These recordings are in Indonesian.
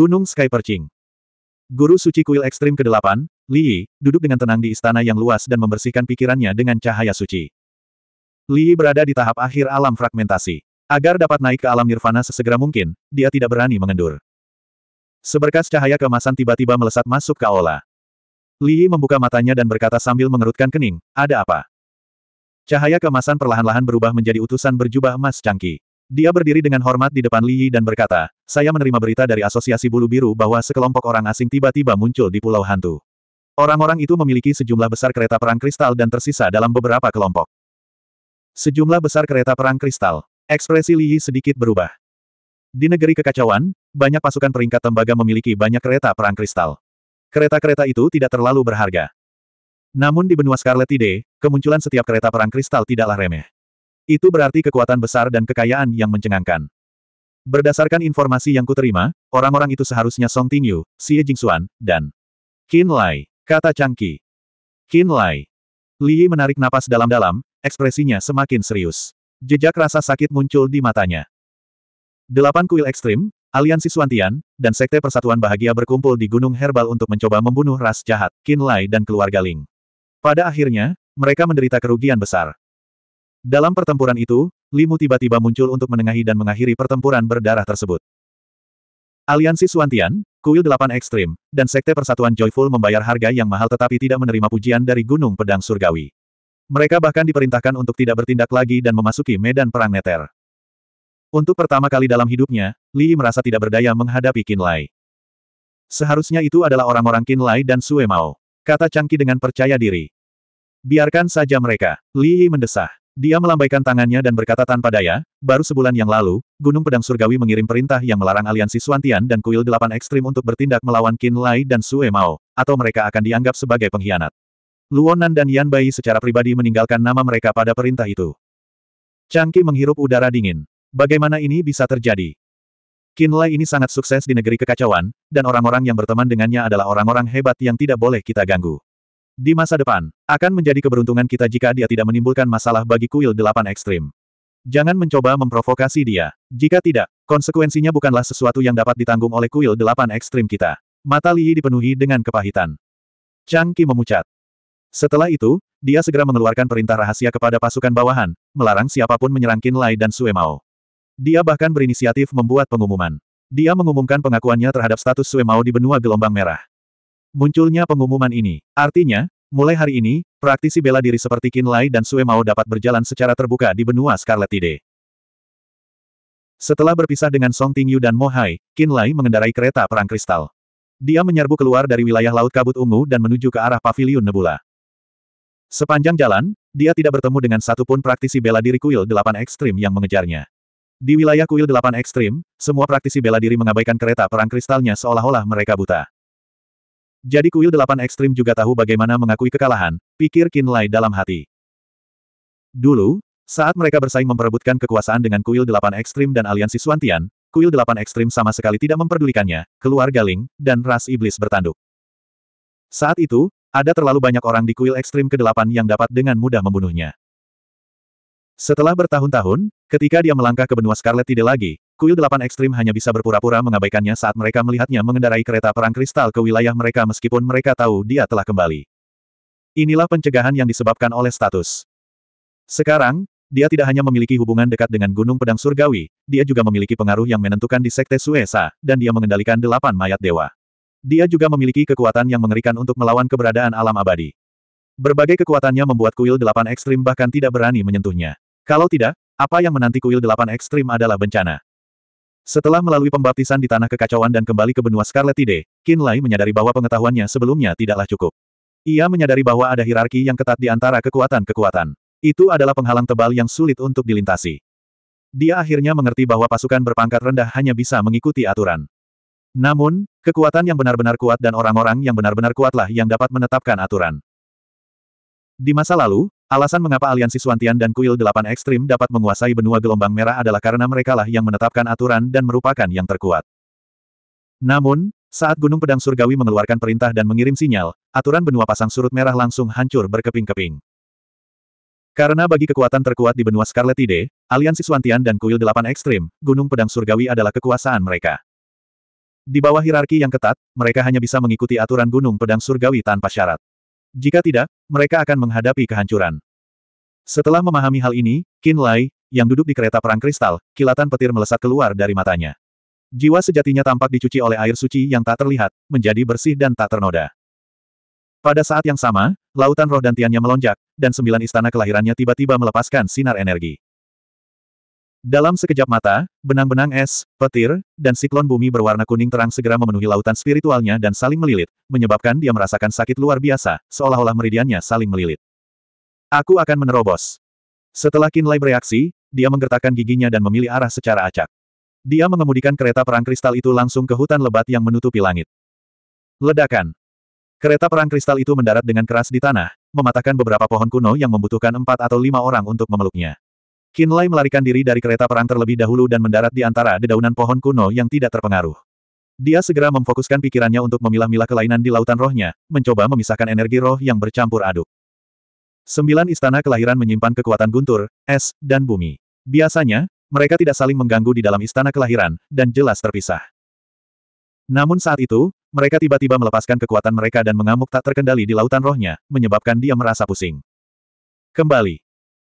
Gunung Sky Perching. Guru Suci Kuil Ekstrim ke-8, Li, duduk dengan tenang di istana yang luas dan membersihkan pikirannya dengan cahaya suci. Li Yi berada di tahap akhir alam fragmentasi. Agar dapat naik ke alam nirvana sesegera mungkin, dia tidak berani mengendur. Seberkas cahaya kemasan tiba-tiba melesat masuk ke aula. Li Yi membuka matanya dan berkata sambil mengerutkan kening, ada apa? Cahaya kemasan perlahan-lahan berubah menjadi utusan berjubah emas cangki. Dia berdiri dengan hormat di depan Li Yi dan berkata, saya menerima berita dari Asosiasi Bulu Biru bahwa sekelompok orang asing tiba-tiba muncul di Pulau Hantu. Orang-orang itu memiliki sejumlah besar kereta perang kristal dan tersisa dalam beberapa kelompok. Sejumlah besar kereta perang kristal. Ekspresi Li Yi sedikit berubah. Di negeri kekacauan, banyak pasukan peringkat tembaga memiliki banyak kereta perang kristal. Kereta-kereta itu tidak terlalu berharga. Namun di benua Scarlet Tide, kemunculan setiap kereta perang kristal tidaklah remeh. Itu berarti kekuatan besar dan kekayaan yang mencengangkan. Berdasarkan informasi yang kuterima, orang-orang itu seharusnya Song Tingyu, Xie Jingxuan, dan Qin Lai, kata Changqi. Qin Lai. Li Yi menarik napas dalam-dalam, ekspresinya semakin serius. Jejak rasa sakit muncul di matanya. Delapan kuil ekstrim, aliansi Suantian, dan sekte persatuan bahagia berkumpul di Gunung Herbal untuk mencoba membunuh ras jahat, Qin Lai dan keluarga Ling. Pada akhirnya, mereka menderita kerugian besar. Dalam pertempuran itu, Limu tiba-tiba muncul untuk menengahi dan mengakhiri pertempuran berdarah tersebut. Aliansi Suantian, Kuil Delapan Ekstrim, dan Sekte Persatuan Joyful membayar harga yang mahal tetapi tidak menerima pujian dari Gunung Pedang Surgawi. Mereka bahkan diperintahkan untuk tidak bertindak lagi dan memasuki medan perang Neter. Untuk pertama kali dalam hidupnya, Li merasa tidak berdaya menghadapi Qin Lai. Seharusnya itu adalah orang-orang Qin Lai dan Sue Mao. Kata Changqi dengan percaya diri. Biarkan saja mereka, Li mendesah. Dia melambaikan tangannya dan berkata tanpa daya, baru sebulan yang lalu, Gunung Pedang Surgawi mengirim perintah yang melarang aliansi Suantian dan Kuil Delapan Ekstrim untuk bertindak melawan Qin Lai dan Sue Mao, atau mereka akan dianggap sebagai pengkhianat. Luonan dan Yan Bai secara pribadi meninggalkan nama mereka pada perintah itu. Changqi menghirup udara dingin. Bagaimana ini bisa terjadi? Qin Lai ini sangat sukses di negeri kekacauan, dan orang-orang yang berteman dengannya adalah orang-orang hebat yang tidak boleh kita ganggu. Di masa depan, akan menjadi keberuntungan kita jika dia tidak menimbulkan masalah bagi kuil delapan ekstrim. Jangan mencoba memprovokasi dia. Jika tidak, konsekuensinya bukanlah sesuatu yang dapat ditanggung oleh kuil delapan ekstrim kita. Mata Li dipenuhi dengan kepahitan. Chang Qi memucat. Setelah itu, dia segera mengeluarkan perintah rahasia kepada pasukan bawahan, melarang siapapun menyerang Qin Lai dan Sue Mao. Dia bahkan berinisiatif membuat pengumuman. Dia mengumumkan pengakuannya terhadap status Sue Mao di benua gelombang merah. Munculnya pengumuman ini, artinya, mulai hari ini, praktisi bela diri seperti Lai dan Sue Mao dapat berjalan secara terbuka di benua Scarlet Tide. Setelah berpisah dengan Song Tingyu dan Mo Hai, Lai mengendarai kereta perang kristal. Dia menyerbu keluar dari wilayah Laut Kabut Ungu dan menuju ke arah Paviliun Nebula. Sepanjang jalan, dia tidak bertemu dengan satupun praktisi bela diri kuil delapan ekstrim yang mengejarnya. Di wilayah kuil delapan ekstrim, semua praktisi bela diri mengabaikan kereta perang kristalnya seolah-olah mereka buta. Jadi kuil delapan ekstrim juga tahu bagaimana mengakui kekalahan, pikir Kinlay dalam hati. Dulu, saat mereka bersaing memperebutkan kekuasaan dengan kuil delapan ekstrim dan aliansi Suantian, kuil delapan ekstrim sama sekali tidak memperdulikannya, keluarga Ling, dan ras iblis bertanduk. Saat itu, ada terlalu banyak orang di kuil ekstrim ke-8 yang dapat dengan mudah membunuhnya. Setelah bertahun-tahun, ketika dia melangkah ke benua Scarlet tidak lagi, Kuil delapan ekstrim hanya bisa berpura-pura mengabaikannya saat mereka melihatnya mengendarai kereta perang kristal ke wilayah mereka meskipun mereka tahu dia telah kembali. Inilah pencegahan yang disebabkan oleh status. Sekarang, dia tidak hanya memiliki hubungan dekat dengan Gunung Pedang Surgawi, dia juga memiliki pengaruh yang menentukan di Sekte Suesa, dan dia mengendalikan delapan mayat dewa. Dia juga memiliki kekuatan yang mengerikan untuk melawan keberadaan alam abadi. Berbagai kekuatannya membuat kuil delapan ekstrim bahkan tidak berani menyentuhnya. Kalau tidak, apa yang menanti kuil delapan ekstrim adalah bencana. Setelah melalui pembaptisan di tanah kekacauan dan kembali ke benua Scarlet Tide, Qin Lai menyadari bahwa pengetahuannya sebelumnya tidaklah cukup. Ia menyadari bahwa ada hierarki yang ketat di antara kekuatan-kekuatan. Itu adalah penghalang tebal yang sulit untuk dilintasi. Dia akhirnya mengerti bahwa pasukan berpangkat rendah hanya bisa mengikuti aturan. Namun, kekuatan yang benar-benar kuat dan orang-orang yang benar-benar kuatlah yang dapat menetapkan aturan. Di masa lalu, Alasan mengapa aliansi Suantian dan Kuil Delapan Ekstrim dapat menguasai benua gelombang merah adalah karena merekalah yang menetapkan aturan dan merupakan yang terkuat. Namun, saat Gunung Pedang Surgawi mengeluarkan perintah dan mengirim sinyal, aturan benua pasang surut merah langsung hancur berkeping-keping. Karena bagi kekuatan terkuat di benua Scarletide, aliansi Suantian dan Kuil Delapan Ekstrim, Gunung Pedang Surgawi adalah kekuasaan mereka. Di bawah hierarki yang ketat, mereka hanya bisa mengikuti aturan Gunung Pedang Surgawi tanpa syarat. Jika tidak, mereka akan menghadapi kehancuran. Setelah memahami hal ini, Qin Lai, yang duduk di kereta perang kristal, kilatan petir melesat keluar dari matanya. Jiwa sejatinya tampak dicuci oleh air suci yang tak terlihat, menjadi bersih dan tak ternoda. Pada saat yang sama, lautan roh dan tiannya melonjak, dan sembilan istana kelahirannya tiba-tiba melepaskan sinar energi. Dalam sekejap mata, benang-benang es, petir, dan siklon bumi berwarna kuning terang segera memenuhi lautan spiritualnya dan saling melilit, menyebabkan dia merasakan sakit luar biasa, seolah-olah meridiannya saling melilit. Aku akan menerobos. Setelah Kinlay bereaksi, dia menggertakkan giginya dan memilih arah secara acak. Dia mengemudikan kereta perang kristal itu langsung ke hutan lebat yang menutupi langit. Ledakan. Kereta perang kristal itu mendarat dengan keras di tanah, mematahkan beberapa pohon kuno yang membutuhkan empat atau lima orang untuk memeluknya. Kinlay melarikan diri dari kereta perang terlebih dahulu dan mendarat di antara dedaunan pohon kuno yang tidak terpengaruh. Dia segera memfokuskan pikirannya untuk memilah-milah kelainan di lautan rohnya, mencoba memisahkan energi roh yang bercampur aduk. Sembilan istana kelahiran menyimpan kekuatan guntur, es, dan bumi. Biasanya, mereka tidak saling mengganggu di dalam istana kelahiran, dan jelas terpisah. Namun saat itu, mereka tiba-tiba melepaskan kekuatan mereka dan mengamuk tak terkendali di lautan rohnya, menyebabkan dia merasa pusing. Kembali,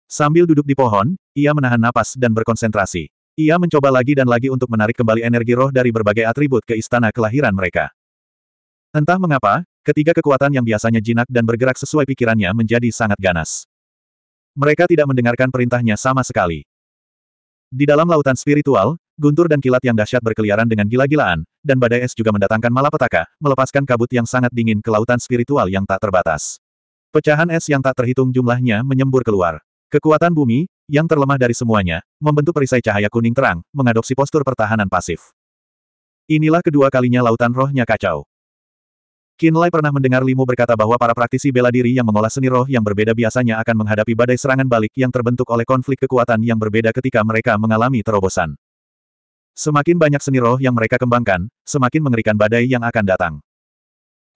Sambil duduk di pohon, ia menahan napas dan berkonsentrasi. Ia mencoba lagi dan lagi untuk menarik kembali energi roh dari berbagai atribut ke istana kelahiran mereka. Entah mengapa, ketiga kekuatan yang biasanya jinak dan bergerak sesuai pikirannya menjadi sangat ganas. Mereka tidak mendengarkan perintahnya sama sekali. Di dalam lautan spiritual, guntur dan kilat yang dahsyat berkeliaran dengan gila-gilaan, dan badai es juga mendatangkan malapetaka, melepaskan kabut yang sangat dingin ke lautan spiritual yang tak terbatas. Pecahan es yang tak terhitung jumlahnya menyembur keluar. Kekuatan bumi, yang terlemah dari semuanya, membentuk perisai cahaya kuning terang, mengadopsi postur pertahanan pasif. Inilah kedua kalinya lautan rohnya kacau. Kinlay pernah mendengar Limu berkata bahwa para praktisi bela diri yang mengolah seni roh yang berbeda biasanya akan menghadapi badai serangan balik yang terbentuk oleh konflik kekuatan yang berbeda ketika mereka mengalami terobosan. Semakin banyak seni roh yang mereka kembangkan, semakin mengerikan badai yang akan datang.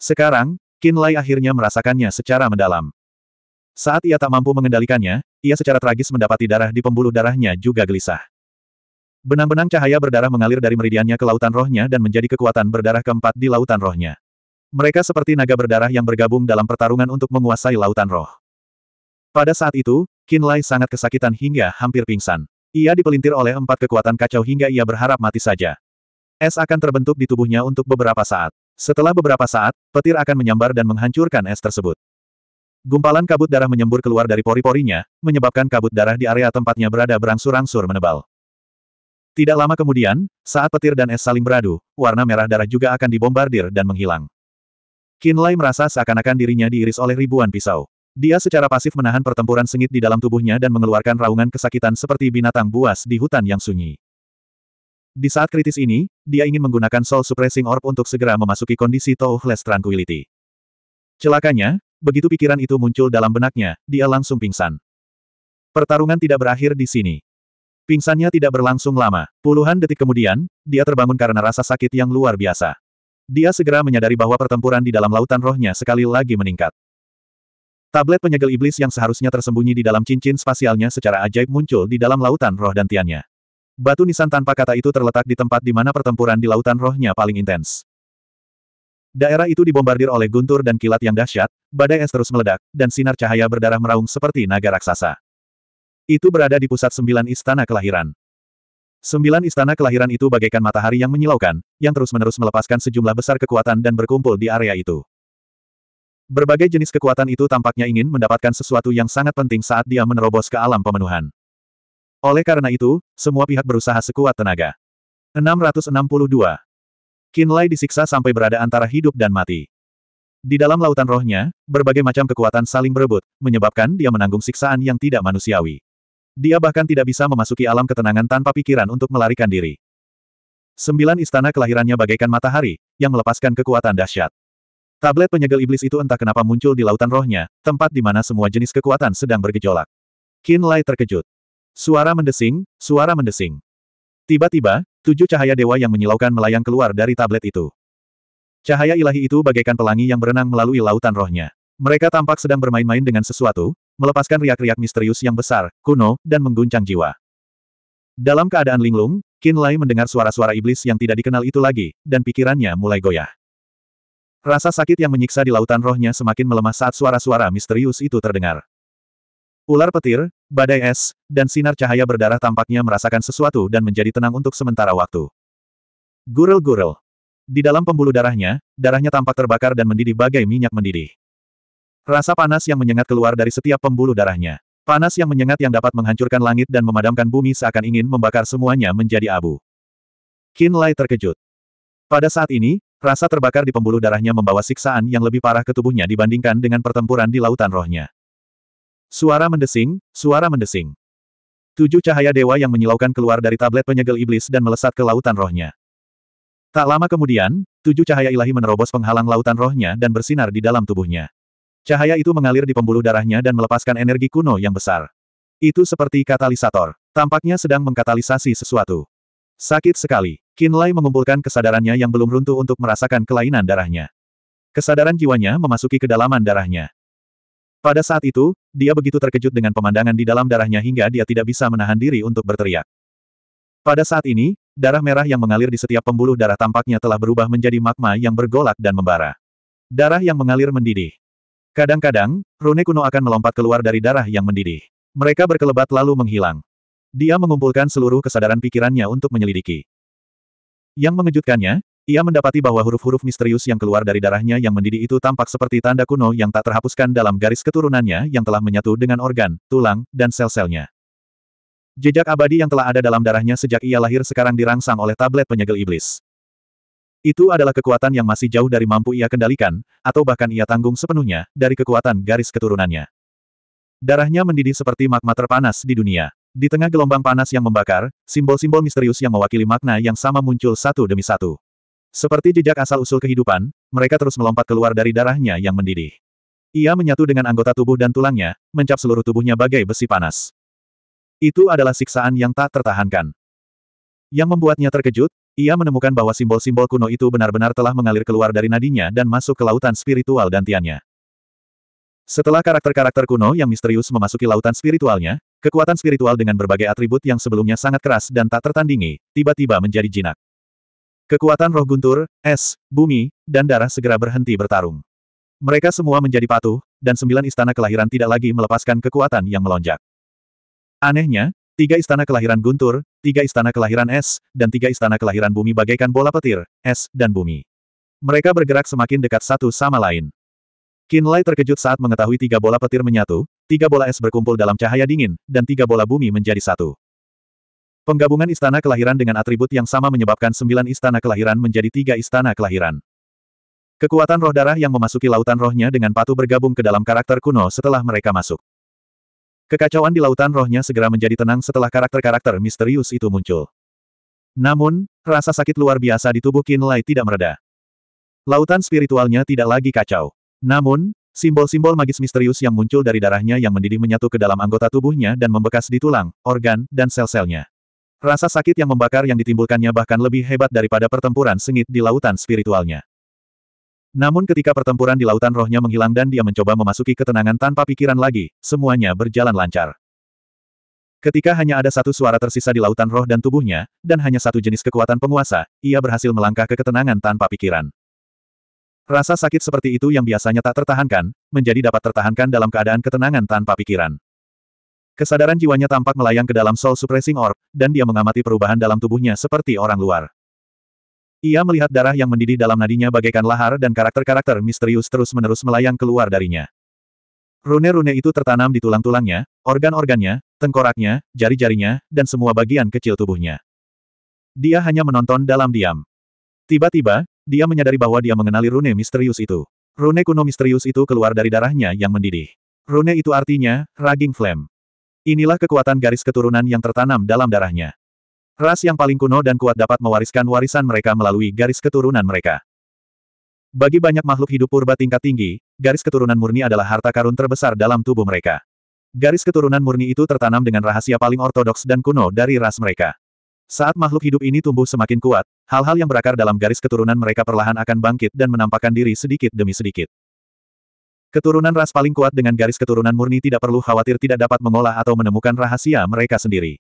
Sekarang, Kinlay akhirnya merasakannya secara mendalam. Saat ia tak mampu mengendalikannya, ia secara tragis mendapati darah di pembuluh darahnya juga gelisah. Benang-benang cahaya berdarah mengalir dari meridiannya ke lautan rohnya dan menjadi kekuatan berdarah keempat di lautan rohnya. Mereka seperti naga berdarah yang bergabung dalam pertarungan untuk menguasai lautan roh. Pada saat itu, Lai sangat kesakitan hingga hampir pingsan. Ia dipelintir oleh empat kekuatan kacau hingga ia berharap mati saja. Es akan terbentuk di tubuhnya untuk beberapa saat. Setelah beberapa saat, petir akan menyambar dan menghancurkan es tersebut. Gumpalan kabut darah menyembur keluar dari pori-porinya, menyebabkan kabut darah di area tempatnya berada berangsur-angsur menebal. Tidak lama kemudian, saat petir dan es saling beradu, warna merah darah juga akan dibombardir dan menghilang. Kinlay merasa seakan-akan dirinya diiris oleh ribuan pisau. Dia secara pasif menahan pertempuran sengit di dalam tubuhnya dan mengeluarkan raungan kesakitan seperti binatang buas di hutan yang sunyi. Di saat kritis ini, dia ingin menggunakan Soul Suppressing Orb untuk segera memasuki kondisi Touhless Tranquility. Celakanya, Begitu pikiran itu muncul dalam benaknya, dia langsung pingsan. Pertarungan tidak berakhir di sini. Pingsannya tidak berlangsung lama. Puluhan detik kemudian, dia terbangun karena rasa sakit yang luar biasa. Dia segera menyadari bahwa pertempuran di dalam lautan rohnya sekali lagi meningkat. Tablet penyegel iblis yang seharusnya tersembunyi di dalam cincin spasialnya secara ajaib muncul di dalam lautan roh dan tiannya. Batu nisan tanpa kata itu terletak di tempat di mana pertempuran di lautan rohnya paling intens. Daerah itu dibombardir oleh guntur dan kilat yang dahsyat, badai es terus meledak, dan sinar cahaya berdarah meraung seperti naga raksasa. Itu berada di pusat sembilan istana kelahiran. Sembilan istana kelahiran itu bagaikan matahari yang menyilaukan, yang terus-menerus melepaskan sejumlah besar kekuatan dan berkumpul di area itu. Berbagai jenis kekuatan itu tampaknya ingin mendapatkan sesuatu yang sangat penting saat dia menerobos ke alam pemenuhan. Oleh karena itu, semua pihak berusaha sekuat tenaga. 662. Kinlay disiksa sampai berada antara hidup dan mati. Di dalam lautan rohnya, berbagai macam kekuatan saling berebut, menyebabkan dia menanggung siksaan yang tidak manusiawi. Dia bahkan tidak bisa memasuki alam ketenangan tanpa pikiran untuk melarikan diri. Sembilan istana kelahirannya bagaikan matahari, yang melepaskan kekuatan dahsyat. Tablet penyegel iblis itu entah kenapa muncul di lautan rohnya, tempat di mana semua jenis kekuatan sedang bergejolak. Kinlay terkejut. Suara mendesing, suara mendesing. Tiba-tiba, tujuh cahaya dewa yang menyilaukan melayang keluar dari tablet itu. Cahaya ilahi itu bagaikan pelangi yang berenang melalui lautan rohnya. Mereka tampak sedang bermain-main dengan sesuatu, melepaskan riak-riak misterius yang besar, kuno, dan mengguncang jiwa. Dalam keadaan linglung, Qin Lai mendengar suara-suara iblis yang tidak dikenal itu lagi, dan pikirannya mulai goyah. Rasa sakit yang menyiksa di lautan rohnya semakin melemah saat suara-suara misterius itu terdengar. Ular petir, badai es, dan sinar cahaya berdarah tampaknya merasakan sesuatu dan menjadi tenang untuk sementara waktu. Gurel-gurel. Di dalam pembuluh darahnya, darahnya tampak terbakar dan mendidih bagai minyak mendidih. Rasa panas yang menyengat keluar dari setiap pembuluh darahnya. Panas yang menyengat yang dapat menghancurkan langit dan memadamkan bumi seakan ingin membakar semuanya menjadi abu. Lai terkejut. Pada saat ini, rasa terbakar di pembuluh darahnya membawa siksaan yang lebih parah ke tubuhnya dibandingkan dengan pertempuran di lautan rohnya. Suara mendesing, suara mendesing. Tujuh cahaya dewa yang menyilaukan keluar dari tablet penyegel iblis dan melesat ke lautan rohnya. Tak lama kemudian, tujuh cahaya ilahi menerobos penghalang lautan rohnya dan bersinar di dalam tubuhnya. Cahaya itu mengalir di pembuluh darahnya dan melepaskan energi kuno yang besar. Itu seperti katalisator. Tampaknya sedang mengkatalisasi sesuatu. Sakit sekali. Kinlay mengumpulkan kesadarannya yang belum runtuh untuk merasakan kelainan darahnya. Kesadaran jiwanya memasuki kedalaman darahnya. Pada saat itu, dia begitu terkejut dengan pemandangan di dalam darahnya hingga dia tidak bisa menahan diri untuk berteriak. Pada saat ini, darah merah yang mengalir di setiap pembuluh darah tampaknya telah berubah menjadi magma yang bergolak dan membara. Darah yang mengalir mendidih. Kadang-kadang, rune kuno akan melompat keluar dari darah yang mendidih. Mereka berkelebat lalu menghilang. Dia mengumpulkan seluruh kesadaran pikirannya untuk menyelidiki. Yang mengejutkannya, ia mendapati bahwa huruf-huruf misterius yang keluar dari darahnya yang mendidih itu tampak seperti tanda kuno yang tak terhapuskan dalam garis keturunannya yang telah menyatu dengan organ, tulang, dan sel-selnya. Jejak abadi yang telah ada dalam darahnya sejak ia lahir sekarang dirangsang oleh tablet penyegel iblis. Itu adalah kekuatan yang masih jauh dari mampu ia kendalikan, atau bahkan ia tanggung sepenuhnya, dari kekuatan garis keturunannya. Darahnya mendidih seperti magma terpanas di dunia. Di tengah gelombang panas yang membakar, simbol-simbol misterius yang mewakili makna yang sama muncul satu demi satu. Seperti jejak asal-usul kehidupan, mereka terus melompat keluar dari darahnya yang mendidih. Ia menyatu dengan anggota tubuh dan tulangnya, mencap seluruh tubuhnya bagai besi panas. Itu adalah siksaan yang tak tertahankan. Yang membuatnya terkejut, ia menemukan bahwa simbol-simbol kuno itu benar-benar telah mengalir keluar dari nadinya dan masuk ke lautan spiritual dantiannya. Setelah karakter-karakter kuno yang misterius memasuki lautan spiritualnya, kekuatan spiritual dengan berbagai atribut yang sebelumnya sangat keras dan tak tertandingi, tiba-tiba menjadi jinak. Kekuatan roh guntur, es, bumi, dan darah segera berhenti bertarung. Mereka semua menjadi patuh, dan sembilan istana kelahiran tidak lagi melepaskan kekuatan yang melonjak. Anehnya, tiga istana kelahiran guntur, tiga istana kelahiran es, dan tiga istana kelahiran bumi bagaikan bola petir, es, dan bumi. Mereka bergerak semakin dekat satu sama lain. Kinlay terkejut saat mengetahui tiga bola petir menyatu, tiga bola es berkumpul dalam cahaya dingin, dan tiga bola bumi menjadi satu. Penggabungan istana kelahiran dengan atribut yang sama menyebabkan sembilan istana kelahiran menjadi tiga istana kelahiran. Kekuatan roh darah yang memasuki lautan rohnya dengan patuh bergabung ke dalam karakter kuno setelah mereka masuk. Kekacauan di lautan rohnya segera menjadi tenang setelah karakter-karakter misterius itu muncul. Namun, rasa sakit luar biasa di tubuh Kinlay tidak mereda. Lautan spiritualnya tidak lagi kacau. Namun, Simbol-simbol magis misterius yang muncul dari darahnya yang mendidih menyatu ke dalam anggota tubuhnya dan membekas di tulang, organ, dan sel-selnya. Rasa sakit yang membakar yang ditimbulkannya bahkan lebih hebat daripada pertempuran sengit di lautan spiritualnya. Namun ketika pertempuran di lautan rohnya menghilang dan dia mencoba memasuki ketenangan tanpa pikiran lagi, semuanya berjalan lancar. Ketika hanya ada satu suara tersisa di lautan roh dan tubuhnya, dan hanya satu jenis kekuatan penguasa, ia berhasil melangkah ke ketenangan tanpa pikiran. Rasa sakit seperti itu yang biasanya tak tertahankan, menjadi dapat tertahankan dalam keadaan ketenangan tanpa pikiran. Kesadaran jiwanya tampak melayang ke dalam Soul Suppressing Orb, dan dia mengamati perubahan dalam tubuhnya seperti orang luar. Ia melihat darah yang mendidih dalam nadinya bagaikan lahar dan karakter-karakter misterius terus-menerus melayang keluar darinya. Rune-rune itu tertanam di tulang-tulangnya, organ-organnya, tengkoraknya, jari-jarinya, dan semua bagian kecil tubuhnya. Dia hanya menonton dalam diam. Tiba-tiba, dia menyadari bahwa dia mengenali rune misterius itu. Rune kuno misterius itu keluar dari darahnya yang mendidih. Rune itu artinya, Raging Flame. Inilah kekuatan garis keturunan yang tertanam dalam darahnya. Ras yang paling kuno dan kuat dapat mewariskan warisan mereka melalui garis keturunan mereka. Bagi banyak makhluk hidup purba tingkat tinggi, garis keturunan murni adalah harta karun terbesar dalam tubuh mereka. Garis keturunan murni itu tertanam dengan rahasia paling ortodoks dan kuno dari ras mereka. Saat makhluk hidup ini tumbuh semakin kuat, hal-hal yang berakar dalam garis keturunan mereka perlahan akan bangkit dan menampakkan diri sedikit demi sedikit. Keturunan ras paling kuat dengan garis keturunan murni tidak perlu khawatir tidak dapat mengolah atau menemukan rahasia mereka sendiri.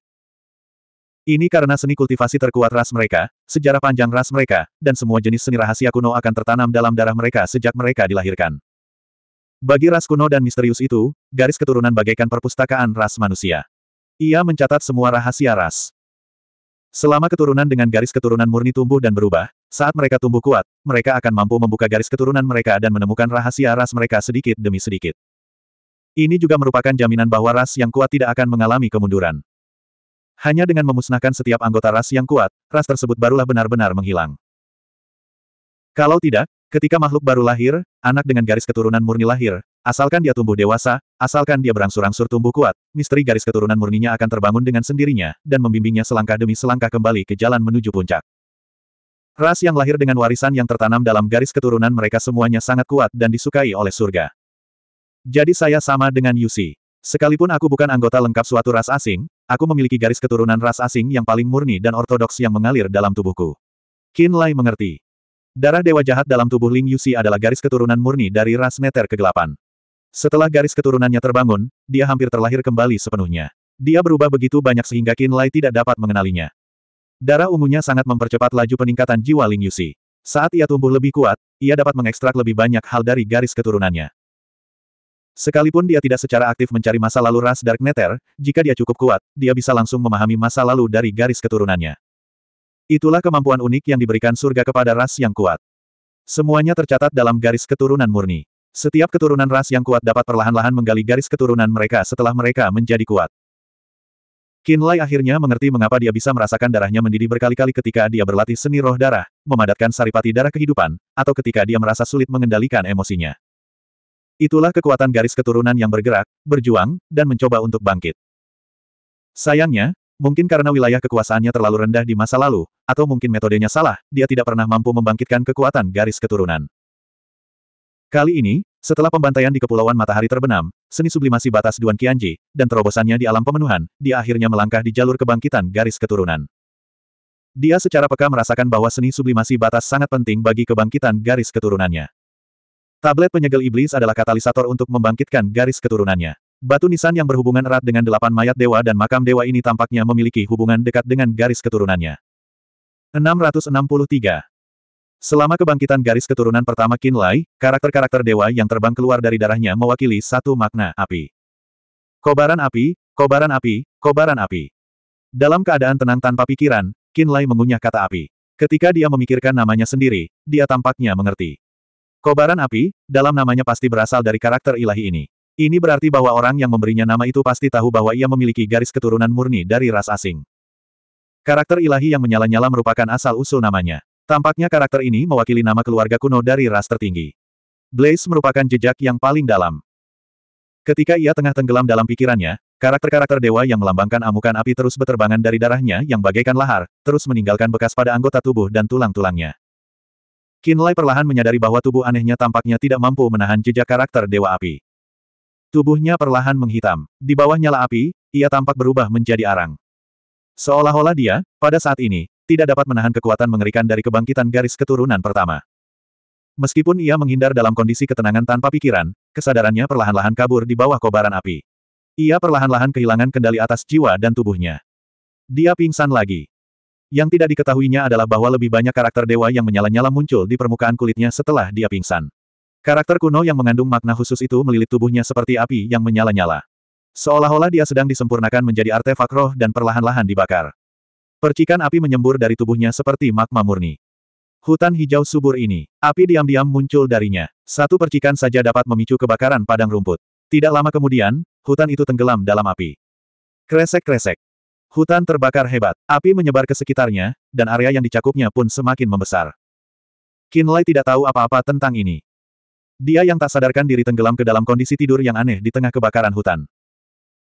Ini karena seni kultivasi terkuat ras mereka, sejarah panjang ras mereka, dan semua jenis seni rahasia kuno akan tertanam dalam darah mereka sejak mereka dilahirkan. Bagi ras kuno dan misterius itu, garis keturunan bagaikan perpustakaan ras manusia. Ia mencatat semua rahasia ras. Selama keturunan dengan garis keturunan murni tumbuh dan berubah, saat mereka tumbuh kuat, mereka akan mampu membuka garis keturunan mereka dan menemukan rahasia ras mereka sedikit demi sedikit. Ini juga merupakan jaminan bahwa ras yang kuat tidak akan mengalami kemunduran. Hanya dengan memusnahkan setiap anggota ras yang kuat, ras tersebut barulah benar-benar menghilang. Kalau tidak, ketika makhluk baru lahir, anak dengan garis keturunan murni lahir, asalkan dia tumbuh dewasa, asalkan dia berangsur-angsur tumbuh kuat, misteri garis keturunan murninya akan terbangun dengan sendirinya, dan membimbingnya selangkah demi selangkah kembali ke jalan menuju puncak. Ras yang lahir dengan warisan yang tertanam dalam garis keturunan mereka semuanya sangat kuat dan disukai oleh surga. Jadi saya sama dengan Yusi. Sekalipun aku bukan anggota lengkap suatu ras asing, aku memiliki garis keturunan ras asing yang paling murni dan ortodoks yang mengalir dalam tubuhku. Qin Lai mengerti. Darah dewa jahat dalam tubuh Ling Yusi adalah garis keturunan murni dari ras neter kegelapan. Setelah garis keturunannya terbangun, dia hampir terlahir kembali sepenuhnya. Dia berubah begitu banyak sehingga Qin Lai tidak dapat mengenalinya. Darah ungunya sangat mempercepat laju peningkatan jiwa Ling Yusi. Saat ia tumbuh lebih kuat, ia dapat mengekstrak lebih banyak hal dari garis keturunannya. Sekalipun dia tidak secara aktif mencari masa lalu ras Dark Nether, jika dia cukup kuat, dia bisa langsung memahami masa lalu dari garis keturunannya. Itulah kemampuan unik yang diberikan surga kepada ras yang kuat. Semuanya tercatat dalam garis keturunan murni. Setiap keturunan ras yang kuat dapat perlahan-lahan menggali garis keturunan mereka setelah mereka menjadi kuat. Lai akhirnya mengerti mengapa dia bisa merasakan darahnya mendidih berkali-kali ketika dia berlatih seni roh darah, memadatkan saripati darah kehidupan, atau ketika dia merasa sulit mengendalikan emosinya. Itulah kekuatan garis keturunan yang bergerak, berjuang, dan mencoba untuk bangkit. Sayangnya, mungkin karena wilayah kekuasaannya terlalu rendah di masa lalu, atau mungkin metodenya salah, dia tidak pernah mampu membangkitkan kekuatan garis keturunan. Kali ini, setelah pembantaian di Kepulauan Matahari terbenam, seni sublimasi batas Duan Qianji, dan terobosannya di alam pemenuhan, dia akhirnya melangkah di jalur kebangkitan garis keturunan. Dia secara peka merasakan bahwa seni sublimasi batas sangat penting bagi kebangkitan garis keturunannya. Tablet penyegel iblis adalah katalisator untuk membangkitkan garis keturunannya. Batu nisan yang berhubungan erat dengan delapan mayat dewa dan makam dewa ini tampaknya memiliki hubungan dekat dengan garis keturunannya. 663. Selama kebangkitan garis keturunan pertama Lai, karakter-karakter dewa yang terbang keluar dari darahnya mewakili satu makna api. Kobaran api, kobaran api, kobaran api. Dalam keadaan tenang tanpa pikiran, Lai mengunyah kata api. Ketika dia memikirkan namanya sendiri, dia tampaknya mengerti. Kobaran api, dalam namanya pasti berasal dari karakter ilahi ini. Ini berarti bahwa orang yang memberinya nama itu pasti tahu bahwa ia memiliki garis keturunan murni dari ras asing. Karakter ilahi yang menyala-nyala merupakan asal-usul namanya. Tampaknya karakter ini mewakili nama keluarga kuno dari ras tertinggi. Blaze merupakan jejak yang paling dalam. Ketika ia tengah tenggelam dalam pikirannya, karakter-karakter dewa yang melambangkan amukan api terus beterbangan dari darahnya yang bagaikan lahar, terus meninggalkan bekas pada anggota tubuh dan tulang-tulangnya. Kinlay perlahan menyadari bahwa tubuh anehnya tampaknya tidak mampu menahan jejak karakter Dewa Api. Tubuhnya perlahan menghitam. Di bawah nyala api, ia tampak berubah menjadi arang. Seolah-olah dia, pada saat ini, tidak dapat menahan kekuatan mengerikan dari kebangkitan garis keturunan pertama. Meskipun ia menghindar dalam kondisi ketenangan tanpa pikiran, kesadarannya perlahan-lahan kabur di bawah kobaran api. Ia perlahan-lahan kehilangan kendali atas jiwa dan tubuhnya. Dia pingsan lagi. Yang tidak diketahuinya adalah bahwa lebih banyak karakter dewa yang menyala-nyala muncul di permukaan kulitnya setelah dia pingsan. Karakter kuno yang mengandung makna khusus itu melilit tubuhnya seperti api yang menyala-nyala. Seolah-olah dia sedang disempurnakan menjadi artefak roh dan perlahan-lahan dibakar. Percikan api menyembur dari tubuhnya seperti magma murni. Hutan hijau subur ini, api diam-diam muncul darinya. Satu percikan saja dapat memicu kebakaran padang rumput. Tidak lama kemudian, hutan itu tenggelam dalam api. Kresek-kresek. Hutan terbakar hebat, api menyebar ke sekitarnya, dan area yang dicakupnya pun semakin membesar. Kinlay tidak tahu apa-apa tentang ini. Dia yang tak sadarkan diri tenggelam ke dalam kondisi tidur yang aneh di tengah kebakaran hutan.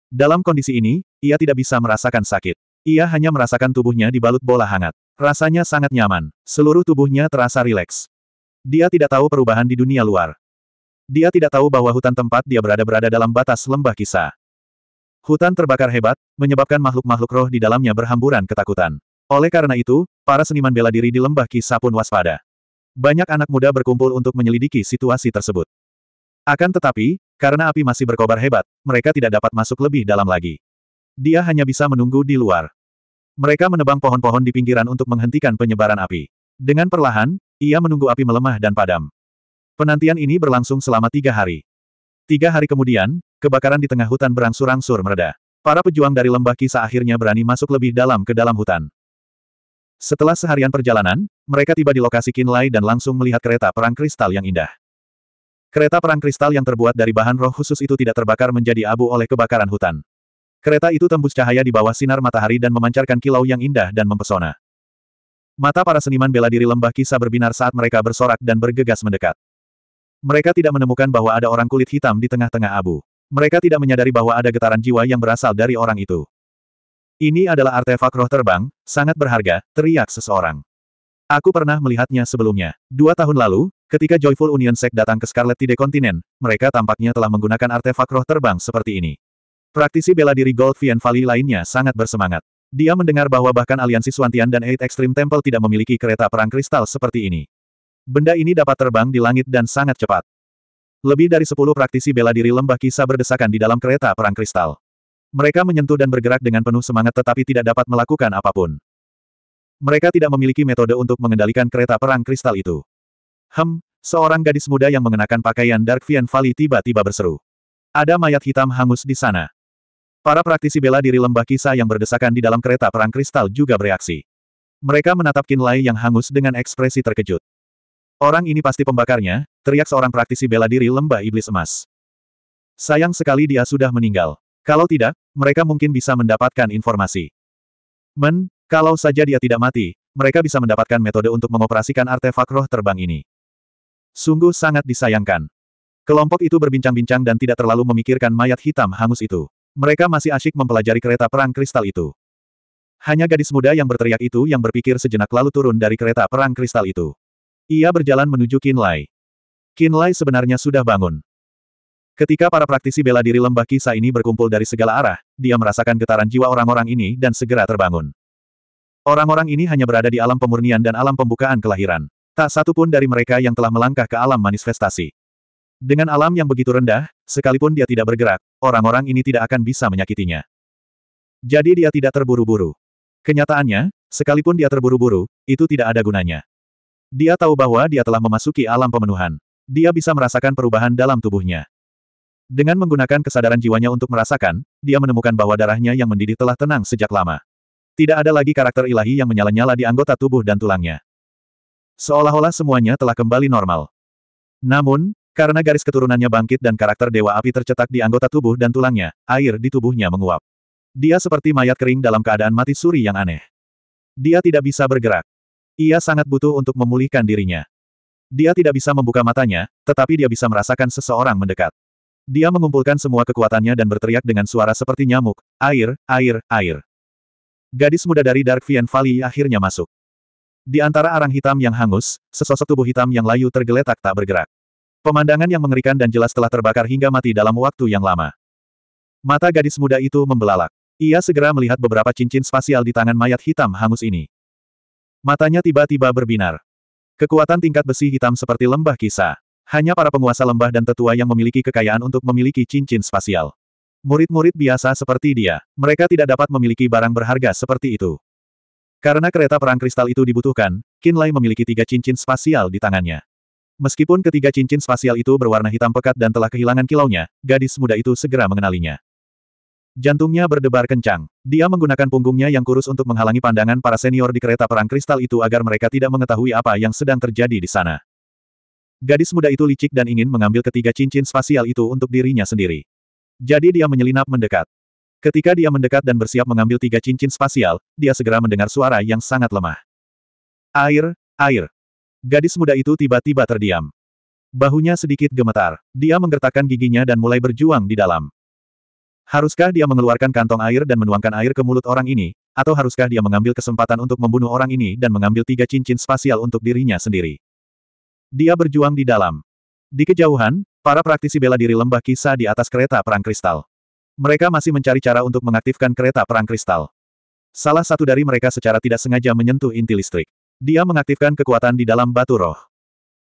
Dalam kondisi ini, ia tidak bisa merasakan sakit. Ia hanya merasakan tubuhnya dibalut bola hangat. Rasanya sangat nyaman. Seluruh tubuhnya terasa rileks. Dia tidak tahu perubahan di dunia luar. Dia tidak tahu bahwa hutan tempat dia berada berada dalam batas lembah kisah. Hutan terbakar hebat, menyebabkan makhluk-makhluk roh di dalamnya berhamburan ketakutan. Oleh karena itu, para seniman bela diri di lembah kisah pun waspada. Banyak anak muda berkumpul untuk menyelidiki situasi tersebut. Akan tetapi, karena api masih berkobar hebat, mereka tidak dapat masuk lebih dalam lagi. Dia hanya bisa menunggu di luar. Mereka menebang pohon-pohon di pinggiran untuk menghentikan penyebaran api. Dengan perlahan, ia menunggu api melemah dan padam. Penantian ini berlangsung selama tiga hari. Tiga hari kemudian, kebakaran di tengah hutan berangsur-angsur mereda. Para pejuang dari lembah kisah akhirnya berani masuk lebih dalam ke dalam hutan. Setelah seharian perjalanan, mereka tiba di lokasi Kinlay dan langsung melihat kereta perang kristal yang indah. Kereta perang kristal yang terbuat dari bahan roh khusus itu tidak terbakar menjadi abu oleh kebakaran hutan. Kereta itu tembus cahaya di bawah sinar matahari dan memancarkan kilau yang indah dan mempesona. Mata para seniman bela diri lembah kisah berbinar saat mereka bersorak dan bergegas mendekat. Mereka tidak menemukan bahwa ada orang kulit hitam di tengah-tengah abu. Mereka tidak menyadari bahwa ada getaran jiwa yang berasal dari orang itu. Ini adalah artefak roh terbang, sangat berharga, teriak seseorang. Aku pernah melihatnya sebelumnya. Dua tahun lalu, ketika Joyful Union Sect datang ke Scarlet Tide Continent, mereka tampaknya telah menggunakan artefak roh terbang seperti ini. Praktisi bela diri Gold Vian Valley lainnya sangat bersemangat. Dia mendengar bahwa bahkan aliansi Suantian dan Eight Extreme Temple tidak memiliki kereta perang kristal seperti ini. Benda ini dapat terbang di langit dan sangat cepat. Lebih dari sepuluh praktisi bela diri lembah kisah berdesakan di dalam kereta perang kristal. Mereka menyentuh dan bergerak dengan penuh semangat tetapi tidak dapat melakukan apapun. Mereka tidak memiliki metode untuk mengendalikan kereta perang kristal itu. Hem, seorang gadis muda yang mengenakan pakaian Dark Vian Valley tiba-tiba berseru. Ada mayat hitam hangus di sana. Para praktisi bela diri lembah kisah yang berdesakan di dalam kereta perang kristal juga bereaksi. Mereka menatap Kinlay yang hangus dengan ekspresi terkejut. Orang ini pasti pembakarnya, teriak seorang praktisi bela diri lembah iblis emas. Sayang sekali dia sudah meninggal. Kalau tidak, mereka mungkin bisa mendapatkan informasi. Men, kalau saja dia tidak mati, mereka bisa mendapatkan metode untuk mengoperasikan artefak roh terbang ini. Sungguh sangat disayangkan. Kelompok itu berbincang-bincang dan tidak terlalu memikirkan mayat hitam hangus itu. Mereka masih asyik mempelajari kereta perang kristal itu. Hanya gadis muda yang berteriak itu yang berpikir sejenak lalu turun dari kereta perang kristal itu. Ia berjalan menuju Kinlay. Kinlay sebenarnya sudah bangun. Ketika para praktisi bela diri lembah kisah ini berkumpul dari segala arah, dia merasakan getaran jiwa orang-orang ini dan segera terbangun. Orang-orang ini hanya berada di alam pemurnian dan alam pembukaan kelahiran. Tak satu pun dari mereka yang telah melangkah ke alam manifestasi. Dengan alam yang begitu rendah, sekalipun dia tidak bergerak, orang-orang ini tidak akan bisa menyakitinya. Jadi dia tidak terburu-buru. Kenyataannya, sekalipun dia terburu-buru, itu tidak ada gunanya. Dia tahu bahwa dia telah memasuki alam pemenuhan. Dia bisa merasakan perubahan dalam tubuhnya. Dengan menggunakan kesadaran jiwanya untuk merasakan, dia menemukan bahwa darahnya yang mendidih telah tenang sejak lama. Tidak ada lagi karakter ilahi yang menyala-nyala di anggota tubuh dan tulangnya. Seolah-olah semuanya telah kembali normal. Namun, karena garis keturunannya bangkit dan karakter Dewa Api tercetak di anggota tubuh dan tulangnya, air di tubuhnya menguap. Dia seperti mayat kering dalam keadaan mati suri yang aneh. Dia tidak bisa bergerak. Ia sangat butuh untuk memulihkan dirinya. Dia tidak bisa membuka matanya, tetapi dia bisa merasakan seseorang mendekat. Dia mengumpulkan semua kekuatannya dan berteriak dengan suara seperti nyamuk, air, air, air. Gadis muda dari Dark Vian Valley akhirnya masuk. Di antara arang hitam yang hangus, sesosok tubuh hitam yang layu tergeletak tak bergerak. Pemandangan yang mengerikan dan jelas telah terbakar hingga mati dalam waktu yang lama. Mata gadis muda itu membelalak. Ia segera melihat beberapa cincin spasial di tangan mayat hitam hangus ini. Matanya tiba-tiba berbinar. Kekuatan tingkat besi hitam seperti lembah kisah. Hanya para penguasa lembah dan tetua yang memiliki kekayaan untuk memiliki cincin spasial. Murid-murid biasa seperti dia, mereka tidak dapat memiliki barang berharga seperti itu. Karena kereta perang kristal itu dibutuhkan, Kinlay memiliki tiga cincin spasial di tangannya. Meskipun ketiga cincin spasial itu berwarna hitam pekat dan telah kehilangan kilaunya, gadis muda itu segera mengenalinya. Jantungnya berdebar kencang. Dia menggunakan punggungnya yang kurus untuk menghalangi pandangan para senior di kereta perang kristal itu agar mereka tidak mengetahui apa yang sedang terjadi di sana. Gadis muda itu licik dan ingin mengambil ketiga cincin spasial itu untuk dirinya sendiri. Jadi dia menyelinap mendekat. Ketika dia mendekat dan bersiap mengambil tiga cincin spasial, dia segera mendengar suara yang sangat lemah. Air, air, Gadis muda itu tiba-tiba terdiam. Bahunya sedikit gemetar. Dia menggertakkan giginya dan mulai berjuang di dalam. Haruskah dia mengeluarkan kantong air dan menuangkan air ke mulut orang ini, atau haruskah dia mengambil kesempatan untuk membunuh orang ini dan mengambil tiga cincin spasial untuk dirinya sendiri? Dia berjuang di dalam. Di kejauhan, para praktisi bela diri lembah kisah di atas kereta perang kristal. Mereka masih mencari cara untuk mengaktifkan kereta perang kristal. Salah satu dari mereka secara tidak sengaja menyentuh inti listrik. Dia mengaktifkan kekuatan di dalam batu roh.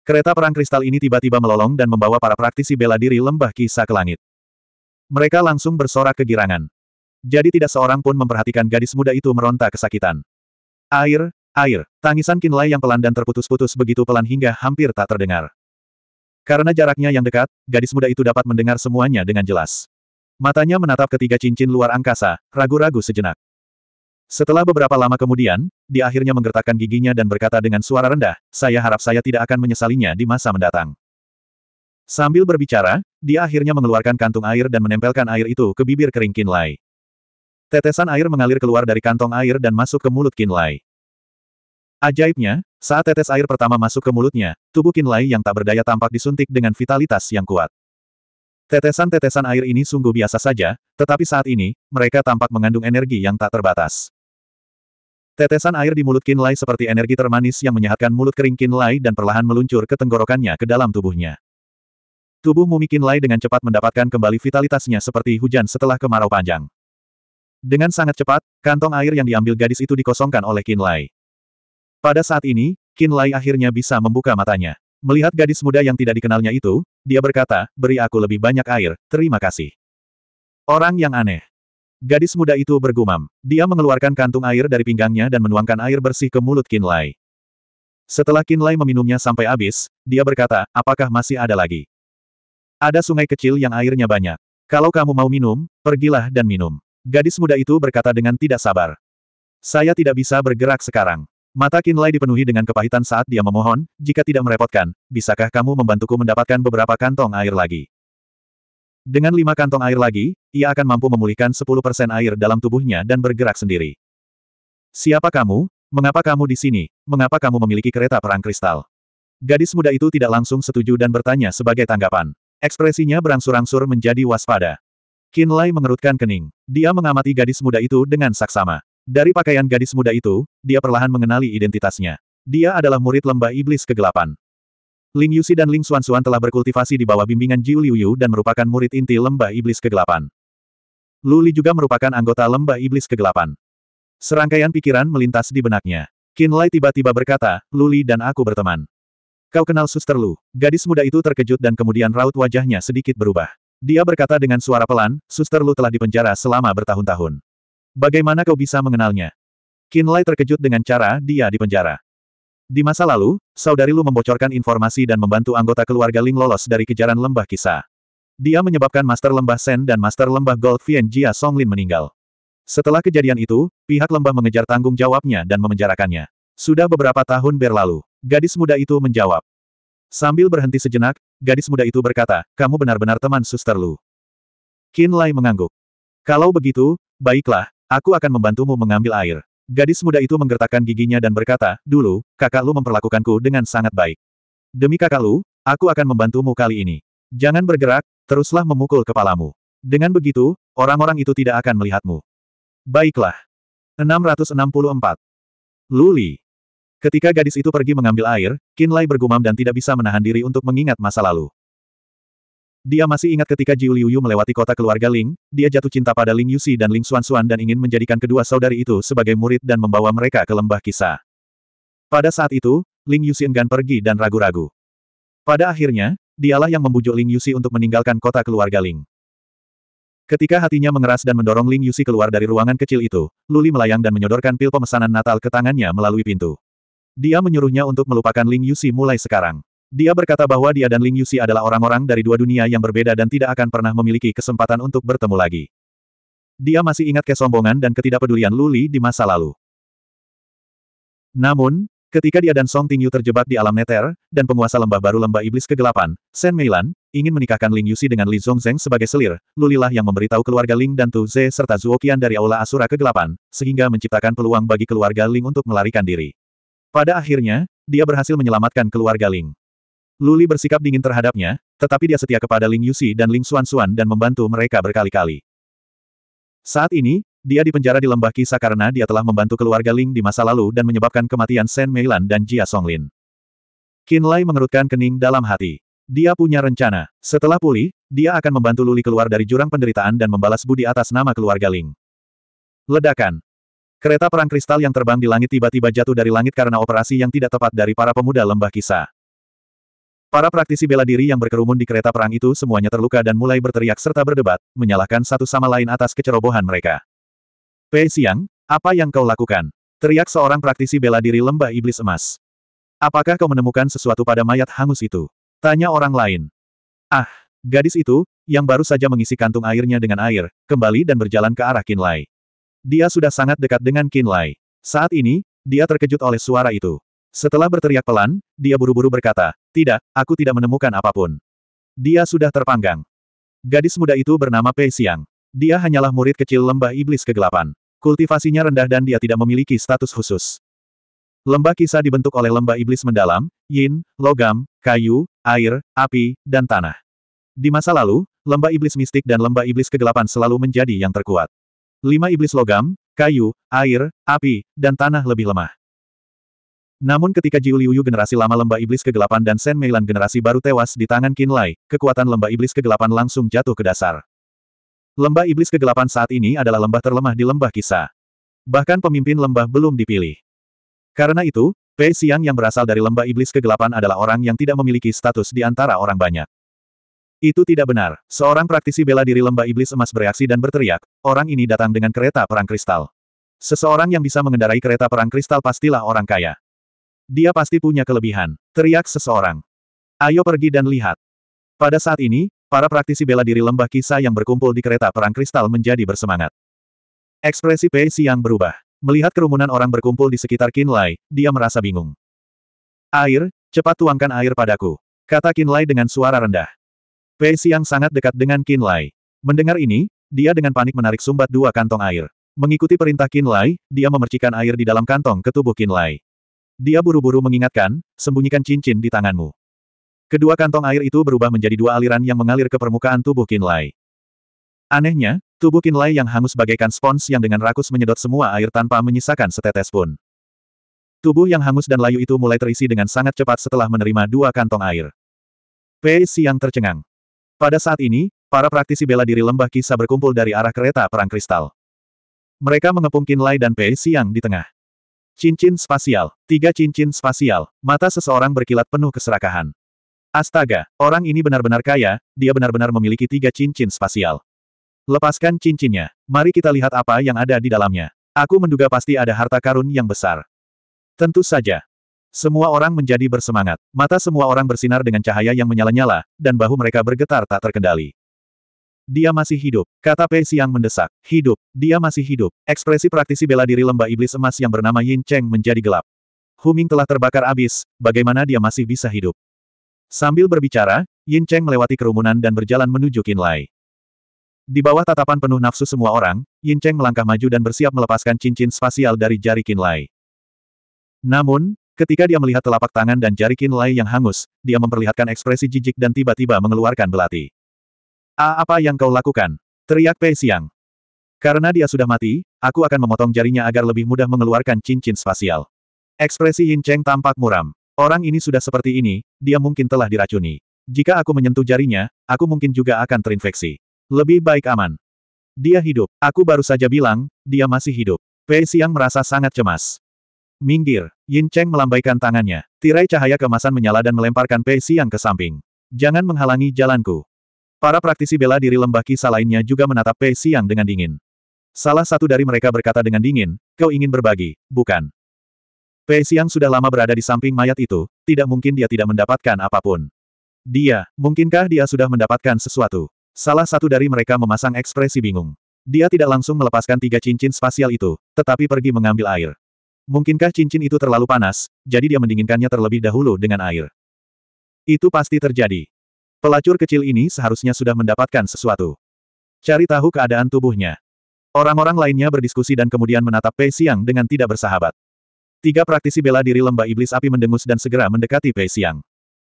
Kereta perang kristal ini tiba-tiba melolong dan membawa para praktisi bela diri lembah kisah ke langit. Mereka langsung bersorak kegirangan. Jadi tidak seorang pun memperhatikan gadis muda itu meronta kesakitan. Air, air, tangisan Kinlay yang pelan dan terputus-putus begitu pelan hingga hampir tak terdengar. Karena jaraknya yang dekat, gadis muda itu dapat mendengar semuanya dengan jelas. Matanya menatap ketiga cincin luar angkasa, ragu-ragu sejenak. Setelah beberapa lama kemudian, dia akhirnya menggertakkan giginya dan berkata dengan suara rendah, saya harap saya tidak akan menyesalinya di masa mendatang. Sambil berbicara, dia akhirnya mengeluarkan kantung air dan menempelkan air itu ke bibir kering Kinlay. Tetesan air mengalir keluar dari kantong air dan masuk ke mulut Kinlay. Ajaibnya, saat tetes air pertama masuk ke mulutnya, tubuh Kinlay yang tak berdaya tampak disuntik dengan vitalitas yang kuat. Tetesan-tetesan air ini sungguh biasa saja, tetapi saat ini, mereka tampak mengandung energi yang tak terbatas. Tetesan air di mulut Kinlay seperti energi termanis yang menyehatkan mulut kering Kinlay dan perlahan meluncur ke tenggorokannya ke dalam tubuhnya. Tubuh mumi Kinlay dengan cepat mendapatkan kembali vitalitasnya seperti hujan setelah kemarau panjang. Dengan sangat cepat, kantong air yang diambil gadis itu dikosongkan oleh Kinlay. Pada saat ini, Kinlay akhirnya bisa membuka matanya. Melihat gadis muda yang tidak dikenalnya itu, dia berkata, beri aku lebih banyak air, terima kasih. Orang yang aneh. Gadis muda itu bergumam. Dia mengeluarkan kantung air dari pinggangnya dan menuangkan air bersih ke mulut Kinlay. Setelah Kinlay meminumnya sampai habis, dia berkata, apakah masih ada lagi? Ada sungai kecil yang airnya banyak. Kalau kamu mau minum, pergilah dan minum. Gadis muda itu berkata dengan tidak sabar. Saya tidak bisa bergerak sekarang. Mata Kinlay dipenuhi dengan kepahitan saat dia memohon, jika tidak merepotkan, bisakah kamu membantuku mendapatkan beberapa kantong air lagi? Dengan lima kantong air lagi, ia akan mampu memulihkan 10% air dalam tubuhnya dan bergerak sendiri. Siapa kamu? Mengapa kamu di sini? Mengapa kamu memiliki kereta perang kristal? Gadis muda itu tidak langsung setuju dan bertanya sebagai tanggapan. Ekspresinya berangsur-angsur menjadi waspada. Lai mengerutkan kening. Dia mengamati gadis muda itu dengan saksama. Dari pakaian gadis muda itu, dia perlahan mengenali identitasnya. Dia adalah murid lembah iblis kegelapan. Ling Yusi dan Ling Xuan Xuan telah berkultivasi di bawah bimbingan Jiu Liu Yu dan merupakan murid inti Lembah Iblis Kegelapan. Lu Li juga merupakan anggota Lembah Iblis Kegelapan. Serangkaian pikiran melintas di benaknya. Qin Lai tiba-tiba berkata, Lu Li dan aku berteman. Kau kenal suster Lu. Gadis muda itu terkejut dan kemudian raut wajahnya sedikit berubah. Dia berkata dengan suara pelan, suster Lu telah dipenjara selama bertahun-tahun. Bagaimana kau bisa mengenalnya? Qin Lai terkejut dengan cara dia dipenjara. Di masa lalu, saudari Lu membocorkan informasi dan membantu anggota keluarga Ling lolos dari kejaran lembah kisah. Dia menyebabkan Master Lembah Sen dan Master Lembah Gold Vien Jia Songlin meninggal. Setelah kejadian itu, pihak lembah mengejar tanggung jawabnya dan memenjarakannya. Sudah beberapa tahun berlalu, gadis muda itu menjawab. Sambil berhenti sejenak, gadis muda itu berkata, kamu benar-benar teman suster Lu. Qin Lai mengangguk. Kalau begitu, baiklah, aku akan membantumu mengambil air. Gadis muda itu menggertakkan giginya dan berkata, dulu, kakak lu memperlakukanku dengan sangat baik. Demi kakak lu, aku akan membantumu kali ini. Jangan bergerak, teruslah memukul kepalamu. Dengan begitu, orang-orang itu tidak akan melihatmu. Baiklah. 664. Luli. Ketika gadis itu pergi mengambil air, Kinlay bergumam dan tidak bisa menahan diri untuk mengingat masa lalu. Dia masih ingat ketika Jiu Liuyu melewati kota keluarga Ling, dia jatuh cinta pada Ling Yusi dan Ling Xuanxuan dan ingin menjadikan kedua saudari itu sebagai murid dan membawa mereka ke lembah kisah. Pada saat itu, Ling Yusi enggan pergi dan ragu-ragu. Pada akhirnya, dialah yang membujuk Ling Yusi untuk meninggalkan kota keluarga Ling. Ketika hatinya mengeras dan mendorong Ling Yusi keluar dari ruangan kecil itu, Luli melayang dan menyodorkan pil pemesanan Natal ke tangannya melalui pintu. Dia menyuruhnya untuk melupakan Ling Yusi mulai sekarang. Dia berkata bahwa dia dan Ling Yusi adalah orang-orang dari dua dunia yang berbeda dan tidak akan pernah memiliki kesempatan untuk bertemu lagi. Dia masih ingat kesombongan dan ketidakpedulian Luli di masa lalu. Namun, ketika dia dan Song Tingyu terjebak di alam neter, dan penguasa lembah baru lembah iblis kegelapan, Shen Meilan, ingin menikahkan Ling Yusi dengan Li Zhongzeng sebagai selir, Lulilah yang memberitahu keluarga Ling dan Tu Ze serta Zuokian dari Aula Asura kegelapan, sehingga menciptakan peluang bagi keluarga Ling untuk melarikan diri. Pada akhirnya, dia berhasil menyelamatkan keluarga Ling. Luli bersikap dingin terhadapnya, tetapi dia setia kepada Ling Yusi dan Ling Xuanxuan dan membantu mereka berkali-kali. Saat ini, dia dipenjara di lembah kisah karena dia telah membantu keluarga Ling di masa lalu dan menyebabkan kematian Shen Meilan dan Jia Songlin. Qin Lai mengerutkan kening dalam hati. Dia punya rencana. Setelah pulih, dia akan membantu Luli keluar dari jurang penderitaan dan membalas budi atas nama keluarga Ling. Ledakan. Kereta perang kristal yang terbang di langit tiba-tiba jatuh dari langit karena operasi yang tidak tepat dari para pemuda lembah kisah. Para praktisi bela diri yang berkerumun di kereta perang itu semuanya terluka dan mulai berteriak serta berdebat, menyalahkan satu sama lain atas kecerobohan mereka. Pei Siang, apa yang kau lakukan? Teriak seorang praktisi bela diri lembah iblis emas. Apakah kau menemukan sesuatu pada mayat hangus itu? Tanya orang lain. Ah, gadis itu, yang baru saja mengisi kantung airnya dengan air, kembali dan berjalan ke arah Kinlai. Dia sudah sangat dekat dengan Kinlai. Saat ini, dia terkejut oleh suara itu. Setelah berteriak pelan, dia buru-buru berkata, Tidak, aku tidak menemukan apapun. Dia sudah terpanggang. Gadis muda itu bernama Pei Xiang. Dia hanyalah murid kecil lembah iblis kegelapan. Kultivasinya rendah dan dia tidak memiliki status khusus. Lembah kisah dibentuk oleh lembah iblis mendalam, yin, logam, kayu, air, api, dan tanah. Di masa lalu, lembah iblis mistik dan lembah iblis kegelapan selalu menjadi yang terkuat. Lima iblis logam, kayu, air, api, dan tanah lebih lemah. Namun ketika Jiu Liuyu generasi lama lembah iblis kegelapan dan Sen Meilan generasi baru tewas di tangan Qin Lai, kekuatan lembah iblis kegelapan langsung jatuh ke dasar. Lembah iblis kegelapan saat ini adalah lembah terlemah di lembah kisah. Bahkan pemimpin lembah belum dipilih. Karena itu, Pei Xiang yang berasal dari lembah iblis kegelapan adalah orang yang tidak memiliki status di antara orang banyak. Itu tidak benar. Seorang praktisi bela diri lembah iblis emas bereaksi dan berteriak, orang ini datang dengan kereta perang kristal. Seseorang yang bisa mengendarai kereta perang kristal pastilah orang kaya. Dia pasti punya kelebihan. Teriak seseorang. Ayo pergi dan lihat. Pada saat ini, para praktisi bela diri lembah kisah yang berkumpul di kereta perang kristal menjadi bersemangat. Ekspresi Pei Siang berubah. Melihat kerumunan orang berkumpul di sekitar Qin Lai, dia merasa bingung. Air, cepat tuangkan air padaku. Kata Qin Lai dengan suara rendah. Pei Siang sangat dekat dengan Qin Lai. Mendengar ini, dia dengan panik menarik sumbat dua kantong air. Mengikuti perintah Qin Lai, dia memercikan air di dalam kantong ke tubuh Qin Lai. Dia buru-buru mengingatkan, sembunyikan cincin di tanganmu. Kedua kantong air itu berubah menjadi dua aliran yang mengalir ke permukaan tubuh Kinlay. Anehnya, tubuh Kinlay yang hangus bagaikan spons yang dengan rakus menyedot semua air tanpa menyisakan setetes pun. Tubuh yang hangus dan layu itu mulai terisi dengan sangat cepat setelah menerima dua kantong air. Pei Siang tercengang. Pada saat ini, para praktisi bela diri lembah kisah berkumpul dari arah kereta perang kristal. Mereka mengepung Kinlay dan Pei Siang di tengah. Cincin spasial. Tiga cincin spasial. Mata seseorang berkilat penuh keserakahan. Astaga, orang ini benar-benar kaya, dia benar-benar memiliki tiga cincin spasial. Lepaskan cincinnya. Mari kita lihat apa yang ada di dalamnya. Aku menduga pasti ada harta karun yang besar. Tentu saja. Semua orang menjadi bersemangat. Mata semua orang bersinar dengan cahaya yang menyala-nyala, dan bahu mereka bergetar tak terkendali. Dia masih hidup, kata Pei siang mendesak. Hidup, dia masih hidup. Ekspresi praktisi bela diri lembah iblis emas yang bernama Yin Cheng menjadi gelap. Huming telah terbakar abis, bagaimana dia masih bisa hidup? Sambil berbicara, Yin Cheng melewati kerumunan dan berjalan menuju Qin Lai. Di bawah tatapan penuh nafsu semua orang, Yin Cheng melangkah maju dan bersiap melepaskan cincin spasial dari jari Qin Lai. Namun, ketika dia melihat telapak tangan dan jari Qin Lai yang hangus, dia memperlihatkan ekspresi jijik dan tiba-tiba mengeluarkan belati apa yang kau lakukan? Teriak Pei Xiang. Karena dia sudah mati, aku akan memotong jarinya agar lebih mudah mengeluarkan cincin spasial. Ekspresi Yin Cheng tampak muram. Orang ini sudah seperti ini, dia mungkin telah diracuni. Jika aku menyentuh jarinya, aku mungkin juga akan terinfeksi. Lebih baik aman. Dia hidup. Aku baru saja bilang, dia masih hidup. Pei Xiang merasa sangat cemas. Minggir. Yin Cheng melambaikan tangannya. Tirai cahaya kemasan menyala dan melemparkan Pei Xiang ke samping. Jangan menghalangi jalanku. Para praktisi bela diri lembah kisah lainnya juga menatap Pei Siang dengan dingin. Salah satu dari mereka berkata dengan dingin, kau ingin berbagi, bukan? Pei Siang sudah lama berada di samping mayat itu, tidak mungkin dia tidak mendapatkan apapun. Dia, mungkinkah dia sudah mendapatkan sesuatu? Salah satu dari mereka memasang ekspresi bingung. Dia tidak langsung melepaskan tiga cincin spasial itu, tetapi pergi mengambil air. Mungkinkah cincin itu terlalu panas, jadi dia mendinginkannya terlebih dahulu dengan air. Itu pasti terjadi. Pelacur kecil ini seharusnya sudah mendapatkan sesuatu. Cari tahu keadaan tubuhnya. Orang-orang lainnya berdiskusi dan kemudian menatap Pei Siang dengan tidak bersahabat. Tiga praktisi bela diri lembah iblis api mendengus dan segera mendekati Pei Siang.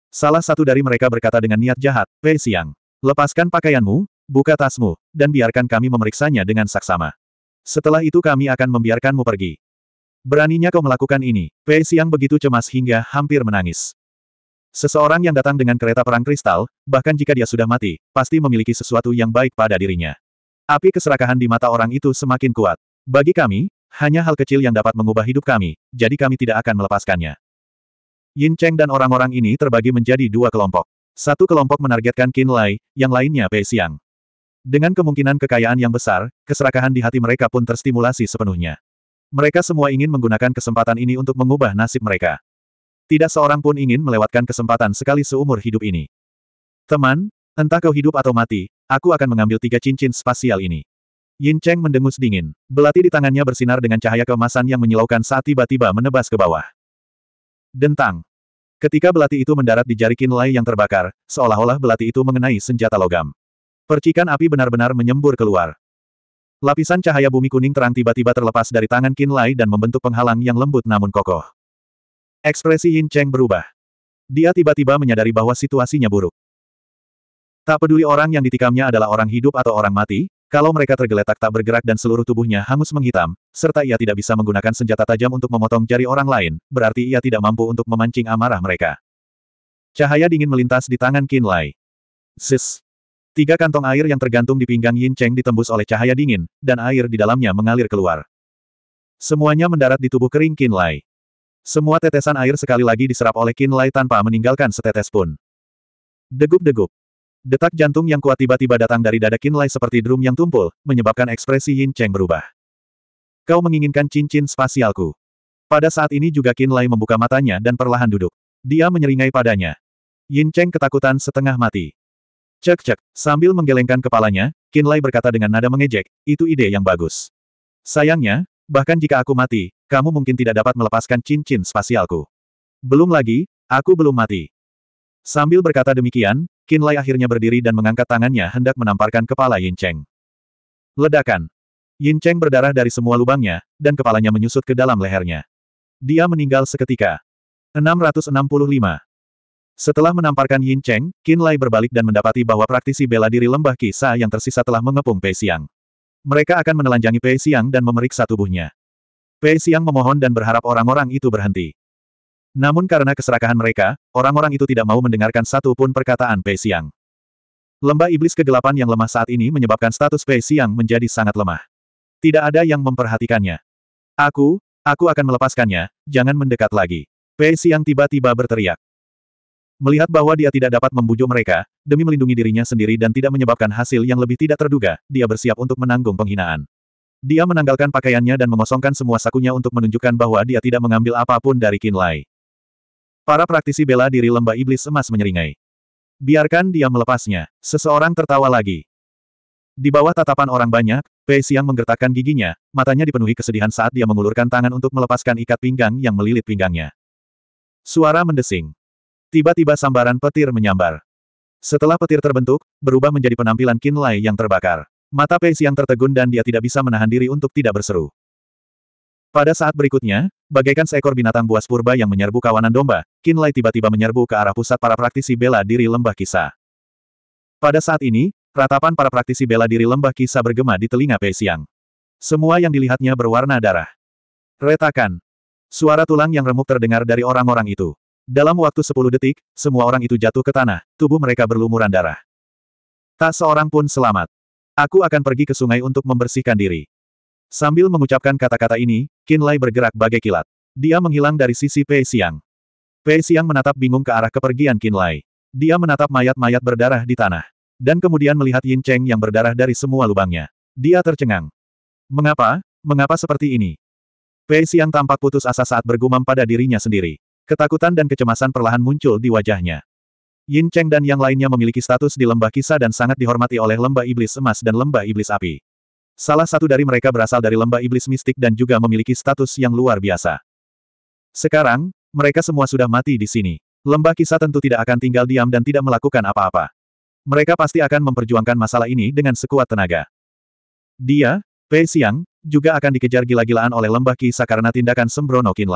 Salah satu dari mereka berkata dengan niat jahat, Pei Siang, lepaskan pakaianmu, buka tasmu, dan biarkan kami memeriksanya dengan saksama. Setelah itu kami akan membiarkanmu pergi. Beraninya kau melakukan ini, Pei Siang begitu cemas hingga hampir menangis. Seseorang yang datang dengan kereta perang kristal, bahkan jika dia sudah mati, pasti memiliki sesuatu yang baik pada dirinya. Api keserakahan di mata orang itu semakin kuat. Bagi kami, hanya hal kecil yang dapat mengubah hidup kami, jadi kami tidak akan melepaskannya. Yin Cheng dan orang-orang ini terbagi menjadi dua kelompok. Satu kelompok menargetkan Qin Lai, yang lainnya Pei Xiang. Dengan kemungkinan kekayaan yang besar, keserakahan di hati mereka pun terstimulasi sepenuhnya. Mereka semua ingin menggunakan kesempatan ini untuk mengubah nasib mereka. Tidak seorang pun ingin melewatkan kesempatan sekali seumur hidup ini. Teman, entah kau hidup atau mati, aku akan mengambil tiga cincin spasial ini. Yin Cheng mendengus dingin. Belati di tangannya bersinar dengan cahaya kemasan yang menyilaukan saat tiba-tiba menebas ke bawah. Dentang. Ketika belati itu mendarat di jari Lai yang terbakar, seolah-olah belati itu mengenai senjata logam. Percikan api benar-benar menyembur keluar. Lapisan cahaya bumi kuning terang tiba-tiba terlepas dari tangan Lai dan membentuk penghalang yang lembut namun kokoh. Ekspresi Yin Cheng berubah. Dia tiba-tiba menyadari bahwa situasinya buruk. Tak peduli orang yang ditikamnya adalah orang hidup atau orang mati, kalau mereka tergeletak tak bergerak dan seluruh tubuhnya hangus menghitam, serta ia tidak bisa menggunakan senjata tajam untuk memotong jari orang lain, berarti ia tidak mampu untuk memancing amarah mereka. Cahaya dingin melintas di tangan Qin Lai. Sis. Tiga kantong air yang tergantung di pinggang Yin Cheng ditembus oleh cahaya dingin, dan air di dalamnya mengalir keluar. Semuanya mendarat di tubuh kering Qin Lai. Semua tetesan air sekali lagi diserap oleh Lai tanpa meninggalkan setetes pun. Degup-degup. Detak jantung yang kuat tiba-tiba datang dari dada Lai seperti drum yang tumpul, menyebabkan ekspresi Yin Cheng berubah. Kau menginginkan cincin spasialku. Pada saat ini juga Lai membuka matanya dan perlahan duduk. Dia menyeringai padanya. Yin Cheng ketakutan setengah mati. Cek-cek, sambil menggelengkan kepalanya, Lai berkata dengan nada mengejek, itu ide yang bagus. Sayangnya, bahkan jika aku mati, kamu mungkin tidak dapat melepaskan cincin spasialku. Belum lagi, aku belum mati. Sambil berkata demikian, Kinlay akhirnya berdiri dan mengangkat tangannya hendak menamparkan kepala Yin Cheng. Ledakan. Yin Cheng berdarah dari semua lubangnya, dan kepalanya menyusut ke dalam lehernya. Dia meninggal seketika. 665. Setelah menamparkan Yin Cheng, Kinlay berbalik dan mendapati bahwa praktisi bela diri lembah kisah yang tersisa telah mengepung Pei Xiang. Mereka akan menelanjangi Pei Xiang dan memeriksa tubuhnya. Pei Siang memohon dan berharap orang-orang itu berhenti. Namun karena keserakahan mereka, orang-orang itu tidak mau mendengarkan satu pun perkataan Pei Siang. Lembah iblis kegelapan yang lemah saat ini menyebabkan status Pei Siang menjadi sangat lemah. Tidak ada yang memperhatikannya. Aku, aku akan melepaskannya, jangan mendekat lagi. Pei Siang tiba-tiba berteriak. Melihat bahwa dia tidak dapat membujuk mereka, demi melindungi dirinya sendiri dan tidak menyebabkan hasil yang lebih tidak terduga, dia bersiap untuk menanggung penghinaan. Dia menanggalkan pakaiannya dan mengosongkan semua sakunya untuk menunjukkan bahwa dia tidak mengambil apapun dari Kinlay. Para praktisi bela diri lembah iblis emas menyeringai. Biarkan dia melepasnya. Seseorang tertawa lagi. Di bawah tatapan orang banyak, Pei Xiang menggertakkan giginya, matanya dipenuhi kesedihan saat dia mengulurkan tangan untuk melepaskan ikat pinggang yang melilit pinggangnya. Suara mendesing. Tiba-tiba sambaran petir menyambar. Setelah petir terbentuk, berubah menjadi penampilan Kinlay yang terbakar. Mata Pei Xiang tertegun dan dia tidak bisa menahan diri untuk tidak berseru. Pada saat berikutnya, bagaikan seekor binatang buas purba yang menyerbu kawanan domba, Qin Lai tiba-tiba menyerbu ke arah pusat para praktisi bela diri lembah kisah. Pada saat ini, ratapan para praktisi bela diri lembah kisah bergema di telinga Pei Xiang. Semua yang dilihatnya berwarna darah. Retakan. Suara tulang yang remuk terdengar dari orang-orang itu. Dalam waktu 10 detik, semua orang itu jatuh ke tanah, tubuh mereka berlumuran darah. Tak seorang pun selamat. Aku akan pergi ke sungai untuk membersihkan diri. Sambil mengucapkan kata-kata ini, Qin Lai bergerak bagai kilat. Dia menghilang dari sisi Pei Siang. Pei Siang menatap bingung ke arah kepergian Qin Lai. Dia menatap mayat-mayat berdarah di tanah. Dan kemudian melihat Yin Cheng yang berdarah dari semua lubangnya. Dia tercengang. Mengapa? Mengapa seperti ini? Pei Siang tampak putus asa saat bergumam pada dirinya sendiri. Ketakutan dan kecemasan perlahan muncul di wajahnya. Yin Cheng dan yang lainnya memiliki status di lembah kisah dan sangat dihormati oleh lembah iblis emas dan lembah iblis api. Salah satu dari mereka berasal dari lembah iblis mistik dan juga memiliki status yang luar biasa. Sekarang, mereka semua sudah mati di sini. Lembah kisah tentu tidak akan tinggal diam dan tidak melakukan apa-apa. Mereka pasti akan memperjuangkan masalah ini dengan sekuat tenaga. Dia, Pei Xiang, juga akan dikejar gila-gilaan oleh lembah kisah karena tindakan sembrono Qin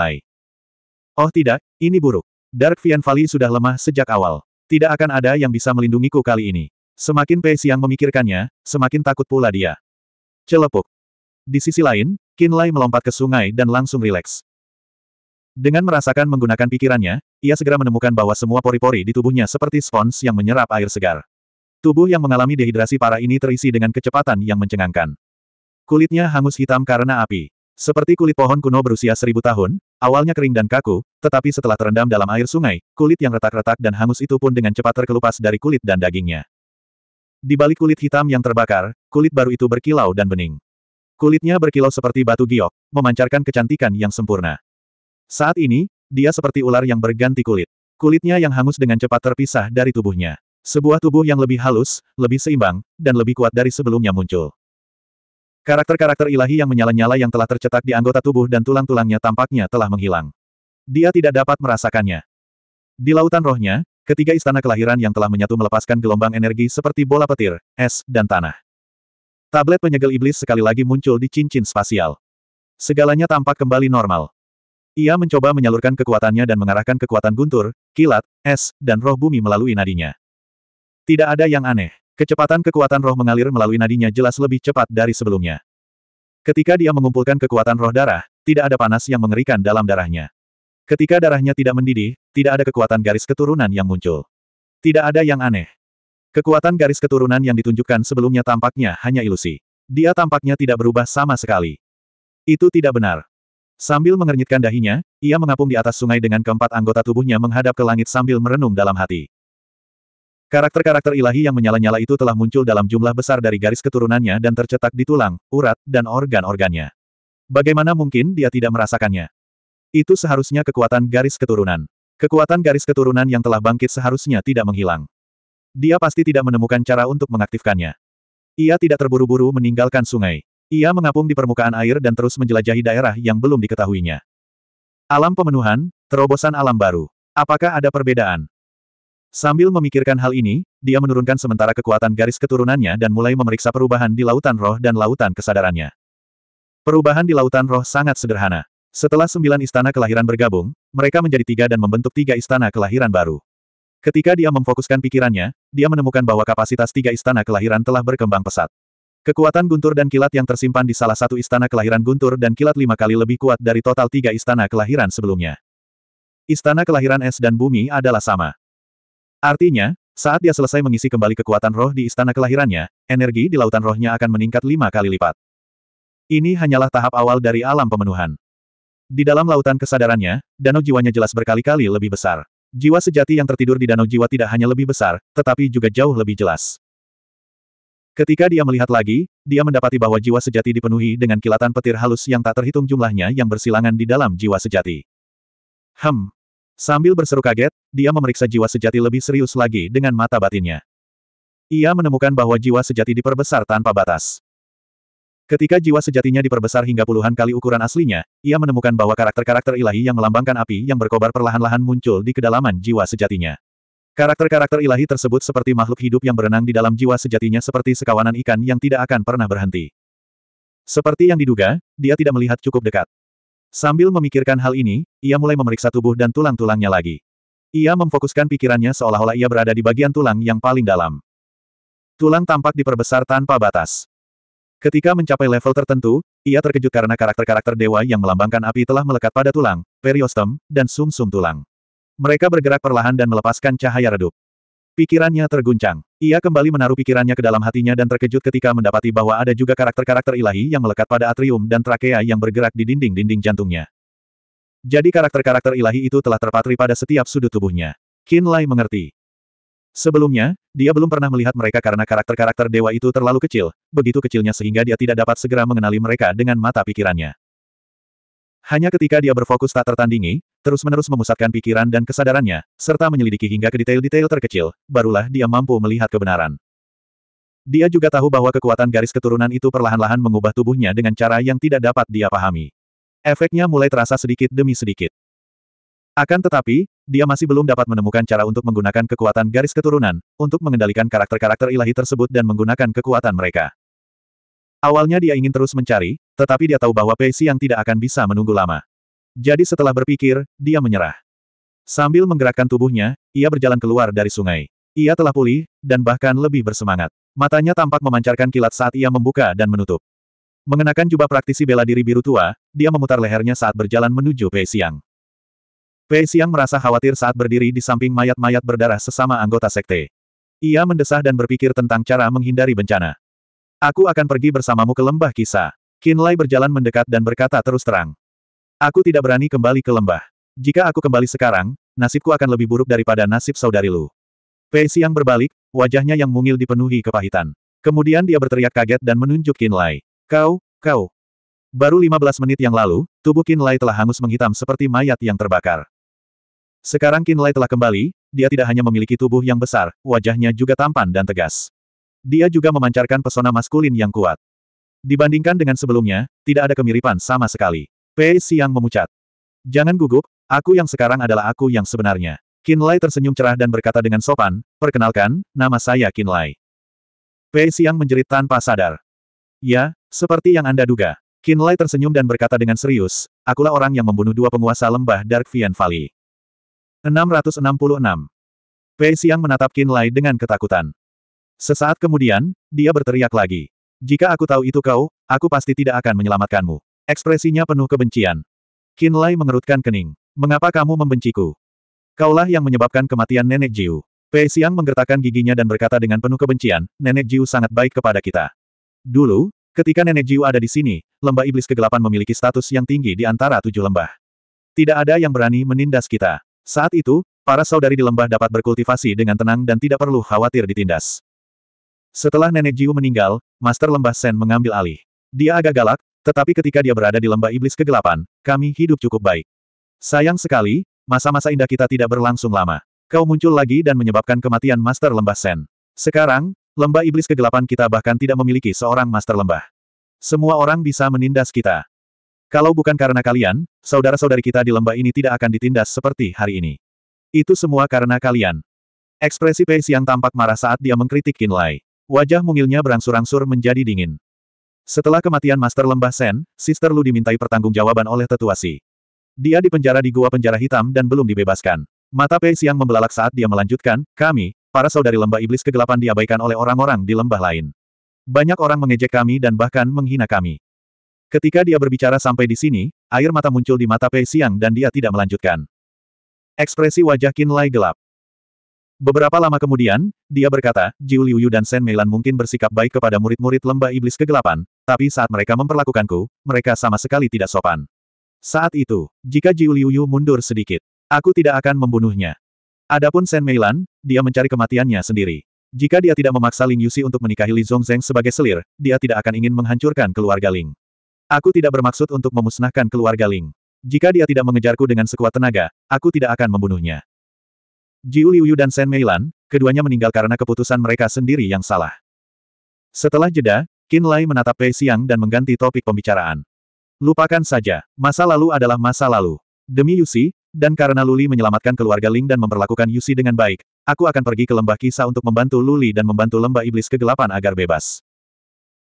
Oh tidak, ini buruk. Dark Vian Valley sudah lemah sejak awal. Tidak akan ada yang bisa melindungiku kali ini. Semakin Pei Xiang memikirkannya, semakin takut pula dia. Celepuk. Di sisi lain, Qin Lai melompat ke sungai dan langsung rileks. Dengan merasakan menggunakan pikirannya, ia segera menemukan bahwa semua pori-pori di tubuhnya seperti spons yang menyerap air segar. Tubuh yang mengalami dehidrasi parah ini terisi dengan kecepatan yang mencengangkan. Kulitnya hangus hitam karena api. Seperti kulit pohon kuno berusia seribu tahun, awalnya kering dan kaku, tetapi setelah terendam dalam air sungai, kulit yang retak-retak dan hangus itu pun dengan cepat terkelupas dari kulit dan dagingnya. Di balik kulit hitam yang terbakar, kulit baru itu berkilau dan bening. Kulitnya berkilau seperti batu giok, memancarkan kecantikan yang sempurna. Saat ini, dia seperti ular yang berganti kulit. Kulitnya yang hangus dengan cepat terpisah dari tubuhnya. Sebuah tubuh yang lebih halus, lebih seimbang, dan lebih kuat dari sebelumnya muncul. Karakter-karakter ilahi yang menyala-nyala yang telah tercetak di anggota tubuh dan tulang-tulangnya tampaknya telah menghilang. Dia tidak dapat merasakannya. Di lautan rohnya, ketiga istana kelahiran yang telah menyatu melepaskan gelombang energi seperti bola petir, es, dan tanah. Tablet penyegel iblis sekali lagi muncul di cincin spasial. Segalanya tampak kembali normal. Ia mencoba menyalurkan kekuatannya dan mengarahkan kekuatan guntur, kilat, es, dan roh bumi melalui nadinya. Tidak ada yang aneh. Kecepatan kekuatan roh mengalir melalui nadinya jelas lebih cepat dari sebelumnya. Ketika dia mengumpulkan kekuatan roh darah, tidak ada panas yang mengerikan dalam darahnya. Ketika darahnya tidak mendidih, tidak ada kekuatan garis keturunan yang muncul. Tidak ada yang aneh. Kekuatan garis keturunan yang ditunjukkan sebelumnya tampaknya hanya ilusi. Dia tampaknya tidak berubah sama sekali. Itu tidak benar. Sambil mengernyitkan dahinya, ia mengapung di atas sungai dengan keempat anggota tubuhnya menghadap ke langit sambil merenung dalam hati. Karakter-karakter ilahi yang menyala-nyala itu telah muncul dalam jumlah besar dari garis keturunannya dan tercetak di tulang, urat, dan organ-organnya. Bagaimana mungkin dia tidak merasakannya? Itu seharusnya kekuatan garis keturunan. Kekuatan garis keturunan yang telah bangkit seharusnya tidak menghilang. Dia pasti tidak menemukan cara untuk mengaktifkannya. Ia tidak terburu-buru meninggalkan sungai. Ia mengapung di permukaan air dan terus menjelajahi daerah yang belum diketahuinya. Alam pemenuhan, terobosan alam baru. Apakah ada perbedaan? Sambil memikirkan hal ini, dia menurunkan sementara kekuatan garis keturunannya dan mulai memeriksa perubahan di lautan roh dan lautan kesadarannya. Perubahan di lautan roh sangat sederhana. Setelah sembilan istana kelahiran bergabung, mereka menjadi tiga dan membentuk tiga istana kelahiran baru. Ketika dia memfokuskan pikirannya, dia menemukan bahwa kapasitas tiga istana kelahiran telah berkembang pesat. Kekuatan guntur dan kilat yang tersimpan di salah satu istana kelahiran guntur dan kilat lima kali lebih kuat dari total tiga istana kelahiran sebelumnya. Istana kelahiran es dan bumi adalah sama. Artinya, saat dia selesai mengisi kembali kekuatan roh di istana kelahirannya, energi di lautan rohnya akan meningkat lima kali lipat. Ini hanyalah tahap awal dari alam pemenuhan. Di dalam lautan kesadarannya, danau jiwanya jelas berkali-kali lebih besar. Jiwa sejati yang tertidur di danau jiwa tidak hanya lebih besar, tetapi juga jauh lebih jelas. Ketika dia melihat lagi, dia mendapati bahwa jiwa sejati dipenuhi dengan kilatan petir halus yang tak terhitung jumlahnya yang bersilangan di dalam jiwa sejati. Hem, Sambil berseru kaget, dia memeriksa jiwa sejati lebih serius lagi dengan mata batinnya. Ia menemukan bahwa jiwa sejati diperbesar tanpa batas. Ketika jiwa sejatinya diperbesar hingga puluhan kali ukuran aslinya, ia menemukan bahwa karakter-karakter ilahi yang melambangkan api yang berkobar perlahan-lahan muncul di kedalaman jiwa sejatinya. Karakter-karakter ilahi tersebut seperti makhluk hidup yang berenang di dalam jiwa sejatinya seperti sekawanan ikan yang tidak akan pernah berhenti. Seperti yang diduga, dia tidak melihat cukup dekat. Sambil memikirkan hal ini, ia mulai memeriksa tubuh dan tulang-tulangnya lagi. Ia memfokuskan pikirannya seolah-olah ia berada di bagian tulang yang paling dalam. Tulang tampak diperbesar tanpa batas. Ketika mencapai level tertentu, ia terkejut karena karakter-karakter dewa yang melambangkan api telah melekat pada tulang, periostem, dan sumsum -sum tulang. Mereka bergerak perlahan dan melepaskan cahaya redup. Pikirannya terguncang. Ia kembali menaruh pikirannya ke dalam hatinya dan terkejut ketika mendapati bahwa ada juga karakter-karakter ilahi yang melekat pada atrium dan trakea yang bergerak di dinding-dinding jantungnya. Jadi karakter-karakter ilahi itu telah terpatri pada setiap sudut tubuhnya. Qin Lai mengerti. Sebelumnya, dia belum pernah melihat mereka karena karakter-karakter dewa itu terlalu kecil, begitu kecilnya sehingga dia tidak dapat segera mengenali mereka dengan mata pikirannya. Hanya ketika dia berfokus tak tertandingi, terus-menerus memusatkan pikiran dan kesadarannya, serta menyelidiki hingga ke detail-detail terkecil, barulah dia mampu melihat kebenaran. Dia juga tahu bahwa kekuatan garis keturunan itu perlahan-lahan mengubah tubuhnya dengan cara yang tidak dapat dia pahami. Efeknya mulai terasa sedikit demi sedikit. Akan tetapi, dia masih belum dapat menemukan cara untuk menggunakan kekuatan garis keturunan, untuk mengendalikan karakter-karakter ilahi tersebut dan menggunakan kekuatan mereka. Awalnya dia ingin terus mencari, tetapi dia tahu bahwa Pei Yang tidak akan bisa menunggu lama. Jadi setelah berpikir, dia menyerah. Sambil menggerakkan tubuhnya, ia berjalan keluar dari sungai. Ia telah pulih, dan bahkan lebih bersemangat. Matanya tampak memancarkan kilat saat ia membuka dan menutup. Mengenakan jubah praktisi bela diri biru tua, dia memutar lehernya saat berjalan menuju Pei Xiang. Pei Xiang merasa khawatir saat berdiri di samping mayat-mayat berdarah sesama anggota sekte. Ia mendesah dan berpikir tentang cara menghindari bencana. Aku akan pergi bersamamu ke lembah kisah. Kinlay berjalan mendekat dan berkata terus terang. Aku tidak berani kembali ke lembah. Jika aku kembali sekarang, nasibku akan lebih buruk daripada nasib saudari Lu. Pei Siang berbalik, wajahnya yang mungil dipenuhi kepahitan. Kemudian dia berteriak kaget dan menunjuk Kinlay. Kau, kau. Baru 15 menit yang lalu, tubuh Kinlay telah hangus menghitam seperti mayat yang terbakar. Sekarang Kinlay telah kembali, dia tidak hanya memiliki tubuh yang besar, wajahnya juga tampan dan tegas. Dia juga memancarkan pesona maskulin yang kuat. Dibandingkan dengan sebelumnya, tidak ada kemiripan sama sekali. Pei Siang memucat. Jangan gugup, aku yang sekarang adalah aku yang sebenarnya. Lai tersenyum cerah dan berkata dengan sopan, perkenalkan, nama saya Lai. Pei Siang menjerit tanpa sadar. Ya, seperti yang Anda duga. Lai tersenyum dan berkata dengan serius, akulah orang yang membunuh dua penguasa lembah Dark Vian Valley. 666. Pei Siang menatap Lai dengan ketakutan. Sesaat kemudian, dia berteriak lagi. Jika aku tahu itu kau, aku pasti tidak akan menyelamatkanmu. Ekspresinya penuh kebencian. Qin Lai mengerutkan kening. Mengapa kamu membenciku? Kaulah yang menyebabkan kematian Nenek Jiu. Pei Xiang menggertakkan giginya dan berkata dengan penuh kebencian, Nenek Jiu sangat baik kepada kita. Dulu, ketika Nenek Jiu ada di sini, lembah iblis kegelapan memiliki status yang tinggi di antara tujuh lembah. Tidak ada yang berani menindas kita. Saat itu, para saudari di lembah dapat berkultivasi dengan tenang dan tidak perlu khawatir ditindas. Setelah Nenek Jiu meninggal, Master Lembah Sen mengambil alih. Dia agak galak, tetapi ketika dia berada di lembah iblis kegelapan, kami hidup cukup baik. Sayang sekali, masa-masa indah kita tidak berlangsung lama. Kau muncul lagi dan menyebabkan kematian Master Lembah Sen. Sekarang, lembah iblis kegelapan kita bahkan tidak memiliki seorang Master Lembah. Semua orang bisa menindas kita. Kalau bukan karena kalian, saudara-saudari kita di lembah ini tidak akan ditindas seperti hari ini. Itu semua karena kalian. Ekspresi Pei yang tampak marah saat dia mengkritik Kinlay. Wajah mungilnya berangsur-angsur menjadi dingin. Setelah kematian Master Lembah Sen, Sister Lu dimintai pertanggungjawaban oleh tetuasi. Dia dipenjara di gua penjara hitam dan belum dibebaskan. Mata Pei Siang membelalak saat dia melanjutkan, kami, para saudari lembah iblis kegelapan diabaikan oleh orang-orang di lembah lain. Banyak orang mengejek kami dan bahkan menghina kami. Ketika dia berbicara sampai di sini, air mata muncul di mata Pei Siang dan dia tidak melanjutkan. Ekspresi wajah Kin Lai gelap. Beberapa lama kemudian, dia berkata, Jiu Liuyu dan Shen Meilan mungkin bersikap baik kepada murid-murid lembah iblis kegelapan, tapi saat mereka memperlakukanku, mereka sama sekali tidak sopan. Saat itu, jika Jiu Liuyu mundur sedikit, aku tidak akan membunuhnya. Adapun Shen Meilan, dia mencari kematiannya sendiri. Jika dia tidak memaksa Ling Yusi untuk menikahi Li Zongzeng sebagai selir, dia tidak akan ingin menghancurkan keluarga Ling. Aku tidak bermaksud untuk memusnahkan keluarga Ling. Jika dia tidak mengejarku dengan sekuat tenaga, aku tidak akan membunuhnya. Jiu Liuyu dan Shen Meilan, keduanya meninggal karena keputusan mereka sendiri yang salah. Setelah jeda, Qin Lai menatap Pei Xiang dan mengganti topik pembicaraan. Lupakan saja, masa lalu adalah masa lalu. Demi Yusi, dan karena Luli menyelamatkan keluarga Ling dan memperlakukan Yusi dengan baik, aku akan pergi ke lembah kisah untuk membantu Luli dan membantu lembah iblis kegelapan agar bebas.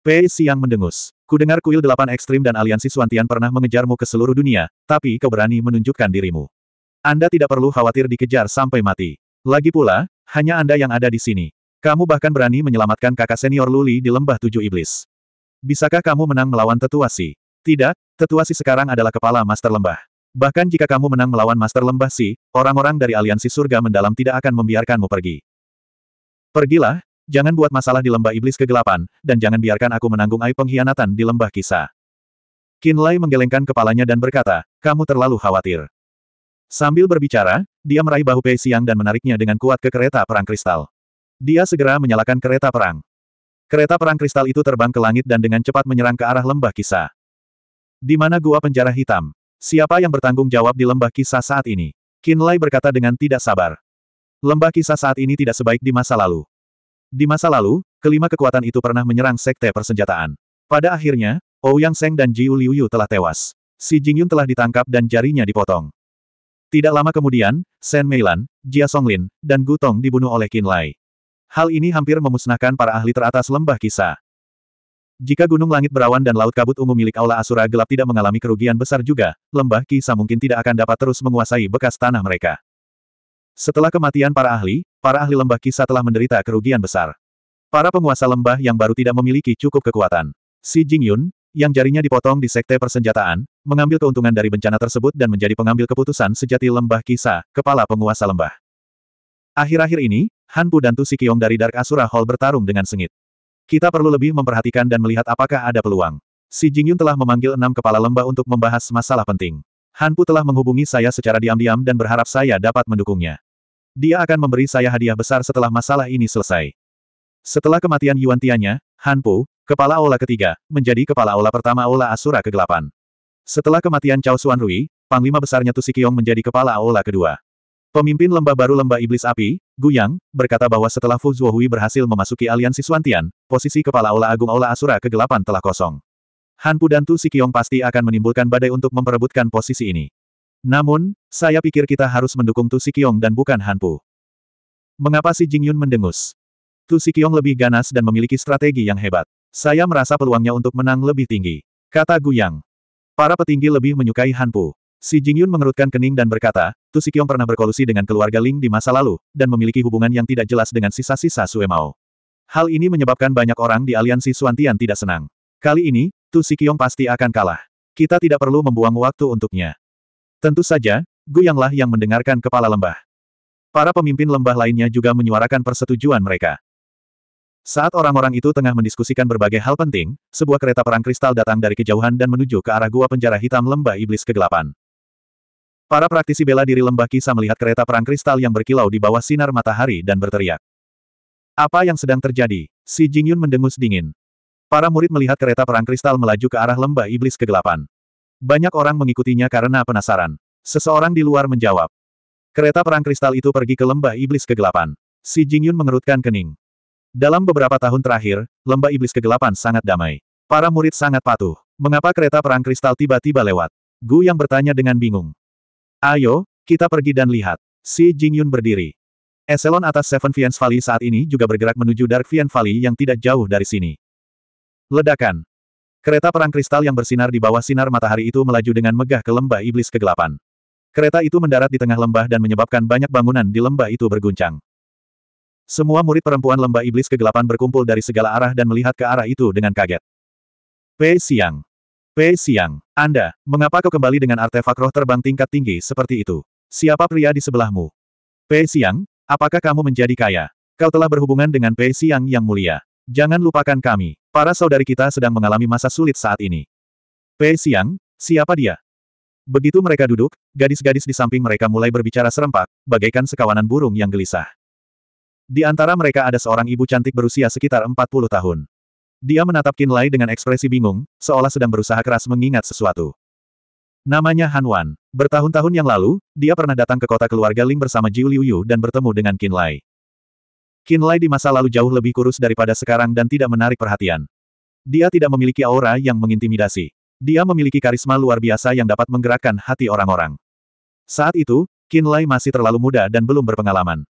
Pei Xiang mendengus. Kudengar kuil delapan ekstrim dan aliansi Suantian pernah mengejarmu ke seluruh dunia, tapi kau berani menunjukkan dirimu. Anda tidak perlu khawatir dikejar sampai mati. Lagi pula, hanya Anda yang ada di sini. Kamu bahkan berani menyelamatkan kakak senior Luli di lembah tujuh iblis. Bisakah kamu menang melawan tetuasi? Tidak, tetuasi sekarang adalah kepala master lembah. Bahkan jika kamu menang melawan master lembah si, orang-orang dari aliansi surga mendalam tidak akan membiarkanmu pergi. Pergilah, jangan buat masalah di lembah iblis kegelapan, dan jangan biarkan aku menanggung aib pengkhianatan di lembah kisah. Kinlay menggelengkan kepalanya dan berkata, kamu terlalu khawatir. Sambil berbicara, dia meraih bahu Pei Siang dan menariknya dengan kuat ke kereta perang kristal. Dia segera menyalakan kereta perang. Kereta perang kristal itu terbang ke langit dan dengan cepat menyerang ke arah lembah kisah. Di mana gua penjara hitam? Siapa yang bertanggung jawab di lembah kisah saat ini? Qin Lai berkata dengan tidak sabar. Lembah kisah saat ini tidak sebaik di masa lalu. Di masa lalu, kelima kekuatan itu pernah menyerang sekte persenjataan. Pada akhirnya, Ouyang Seng dan Jiu Liuyu telah tewas. Si Jingyun telah ditangkap dan jarinya dipotong. Tidak lama kemudian, Shen Meilan, Jia Songlin, dan Gutong dibunuh oleh Qin Lai. Hal ini hampir memusnahkan para ahli teratas lembah kisah. Jika gunung langit berawan dan laut kabut ungu milik Aula Asura gelap tidak mengalami kerugian besar juga, lembah kisah mungkin tidak akan dapat terus menguasai bekas tanah mereka. Setelah kematian para ahli, para ahli lembah kisah telah menderita kerugian besar. Para penguasa lembah yang baru tidak memiliki cukup kekuatan. Si Jingyun, yang jarinya dipotong di sekte persenjataan, mengambil keuntungan dari bencana tersebut dan menjadi pengambil keputusan sejati lembah kisah, kepala penguasa lembah. Akhir-akhir ini, Hanpu dan Tu Sikyong dari Dark Asura Hall bertarung dengan sengit. Kita perlu lebih memperhatikan dan melihat apakah ada peluang. Si Jingyun telah memanggil enam kepala lembah untuk membahas masalah penting. Hanpu telah menghubungi saya secara diam-diam dan berharap saya dapat mendukungnya. Dia akan memberi saya hadiah besar setelah masalah ini selesai. Setelah kematian Yuan Tianya, Hanpu, Kepala Aula ketiga, menjadi kepala Aula pertama Aula Asura kegelapan. Setelah kematian Cao Suan Rui, Panglima besarnya Tusikiong menjadi kepala Aula kedua. Pemimpin lembah baru lembah iblis api, Guyang, berkata bahwa setelah Fu Zuohui berhasil memasuki aliansi Suantian, posisi kepala Aula Agung Aula Asura kegelapan telah kosong. Hanpu dan Tu pasti akan menimbulkan badai untuk memperebutkan posisi ini. Namun, saya pikir kita harus mendukung Tu Sikiong dan bukan Hanpu. Mengapa si Jingyun mendengus? Tu Sikiong lebih ganas dan memiliki strategi yang hebat. Saya merasa peluangnya untuk menang lebih tinggi. Kata Guyang. Para petinggi lebih menyukai Hanpu. Si Jingyun mengerutkan kening dan berkata, Tu Sikyong pernah berkolusi dengan keluarga Ling di masa lalu, dan memiliki hubungan yang tidak jelas dengan sisa-sisa Suemao. Hal ini menyebabkan banyak orang di aliansi Suantian tidak senang. Kali ini, Tu Sikyong pasti akan kalah. Kita tidak perlu membuang waktu untuknya. Tentu saja, Guyanglah yang mendengarkan kepala lembah. Para pemimpin lembah lainnya juga menyuarakan persetujuan mereka. Saat orang-orang itu tengah mendiskusikan berbagai hal penting, sebuah kereta perang kristal datang dari kejauhan dan menuju ke arah gua penjara hitam lembah iblis kegelapan. Para praktisi bela diri lembah kisah melihat kereta perang kristal yang berkilau di bawah sinar matahari dan berteriak. Apa yang sedang terjadi? Si Jingyun mendengus dingin. Para murid melihat kereta perang kristal melaju ke arah lembah iblis kegelapan. Banyak orang mengikutinya karena penasaran. Seseorang di luar menjawab. Kereta perang kristal itu pergi ke lembah iblis kegelapan. Si Jingyun mengerutkan kening. Dalam beberapa tahun terakhir, lembah iblis kegelapan sangat damai. Para murid sangat patuh. Mengapa kereta perang kristal tiba-tiba lewat? Gu yang bertanya dengan bingung. Ayo, kita pergi dan lihat. Si Jingyun berdiri. Eselon atas Seven Fians Valley saat ini juga bergerak menuju Dark Fian Valley yang tidak jauh dari sini. Ledakan. Kereta perang kristal yang bersinar di bawah sinar matahari itu melaju dengan megah ke lembah iblis kegelapan. Kereta itu mendarat di tengah lembah dan menyebabkan banyak bangunan di lembah itu berguncang. Semua murid perempuan lembah iblis kegelapan berkumpul dari segala arah dan melihat ke arah itu dengan kaget. Pei Siang. Pei Siang, Anda, mengapa kau kembali dengan artefak roh terbang tingkat tinggi seperti itu? Siapa pria di sebelahmu? Pei Siang, apakah kamu menjadi kaya? Kau telah berhubungan dengan Pei Siang yang mulia. Jangan lupakan kami. Para saudari kita sedang mengalami masa sulit saat ini. Pei Siang, siapa dia? Begitu mereka duduk, gadis-gadis di samping mereka mulai berbicara serempak, bagaikan sekawanan burung yang gelisah. Di antara mereka ada seorang ibu cantik berusia sekitar 40 tahun. Dia menatap Lai dengan ekspresi bingung, seolah sedang berusaha keras mengingat sesuatu. Namanya Han Wan. Bertahun-tahun yang lalu, dia pernah datang ke kota keluarga Ling bersama Jiu Liu Yu dan bertemu dengan Qin Lai di masa lalu jauh lebih kurus daripada sekarang dan tidak menarik perhatian. Dia tidak memiliki aura yang mengintimidasi. Dia memiliki karisma luar biasa yang dapat menggerakkan hati orang-orang. Saat itu, Lai masih terlalu muda dan belum berpengalaman.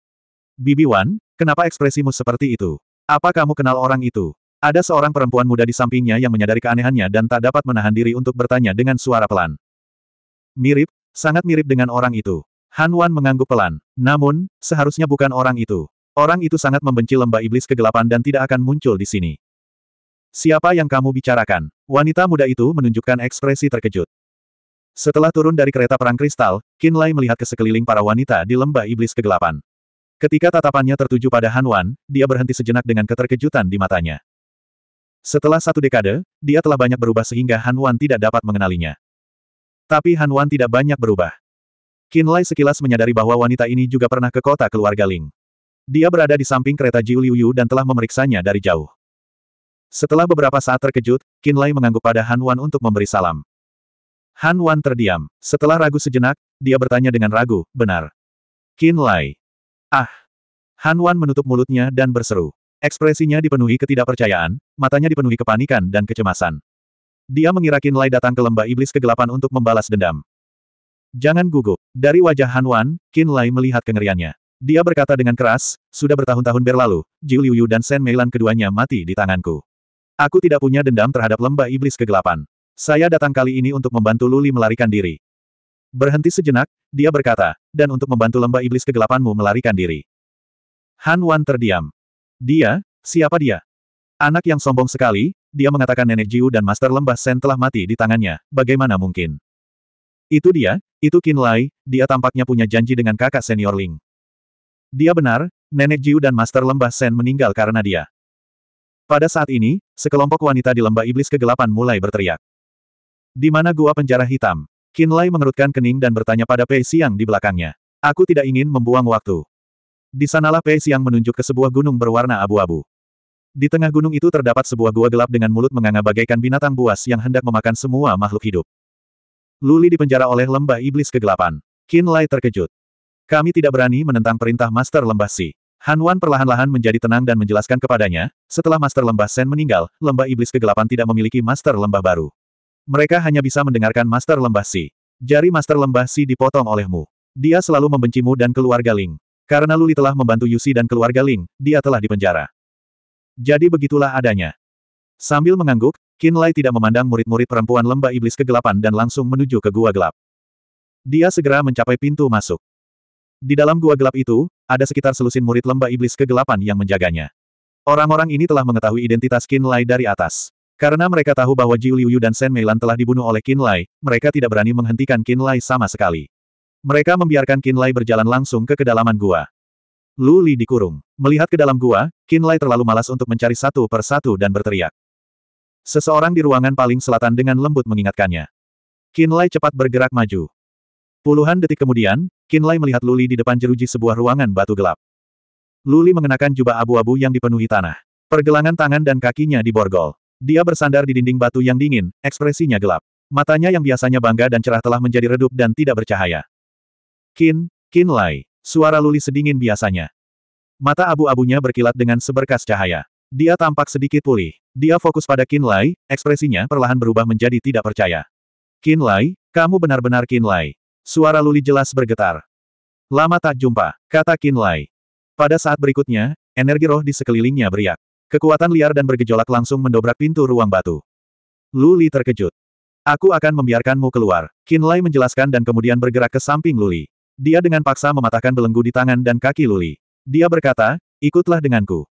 Bibi Wan, kenapa ekspresimu seperti itu? Apa kamu kenal orang itu? Ada seorang perempuan muda di sampingnya yang menyadari keanehannya dan tak dapat menahan diri untuk bertanya dengan suara pelan. Mirip, sangat mirip dengan orang itu. Han Wan mengangguk pelan. Namun, seharusnya bukan orang itu. Orang itu sangat membenci lembah iblis kegelapan dan tidak akan muncul di sini. Siapa yang kamu bicarakan? Wanita muda itu menunjukkan ekspresi terkejut. Setelah turun dari kereta perang kristal, Kinlay Lai melihat ke sekeliling para wanita di lembah iblis kegelapan. Ketika tatapannya tertuju pada Han Wan, dia berhenti sejenak dengan keterkejutan di matanya. Setelah satu dekade, dia telah banyak berubah sehingga Han Wan tidak dapat mengenalinya. Tapi Han Wan tidak banyak berubah. Qin Lai sekilas menyadari bahwa wanita ini juga pernah ke kota keluarga Ling. Dia berada di samping kereta Jiu Liu Yu dan telah memeriksanya dari jauh. Setelah beberapa saat terkejut, Qin Lai mengangguk pada Han Wan untuk memberi salam. Han Wan terdiam. Setelah ragu sejenak, dia bertanya dengan ragu, benar. Qin Lai, Ah! Han Wan menutup mulutnya dan berseru. Ekspresinya dipenuhi ketidakpercayaan, matanya dipenuhi kepanikan dan kecemasan. Dia mengira Kin Lai datang ke lembah iblis kegelapan untuk membalas dendam. Jangan gugup. Dari wajah Han Wan, Qin Lai melihat kengeriannya. Dia berkata dengan keras, sudah bertahun-tahun berlalu, Jiu Liu Yu dan Shen Meilan keduanya mati di tanganku. Aku tidak punya dendam terhadap lembah iblis kegelapan. Saya datang kali ini untuk membantu Luli melarikan diri. Berhenti sejenak, dia berkata, dan untuk membantu lembah iblis kegelapanmu melarikan diri. Han Wan terdiam. Dia? Siapa dia? Anak yang sombong sekali, dia mengatakan nenek Jiu dan master lembah Sen telah mati di tangannya, bagaimana mungkin? Itu dia, itu Qin Lai, dia tampaknya punya janji dengan kakak senior Ling. Dia benar, nenek Jiu dan master lembah Sen meninggal karena dia. Pada saat ini, sekelompok wanita di lembah iblis kegelapan mulai berteriak. Di mana gua penjara hitam? Kinlay mengerutkan kening dan bertanya pada Pei Xiang di belakangnya. Aku tidak ingin membuang waktu. Di sanalah Pei Xiang menunjuk ke sebuah gunung berwarna abu-abu. Di tengah gunung itu terdapat sebuah gua gelap dengan mulut menganga bagaikan binatang buas yang hendak memakan semua makhluk hidup. Luli dipenjara oleh lembah iblis kegelapan. Kinlay terkejut. Kami tidak berani menentang perintah Master Lembah Si. Han Wan perlahan-lahan menjadi tenang dan menjelaskan kepadanya, setelah Master Lembah Sen meninggal, Lembah Iblis Kegelapan tidak memiliki Master Lembah baru. Mereka hanya bisa mendengarkan Master Lembah Si. Jari Master Lembah Si dipotong olehmu. Dia selalu membencimu dan keluarga Ling. Karena Luli telah membantu Yusi dan keluarga Ling, dia telah dipenjara. Jadi begitulah adanya. Sambil mengangguk, Qin Lai tidak memandang murid-murid perempuan lembah iblis kegelapan dan langsung menuju ke gua gelap. Dia segera mencapai pintu masuk. Di dalam gua gelap itu, ada sekitar selusin murid lembah iblis kegelapan yang menjaganya. Orang-orang ini telah mengetahui identitas Qin Lai dari atas. Karena mereka tahu bahwa Jiu Liuyu dan Shen Meilan telah dibunuh oleh Qin Lai, mereka tidak berani menghentikan Qin Lai sama sekali. Mereka membiarkan Qin Lai berjalan langsung ke kedalaman gua. Lu Li dikurung. Melihat ke dalam gua, Qin Lai terlalu malas untuk mencari satu per satu dan berteriak. Seseorang di ruangan paling selatan dengan lembut mengingatkannya. Qin Lai cepat bergerak maju. Puluhan detik kemudian, Qin Lai melihat Luli di depan jeruji sebuah ruangan batu gelap. Luli mengenakan jubah abu-abu yang dipenuhi tanah. Pergelangan tangan dan kakinya diborgol. Dia bersandar di dinding batu yang dingin, ekspresinya gelap. Matanya yang biasanya bangga dan cerah telah menjadi redup dan tidak bercahaya. Kin, Kin Lai. Suara Luli sedingin biasanya. Mata abu-abunya berkilat dengan seberkas cahaya. Dia tampak sedikit pulih. Dia fokus pada Kin Lai, ekspresinya perlahan berubah menjadi tidak percaya. Kin Lai, kamu benar-benar Kin Lai. Suara Luli jelas bergetar. Lama tak jumpa, kata Kin Lai. Pada saat berikutnya, energi roh di sekelilingnya beriak. Kekuatan liar dan bergejolak langsung mendobrak pintu ruang batu. Luli terkejut. Aku akan membiarkanmu keluar. Kinlay menjelaskan dan kemudian bergerak ke samping Luli. Dia dengan paksa mematahkan belenggu di tangan dan kaki Luli. Dia berkata, ikutlah denganku.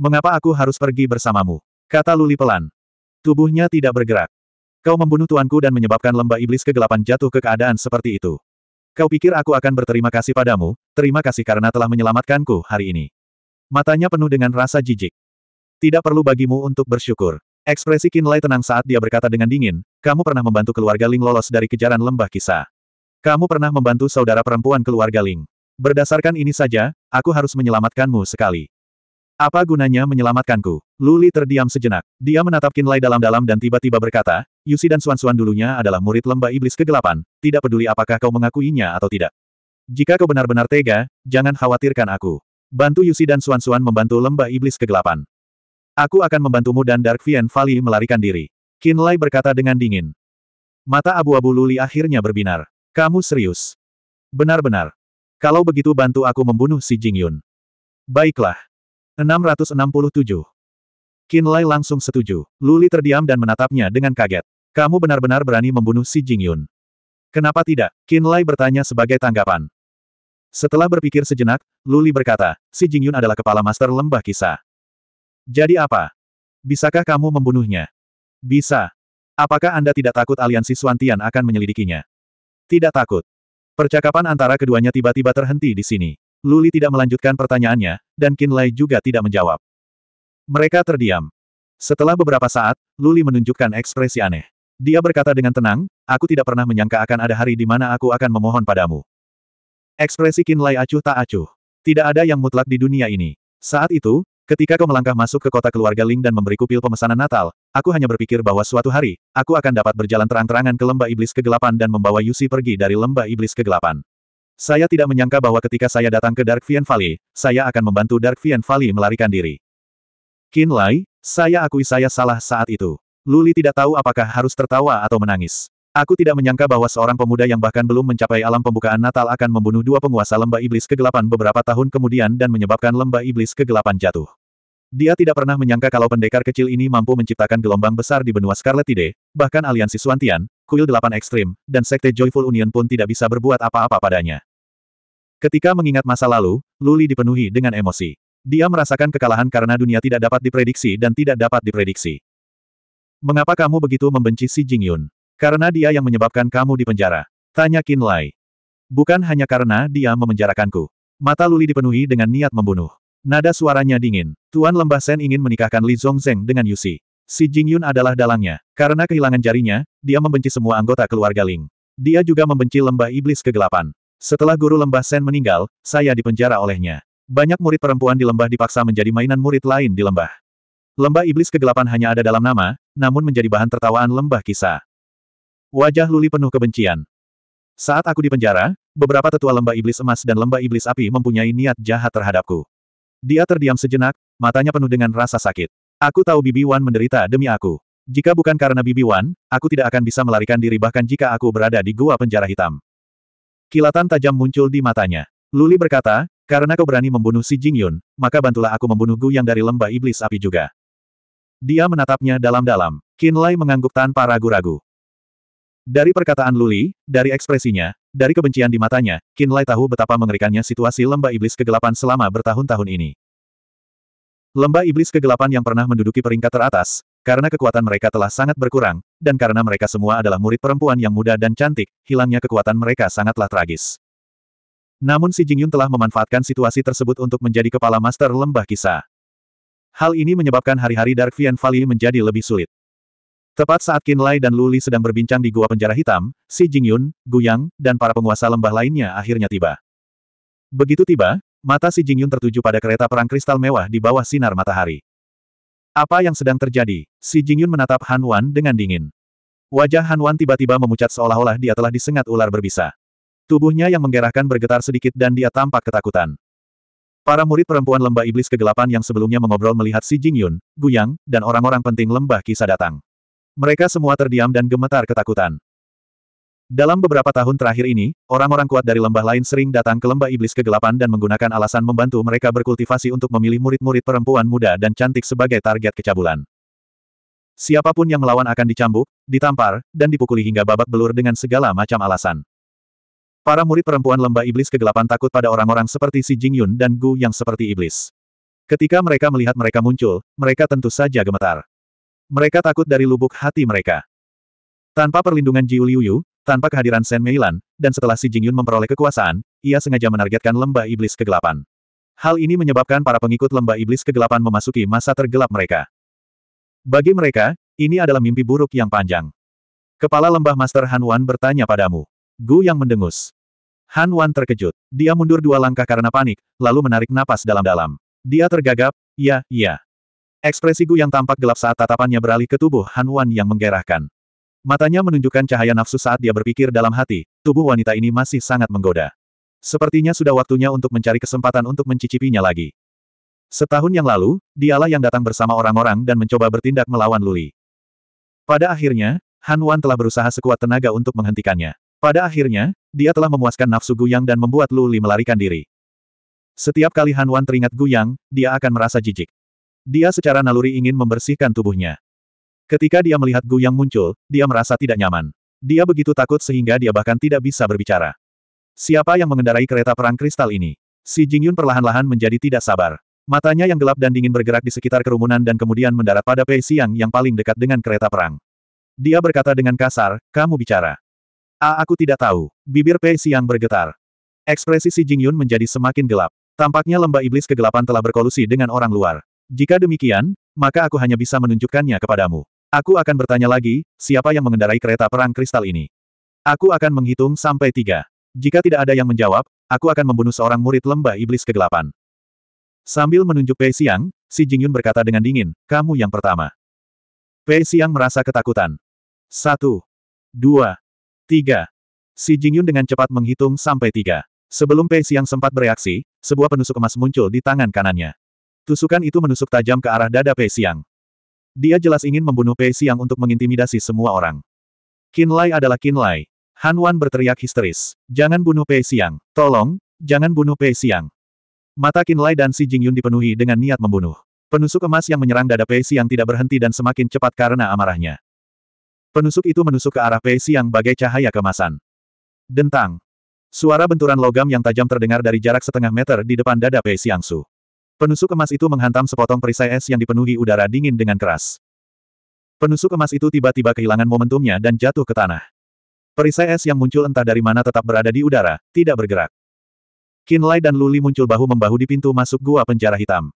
Mengapa aku harus pergi bersamamu? Kata Luli pelan. Tubuhnya tidak bergerak. Kau membunuh tuanku dan menyebabkan lembah iblis kegelapan jatuh ke keadaan seperti itu. Kau pikir aku akan berterima kasih padamu, terima kasih karena telah menyelamatkanku hari ini. Matanya penuh dengan rasa jijik. Tidak perlu bagimu untuk bersyukur. Ekspresi Kinlay tenang saat dia berkata dengan dingin, kamu pernah membantu keluarga Ling lolos dari kejaran lembah kisah. Kamu pernah membantu saudara perempuan keluarga Ling. Berdasarkan ini saja, aku harus menyelamatkanmu sekali. Apa gunanya menyelamatkanku? Luli terdiam sejenak. Dia menatap Kinlay dalam-dalam dan tiba-tiba berkata, Yusi dan Suan-Suan dulunya adalah murid lembah iblis kegelapan, tidak peduli apakah kau mengakuinya atau tidak. Jika kau benar-benar tega, jangan khawatirkan aku. Bantu Yusi dan Suan-Suan membantu lembah iblis kegelapan. Aku akan membantumu dan Dark Vian Valley melarikan diri. Qin Lai berkata dengan dingin. Mata abu-abu Luli akhirnya berbinar. Kamu serius? Benar-benar. Kalau begitu bantu aku membunuh si Jingyun. Baiklah. 667. Qin Lai langsung setuju. Luli terdiam dan menatapnya dengan kaget. Kamu benar-benar berani membunuh si Jingyun. Kenapa tidak? Qin Lai bertanya sebagai tanggapan. Setelah berpikir sejenak, Luli berkata, si Jingyun adalah kepala master lembah kisah. Jadi apa? Bisakah kamu membunuhnya? Bisa. Apakah Anda tidak takut aliansi Suantian akan menyelidikinya? Tidak takut. Percakapan antara keduanya tiba-tiba terhenti di sini. Luli tidak melanjutkan pertanyaannya, dan Lai juga tidak menjawab. Mereka terdiam. Setelah beberapa saat, Luli menunjukkan ekspresi aneh. Dia berkata dengan tenang, aku tidak pernah menyangka akan ada hari di mana aku akan memohon padamu. Ekspresi Lai acuh tak acuh. Tidak ada yang mutlak di dunia ini. Saat itu, Ketika kau melangkah masuk ke kota keluarga Ling dan memberiku pil pemesanan Natal, aku hanya berpikir bahwa suatu hari, aku akan dapat berjalan terang-terangan ke lembah iblis kegelapan dan membawa Yusi pergi dari lembah iblis kegelapan. Saya tidak menyangka bahwa ketika saya datang ke Dark Vian Valley, saya akan membantu Dark Vian Valley melarikan diri. Kin Lai, saya akui saya salah saat itu. Luli tidak tahu apakah harus tertawa atau menangis. Aku tidak menyangka bahwa seorang pemuda yang bahkan belum mencapai alam pembukaan Natal akan membunuh dua penguasa lembah iblis kegelapan beberapa tahun kemudian dan menyebabkan lembah iblis kegelapan jatuh. Dia tidak pernah menyangka kalau pendekar kecil ini mampu menciptakan gelombang besar di benua Scarlet Tide, bahkan aliansi Suantian, Kuil Delapan Ekstrim, dan Sekte Joyful Union pun tidak bisa berbuat apa-apa padanya. Ketika mengingat masa lalu, Luli dipenuhi dengan emosi. Dia merasakan kekalahan karena dunia tidak dapat diprediksi dan tidak dapat diprediksi. Mengapa kamu begitu membenci si Jingyun? Karena dia yang menyebabkan kamu dipenjara. Tanya Qin Lai. Bukan hanya karena dia memenjarakanku. Mata Luli dipenuhi dengan niat membunuh. Nada suaranya dingin. Tuan Lembah Sen ingin menikahkan Li Zhongzeng dengan Yusi. Si Jingyun adalah dalangnya. Karena kehilangan jarinya, dia membenci semua anggota keluarga Ling. Dia juga membenci Lembah Iblis Kegelapan. Setelah guru Lembah Sen meninggal, saya dipenjara olehnya. Banyak murid perempuan di lembah dipaksa menjadi mainan murid lain di lembah. Lembah Iblis Kegelapan hanya ada dalam nama, namun menjadi bahan tertawaan lembah kisah. Wajah Luli penuh kebencian. Saat aku dipenjara, beberapa tetua lembah iblis emas dan lembah iblis api mempunyai niat jahat terhadapku. Dia terdiam sejenak, matanya penuh dengan rasa sakit. Aku tahu Bibi Wan menderita demi aku. Jika bukan karena Bibi Wan, aku tidak akan bisa melarikan diri bahkan jika aku berada di gua penjara hitam. Kilatan tajam muncul di matanya. Luli berkata, karena kau berani membunuh si Jingyun, maka bantulah aku membunuh Gu yang dari lembah iblis api juga. Dia menatapnya dalam-dalam. Kinlay Lai mengangguk tanpa ragu-ragu. Dari perkataan Luli, dari ekspresinya, dari kebencian di matanya, Qin Lai tahu betapa mengerikannya situasi lembah iblis kegelapan selama bertahun-tahun ini. Lembah iblis kegelapan yang pernah menduduki peringkat teratas, karena kekuatan mereka telah sangat berkurang, dan karena mereka semua adalah murid perempuan yang muda dan cantik, hilangnya kekuatan mereka sangatlah tragis. Namun Si Jingyun telah memanfaatkan situasi tersebut untuk menjadi kepala master lembah kisah. Hal ini menyebabkan hari-hari Dark Vian Valley menjadi lebih sulit. Tepat saat Qin Lai dan Luli sedang berbincang di gua penjara hitam, Si Jingyun, Gu Yang, dan para penguasa lembah lainnya akhirnya tiba. Begitu tiba, mata Si Jingyun tertuju pada kereta perang kristal mewah di bawah sinar matahari. Apa yang sedang terjadi? Si Jingyun menatap Han Wan dengan dingin. Wajah Han Wan tiba-tiba memucat seolah-olah dia telah disengat ular berbisa. Tubuhnya yang menggerakkan bergetar sedikit dan dia tampak ketakutan. Para murid perempuan lembah iblis kegelapan yang sebelumnya mengobrol melihat Si Jingyun, Gu Yang, dan orang-orang penting lembah kisah datang. Mereka semua terdiam dan gemetar ketakutan. Dalam beberapa tahun terakhir ini, orang-orang kuat dari lembah lain sering datang ke lembah iblis kegelapan dan menggunakan alasan membantu mereka berkultivasi untuk memilih murid-murid perempuan muda dan cantik sebagai target kecabulan. Siapapun yang melawan akan dicambuk, ditampar, dan dipukuli hingga babak belur dengan segala macam alasan. Para murid perempuan lembah iblis kegelapan takut pada orang-orang seperti si Jingyun dan Gu yang seperti iblis. Ketika mereka melihat mereka muncul, mereka tentu saja gemetar. Mereka takut dari lubuk hati mereka. Tanpa perlindungan Jiu Liu Yu, tanpa kehadiran Sen Meilan, dan setelah Si Jingyun memperoleh kekuasaan, ia sengaja menargetkan lembah iblis kegelapan. Hal ini menyebabkan para pengikut lembah iblis kegelapan memasuki masa tergelap mereka. Bagi mereka, ini adalah mimpi buruk yang panjang. Kepala lembah Master Han Wan bertanya padamu. Gu yang mendengus. Han Wan terkejut. Dia mundur dua langkah karena panik, lalu menarik napas dalam-dalam. Dia tergagap, ya, ya. Ekspresi Gu yang tampak gelap saat tatapannya beralih ke tubuh Han Wan yang menggerahkan. Matanya menunjukkan cahaya nafsu saat dia berpikir dalam hati, tubuh wanita ini masih sangat menggoda. Sepertinya sudah waktunya untuk mencari kesempatan untuk mencicipinya lagi. Setahun yang lalu, dialah yang datang bersama orang-orang dan mencoba bertindak melawan Luli. Pada akhirnya, Han Wan telah berusaha sekuat tenaga untuk menghentikannya. Pada akhirnya, dia telah memuaskan nafsu Guyang dan membuat Luli melarikan diri. Setiap kali Han Wan teringat Guyang, dia akan merasa jijik. Dia secara naluri ingin membersihkan tubuhnya. Ketika dia melihat Gu yang muncul, dia merasa tidak nyaman. Dia begitu takut sehingga dia bahkan tidak bisa berbicara. Siapa yang mengendarai kereta perang kristal ini? Si Jingyun perlahan-lahan menjadi tidak sabar. Matanya yang gelap dan dingin bergerak di sekitar kerumunan dan kemudian mendarat pada Pei Xiang yang paling dekat dengan kereta perang. Dia berkata dengan kasar, kamu bicara. A ah, aku tidak tahu. Bibir Pei Xiang bergetar. Ekspresi Si Jingyun menjadi semakin gelap. Tampaknya lembah iblis kegelapan telah berkolusi dengan orang luar. Jika demikian, maka aku hanya bisa menunjukkannya kepadamu. Aku akan bertanya lagi, siapa yang mengendarai kereta perang kristal ini? Aku akan menghitung sampai tiga. Jika tidak ada yang menjawab, aku akan membunuh seorang murid lembah iblis kegelapan. Sambil menunjuk Pei Siang, si Jingyun berkata dengan dingin, kamu yang pertama. Pei Siang merasa ketakutan. Satu, dua, tiga. Si Jingyun dengan cepat menghitung sampai tiga. Sebelum Pei Siang sempat bereaksi, sebuah penusuk emas muncul di tangan kanannya. Tusukan itu menusuk tajam ke arah dada Pei Xiang. Dia jelas ingin membunuh Pei Xiang untuk mengintimidasi semua orang. Qin Lai adalah Qin Lai. Han Wan berteriak histeris. Jangan bunuh Pei Xiang. Tolong, jangan bunuh Pei Xiang. Mata Qin Lai dan Si Jing Yun dipenuhi dengan niat membunuh. Penusuk emas yang menyerang dada Pei Xiang tidak berhenti dan semakin cepat karena amarahnya. Penusuk itu menusuk ke arah Pei Xiang bagai cahaya kemasan. Dentang. Suara benturan logam yang tajam terdengar dari jarak setengah meter di depan dada Pei Xiang Su. Penusuk emas itu menghantam sepotong perisai es yang dipenuhi udara dingin dengan keras. Penusuk emas itu tiba-tiba kehilangan momentumnya dan jatuh ke tanah. Perisai es yang muncul entah dari mana tetap berada di udara, tidak bergerak. Lai dan Luli muncul bahu-membahu di pintu masuk gua penjara hitam.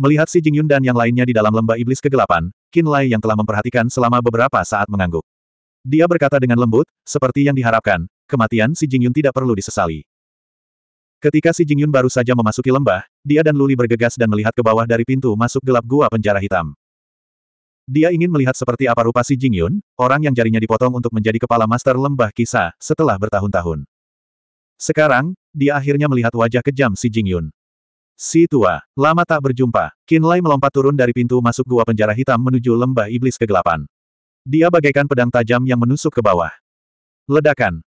Melihat si Jingyun dan yang lainnya di dalam lembah iblis kegelapan, Lai yang telah memperhatikan selama beberapa saat mengangguk. Dia berkata dengan lembut, seperti yang diharapkan, kematian si Jingyun tidak perlu disesali. Ketika si Jingyun baru saja memasuki lembah, dia dan Luli bergegas dan melihat ke bawah dari pintu masuk gelap gua penjara hitam. Dia ingin melihat seperti apa rupa si Jingyun, orang yang jarinya dipotong untuk menjadi kepala master lembah kisah setelah bertahun-tahun. Sekarang, dia akhirnya melihat wajah kejam si Jingyun. Si tua, lama tak berjumpa, Kinlay melompat turun dari pintu masuk gua penjara hitam menuju lembah iblis kegelapan. Dia bagaikan pedang tajam yang menusuk ke bawah. Ledakan,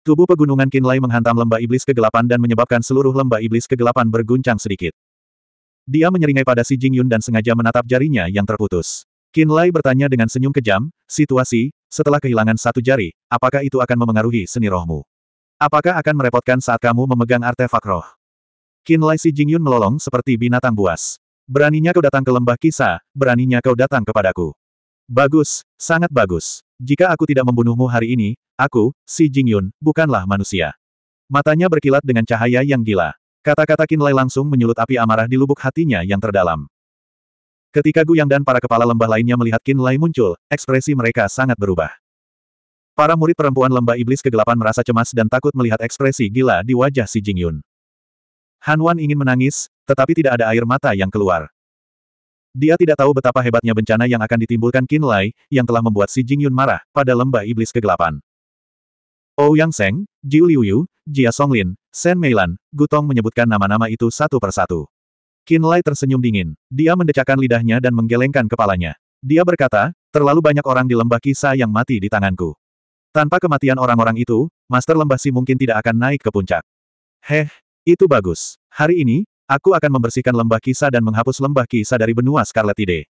Tubuh pegunungan Kinlay menghantam lembah iblis kegelapan dan menyebabkan seluruh lembah iblis kegelapan berguncang sedikit. Dia menyeringai pada si Jingyun dan sengaja menatap jarinya yang terputus. Kinlay bertanya dengan senyum kejam, situasi, setelah kehilangan satu jari, apakah itu akan memengaruhi seni rohmu? Apakah akan merepotkan saat kamu memegang artefak roh? Kinlay si Jingyun melolong seperti binatang buas. Beraninya kau datang ke lembah kisah, beraninya kau datang kepadaku. Bagus, sangat bagus. Jika aku tidak membunuhmu hari ini, aku, si Jingyun, bukanlah manusia. Matanya berkilat dengan cahaya yang gila. Kata-kata Kinlay langsung menyulut api amarah di lubuk hatinya yang terdalam. Ketika Guyang dan para kepala lembah lainnya melihat Kinlay muncul, ekspresi mereka sangat berubah. Para murid perempuan lembah iblis kegelapan merasa cemas dan takut melihat ekspresi gila di wajah si Jingyun. Han Wan ingin menangis, tetapi tidak ada air mata yang keluar. Dia tidak tahu betapa hebatnya bencana yang akan ditimbulkan Qin Lai, yang telah membuat si Jingyun marah, pada lembah iblis kegelapan. Ou oh Yang Seng, Jiu Liuyu, Jia Songlin, Shen Meilan, Gutong menyebutkan nama-nama itu satu persatu. Qin Lai tersenyum dingin. Dia mendecakkan lidahnya dan menggelengkan kepalanya. Dia berkata, terlalu banyak orang di lembah kisah yang mati di tanganku. Tanpa kematian orang-orang itu, Master Lembah Si mungkin tidak akan naik ke puncak. Heh, itu bagus. Hari ini, Aku akan membersihkan lembah kisah dan menghapus lembah kisah dari benua Scarletide.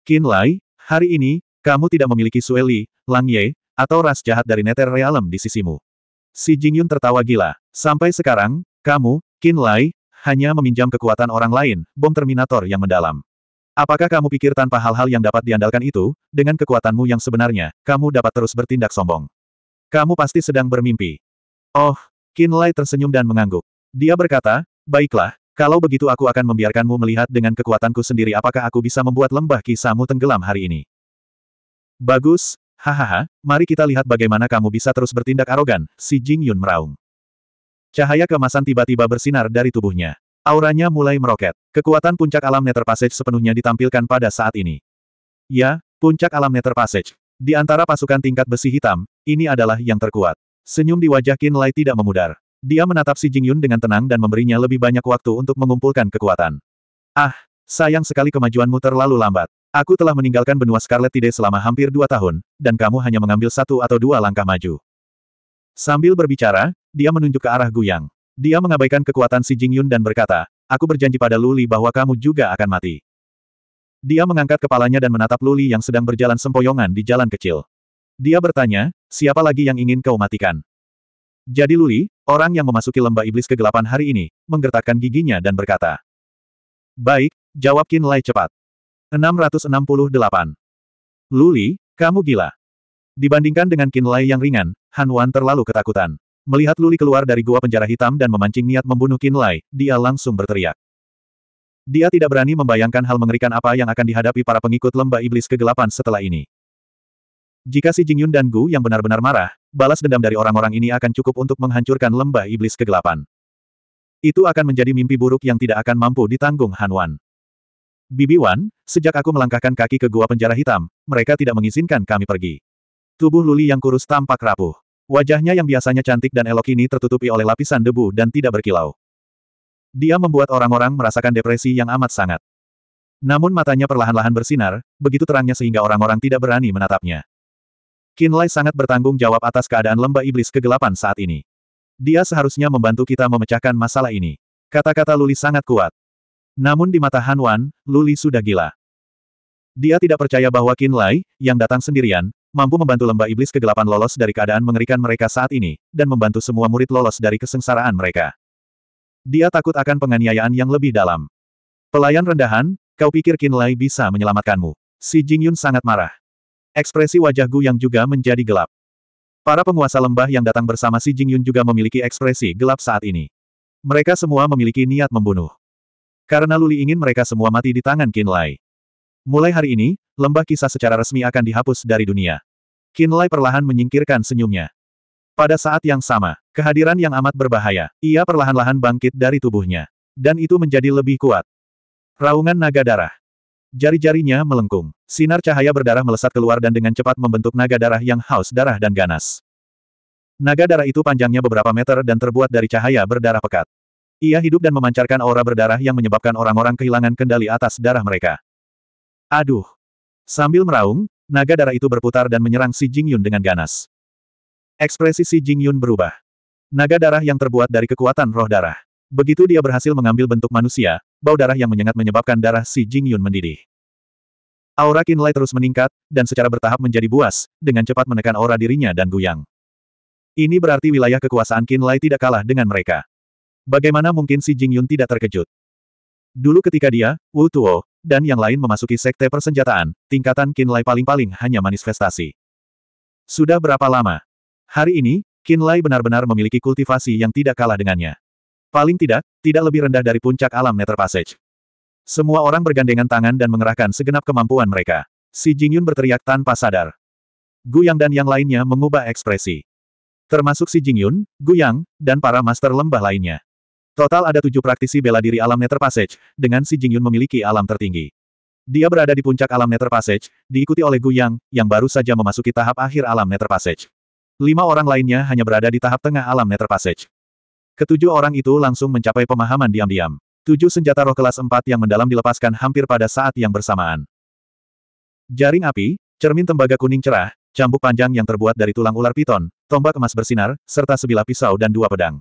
Qin Lai, hari ini, kamu tidak memiliki Sueli, Lang Ye, atau ras jahat dari Nether Realm di sisimu. Si Jingyun tertawa gila. Sampai sekarang, kamu, Qin Lai, hanya meminjam kekuatan orang lain, bom Terminator yang mendalam. Apakah kamu pikir tanpa hal-hal yang dapat diandalkan itu, dengan kekuatanmu yang sebenarnya, kamu dapat terus bertindak sombong? Kamu pasti sedang bermimpi. Oh, Qin Lai tersenyum dan mengangguk. Dia berkata, Baiklah, kalau begitu aku akan membiarkanmu melihat dengan kekuatanku sendiri apakah aku bisa membuat lembah kisahmu tenggelam hari ini. Bagus, hahaha, mari kita lihat bagaimana kamu bisa terus bertindak arogan, si Jing Yun meraung. Cahaya kemasan tiba-tiba bersinar dari tubuhnya. Auranya mulai meroket. Kekuatan puncak alam Nether Passage sepenuhnya ditampilkan pada saat ini. Ya, puncak alam Nether Passage. Di antara pasukan tingkat besi hitam, ini adalah yang terkuat. Senyum di wajah Qin Lai tidak memudar. Dia menatap si Jingyun dengan tenang dan memberinya lebih banyak waktu untuk mengumpulkan kekuatan. Ah, sayang sekali kemajuanmu terlalu lambat. Aku telah meninggalkan benua Scarlet Tide selama hampir dua tahun, dan kamu hanya mengambil satu atau dua langkah maju. Sambil berbicara, dia menunjuk ke arah Guyang. Dia mengabaikan kekuatan si Jingyun dan berkata, aku berjanji pada Luli bahwa kamu juga akan mati. Dia mengangkat kepalanya dan menatap Luli yang sedang berjalan sempoyongan di jalan kecil. Dia bertanya, siapa lagi yang ingin kau matikan? Jadi Luli, orang yang memasuki lembah iblis kegelapan hari ini, menggertakkan giginya dan berkata. Baik, jawab Qin Lai cepat. 668. Luli, kamu gila. Dibandingkan dengan Qin Lai yang ringan, Han Wan terlalu ketakutan. Melihat Luli keluar dari gua penjara hitam dan memancing niat membunuh Qin Lai, dia langsung berteriak. Dia tidak berani membayangkan hal mengerikan apa yang akan dihadapi para pengikut lembah iblis kegelapan setelah ini. Jika si Jingyun dan Gu yang benar-benar marah, balas dendam dari orang-orang ini akan cukup untuk menghancurkan lembah iblis kegelapan. Itu akan menjadi mimpi buruk yang tidak akan mampu ditanggung Han Wan. Bibi Wan, sejak aku melangkahkan kaki ke gua penjara hitam, mereka tidak mengizinkan kami pergi. Tubuh Luli yang kurus tampak rapuh. Wajahnya yang biasanya cantik dan elok ini tertutupi oleh lapisan debu dan tidak berkilau. Dia membuat orang-orang merasakan depresi yang amat sangat. Namun matanya perlahan-lahan bersinar, begitu terangnya sehingga orang-orang tidak berani menatapnya. Kinlay sangat bertanggung jawab atas keadaan lembah iblis kegelapan saat ini. Dia seharusnya membantu kita memecahkan masalah ini. Kata-kata Luli sangat kuat. Namun di mata Han Wan, Luli sudah gila. Dia tidak percaya bahwa Kinlay, yang datang sendirian, mampu membantu lembah iblis kegelapan lolos dari keadaan mengerikan mereka saat ini, dan membantu semua murid lolos dari kesengsaraan mereka. Dia takut akan penganiayaan yang lebih dalam. Pelayan rendahan, kau pikir Kinlay bisa menyelamatkanmu. Si Jingyun sangat marah. Ekspresi wajah Gu yang juga menjadi gelap. Para penguasa lembah yang datang bersama Si Jingyun juga memiliki ekspresi gelap saat ini. Mereka semua memiliki niat membunuh. Karena Luli ingin mereka semua mati di tangan Qin Lai. Mulai hari ini, lembah kisah secara resmi akan dihapus dari dunia. Qin Lai perlahan menyingkirkan senyumnya. Pada saat yang sama, kehadiran yang amat berbahaya, ia perlahan-lahan bangkit dari tubuhnya. Dan itu menjadi lebih kuat. Raungan naga darah. Jari-jarinya melengkung. Sinar cahaya berdarah melesat keluar dan dengan cepat membentuk naga darah yang haus darah dan ganas. Naga darah itu panjangnya beberapa meter dan terbuat dari cahaya berdarah pekat. Ia hidup dan memancarkan aura berdarah yang menyebabkan orang-orang kehilangan kendali atas darah mereka. Aduh! Sambil meraung, naga darah itu berputar dan menyerang Si Jingyun dengan ganas. Ekspresi Si Jingyun berubah. Naga darah yang terbuat dari kekuatan roh darah. Begitu dia berhasil mengambil bentuk manusia, bau darah yang menyengat menyebabkan darah si Jingyun mendidih. Aura Kinlay terus meningkat, dan secara bertahap menjadi buas, dengan cepat menekan aura dirinya dan Guyang. Ini berarti wilayah kekuasaan Kinlay tidak kalah dengan mereka. Bagaimana mungkin si Jingyun tidak terkejut? Dulu ketika dia, Wu Tuo, dan yang lain memasuki sekte persenjataan, tingkatan Kinlay paling-paling hanya manifestasi. Sudah berapa lama? Hari ini, Kinlay benar-benar memiliki kultivasi yang tidak kalah dengannya. Paling tidak, tidak lebih rendah dari puncak alam Nether Passage. Semua orang bergandengan tangan dan mengerahkan segenap kemampuan mereka. Si Jingyun berteriak tanpa sadar. Gu Yang dan yang lainnya mengubah ekspresi. Termasuk si Jingyun, Gu Yang, dan para master lembah lainnya. Total ada tujuh praktisi bela diri alam Nether Passage, dengan si Jingyun memiliki alam tertinggi. Dia berada di puncak alam Nether Passage, diikuti oleh Guyang, yang baru saja memasuki tahap akhir alam Nether Passage. Lima orang lainnya hanya berada di tahap tengah alam Nether Passage. Ketujuh orang itu langsung mencapai pemahaman diam-diam. Tujuh senjata roh kelas empat yang mendalam dilepaskan hampir pada saat yang bersamaan. Jaring api, cermin tembaga kuning cerah, cambuk panjang yang terbuat dari tulang ular piton, tombak emas bersinar, serta sebilah pisau dan dua pedang.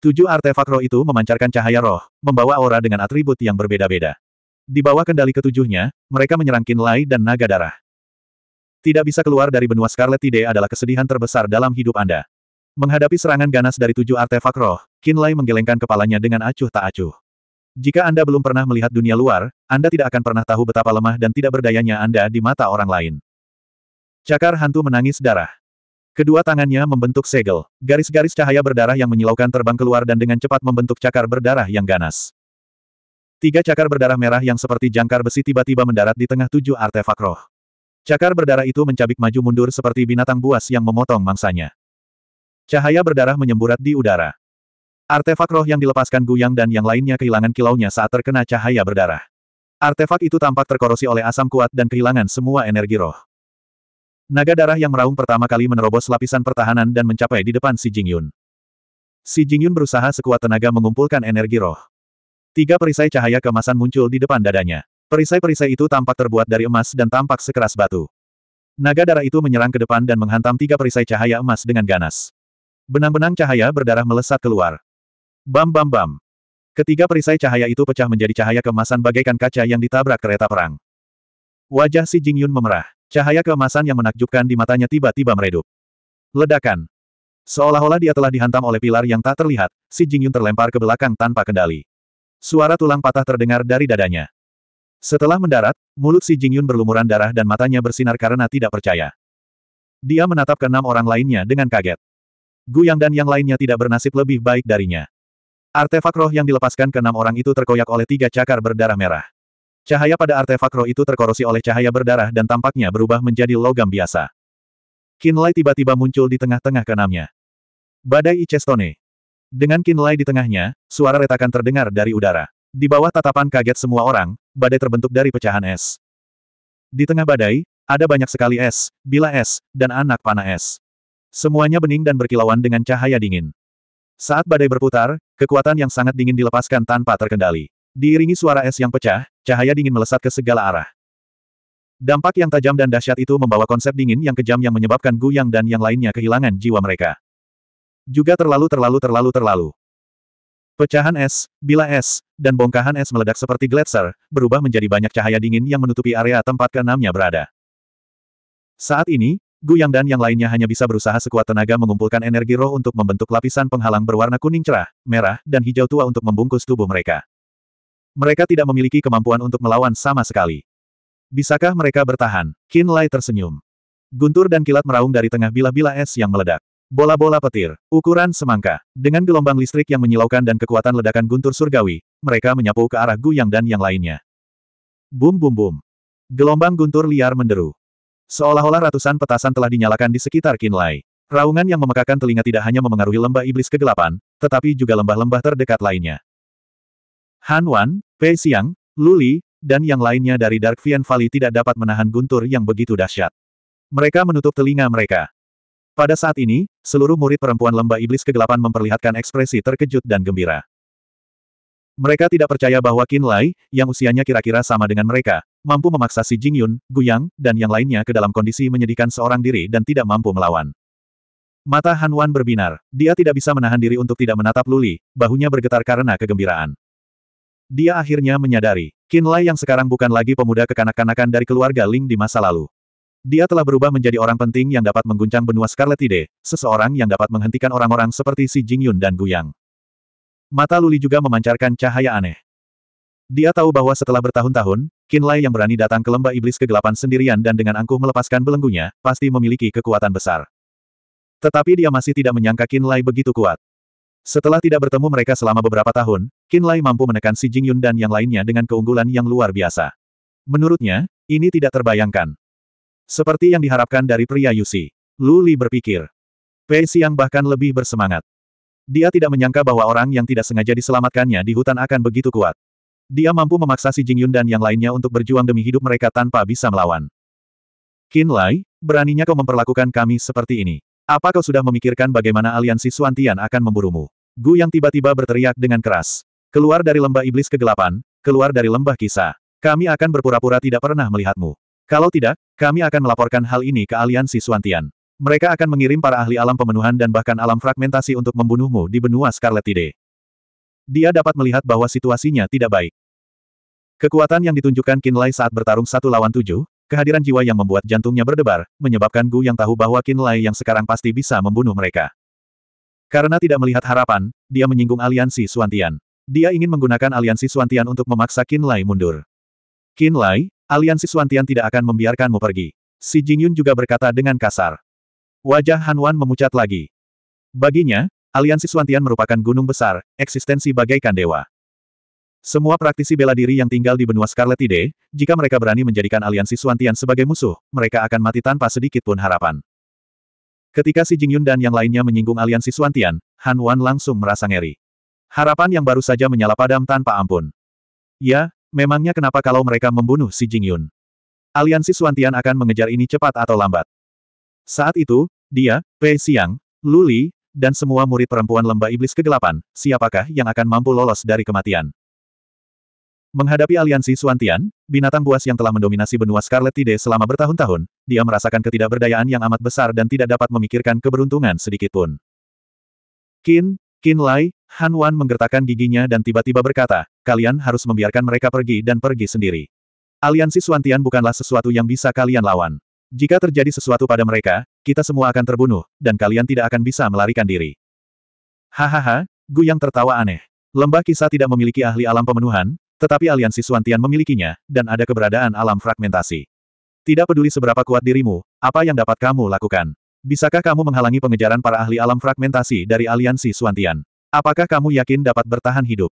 Tujuh artefak roh itu memancarkan cahaya roh, membawa aura dengan atribut yang berbeda-beda. Di bawah kendali ketujuhnya, mereka menyerang Kinlai dan naga darah. Tidak bisa keluar dari benua Scarlet Tide adalah kesedihan terbesar dalam hidup Anda. Menghadapi serangan ganas dari tujuh artefak roh, Kinlay menggelengkan kepalanya dengan acuh tak acuh. Jika Anda belum pernah melihat dunia luar, Anda tidak akan pernah tahu betapa lemah dan tidak berdayanya Anda di mata orang lain. Cakar hantu menangis darah. Kedua tangannya membentuk segel. Garis-garis cahaya berdarah yang menyilaukan terbang keluar dan dengan cepat membentuk cakar berdarah yang ganas. Tiga cakar berdarah merah yang seperti jangkar besi tiba-tiba mendarat di tengah tujuh artefak roh. Cakar berdarah itu mencabik maju mundur seperti binatang buas yang memotong mangsanya. Cahaya berdarah menyemburat di udara. Artefak roh yang dilepaskan Guyang dan yang lainnya kehilangan kilaunya saat terkena cahaya berdarah. Artefak itu tampak terkorosi oleh asam kuat dan kehilangan semua energi roh. Naga darah yang meraung pertama kali menerobos lapisan pertahanan dan mencapai di depan Si Jingyun. Si Jingyun berusaha sekuat tenaga mengumpulkan energi roh. Tiga perisai cahaya kemasan muncul di depan dadanya. Perisai-perisai itu tampak terbuat dari emas dan tampak sekeras batu. Naga darah itu menyerang ke depan dan menghantam tiga perisai cahaya emas dengan ganas. Benang-benang cahaya berdarah melesat keluar. Bam bam bam. Ketiga perisai cahaya itu pecah menjadi cahaya kemasan bagaikan kaca yang ditabrak kereta perang. Wajah si Jingyun memerah. Cahaya kemasan yang menakjubkan di matanya tiba-tiba meredup. Ledakan. Seolah-olah dia telah dihantam oleh pilar yang tak terlihat, si Jingyun terlempar ke belakang tanpa kendali. Suara tulang patah terdengar dari dadanya. Setelah mendarat, mulut si Jingyun berlumuran darah dan matanya bersinar karena tidak percaya. Dia menatap keenam orang lainnya dengan kaget. Guyang dan yang lainnya tidak bernasib lebih baik darinya. Artefak roh yang dilepaskan ke enam orang itu terkoyak oleh tiga cakar berdarah merah. Cahaya pada artefak roh itu terkorosi oleh cahaya berdarah dan tampaknya berubah menjadi logam biasa. Kinlay tiba-tiba muncul di tengah-tengah keenamnya. Badai Icestone. Dengan Kinlay di tengahnya, suara retakan terdengar dari udara. Di bawah tatapan kaget semua orang, badai terbentuk dari pecahan es. Di tengah badai, ada banyak sekali es, bila es, dan anak panah es. Semuanya bening dan berkilauan dengan cahaya dingin. Saat badai berputar, kekuatan yang sangat dingin dilepaskan tanpa terkendali. Diiringi suara es yang pecah, cahaya dingin melesat ke segala arah. Dampak yang tajam dan dahsyat itu membawa konsep dingin yang kejam yang menyebabkan Gu yang dan yang lainnya kehilangan jiwa mereka. Juga terlalu terlalu terlalu terlalu. Pecahan es, bila es, dan bongkahan es meledak seperti gletser, berubah menjadi banyak cahaya dingin yang menutupi area tempat keenamnya berada. Saat ini, Guyang dan yang lainnya hanya bisa berusaha sekuat tenaga mengumpulkan energi roh untuk membentuk lapisan penghalang berwarna kuning cerah, merah, dan hijau tua untuk membungkus tubuh mereka. Mereka tidak memiliki kemampuan untuk melawan sama sekali. Bisakah mereka bertahan? Qin Lai tersenyum. Guntur dan kilat meraung dari tengah bila-bila es yang meledak. Bola-bola petir, ukuran semangka, dengan gelombang listrik yang menyilaukan dan kekuatan ledakan guntur surgawi, mereka menyapu ke arah Guyang dan yang lainnya. Bum bum bum. Gelombang guntur liar menderu. Seolah-olah ratusan petasan telah dinyalakan di sekitar Kinlay. Raungan yang memekakan telinga tidak hanya memengaruhi lembah iblis kegelapan, tetapi juga lembah-lembah terdekat lainnya. Han Wan, Pei Xiang, Luli, dan yang lainnya dari Dark Vian Valley tidak dapat menahan guntur yang begitu dahsyat. Mereka menutup telinga mereka. Pada saat ini, seluruh murid perempuan lembah iblis kegelapan memperlihatkan ekspresi terkejut dan gembira. Mereka tidak percaya bahwa Kinlay, yang usianya kira-kira sama dengan mereka, mampu memaksa si Jingyun, Guyang, dan yang lainnya ke dalam kondisi menyedihkan seorang diri dan tidak mampu melawan. Mata Han Wan berbinar. Dia tidak bisa menahan diri untuk tidak menatap Luli, bahunya bergetar karena kegembiraan. Dia akhirnya menyadari, Qin Lai yang sekarang bukan lagi pemuda kekanak-kanakan dari keluarga Ling di masa lalu. Dia telah berubah menjadi orang penting yang dapat mengguncang benua Scarlet Ide, seseorang yang dapat menghentikan orang-orang seperti si Jingyun dan Guyang. Mata Luli juga memancarkan cahaya aneh. Dia tahu bahwa setelah bertahun-tahun, Kinlay yang berani datang ke lembah iblis kegelapan sendirian dan dengan angkuh melepaskan belenggunya, pasti memiliki kekuatan besar. Tetapi dia masih tidak menyangka Kinlay begitu kuat. Setelah tidak bertemu mereka selama beberapa tahun, Kinlay mampu menekan Si Jingyun dan yang lainnya dengan keunggulan yang luar biasa. Menurutnya, ini tidak terbayangkan. Seperti yang diharapkan dari pria Yusi. Luli berpikir. Pei Siang bahkan lebih bersemangat. Dia tidak menyangka bahwa orang yang tidak sengaja diselamatkannya di hutan akan begitu kuat. Dia mampu memaksa si Jingyun dan yang lainnya untuk berjuang demi hidup mereka tanpa bisa melawan. Qin Lai, beraninya kau memperlakukan kami seperti ini. Apa kau sudah memikirkan bagaimana aliansi Suantian akan memburumu? Gu yang tiba-tiba berteriak dengan keras. Keluar dari lembah iblis kegelapan, keluar dari lembah kisah. Kami akan berpura-pura tidak pernah melihatmu. Kalau tidak, kami akan melaporkan hal ini ke aliansi Suantian. Mereka akan mengirim para ahli alam pemenuhan dan bahkan alam fragmentasi untuk membunuhmu di benua Scarlet Tide. Dia dapat melihat bahwa situasinya tidak baik. Kekuatan yang ditunjukkan Qin Lai saat bertarung satu lawan tujuh, kehadiran jiwa yang membuat jantungnya berdebar, menyebabkan Gu yang tahu bahwa Qin Lai yang sekarang pasti bisa membunuh mereka. Karena tidak melihat harapan, dia menyinggung aliansi Suantian. Dia ingin menggunakan aliansi Suantian untuk memaksa Qin Lai mundur. Qin Lai, aliansi Suantian tidak akan membiarkanmu pergi. Si Jingyun juga berkata dengan kasar. Wajah Han Wan memucat lagi. Baginya, Aliansi Suantian merupakan gunung besar, eksistensi bagaikan dewa. Semua praktisi bela diri yang tinggal di benua Scarlet Ide, jika mereka berani menjadikan aliansi Suantian sebagai musuh, mereka akan mati tanpa sedikit pun harapan. Ketika Si Jingyun dan yang lainnya menyinggung aliansi Suantian, Han Wan langsung merasa ngeri. Harapan yang baru saja menyala padam tanpa ampun. Ya, memangnya kenapa kalau mereka membunuh Si Jingyun? Aliansi Suantian akan mengejar ini cepat atau lambat. Saat itu, dia, Pei Xiang, Luli, dan semua murid perempuan lembah iblis kegelapan, siapakah yang akan mampu lolos dari kematian? Menghadapi aliansi Suantian, binatang buas yang telah mendominasi benua Scarlet Tide selama bertahun-tahun, dia merasakan ketidakberdayaan yang amat besar dan tidak dapat memikirkan keberuntungan sedikitpun. Kin, Kin Lai, Han Wan menggertakkan giginya dan tiba-tiba berkata, kalian harus membiarkan mereka pergi dan pergi sendiri. Aliansi Suantian bukanlah sesuatu yang bisa kalian lawan. Jika terjadi sesuatu pada mereka, kita semua akan terbunuh, dan kalian tidak akan bisa melarikan diri. Hahaha, Gu yang tertawa aneh. Lembah kisah tidak memiliki ahli alam pemenuhan, tetapi aliansi Suantian memilikinya, dan ada keberadaan alam fragmentasi. Tidak peduli seberapa kuat dirimu, apa yang dapat kamu lakukan? Bisakah kamu menghalangi pengejaran para ahli alam fragmentasi dari aliansi Suantian? Apakah kamu yakin dapat bertahan hidup?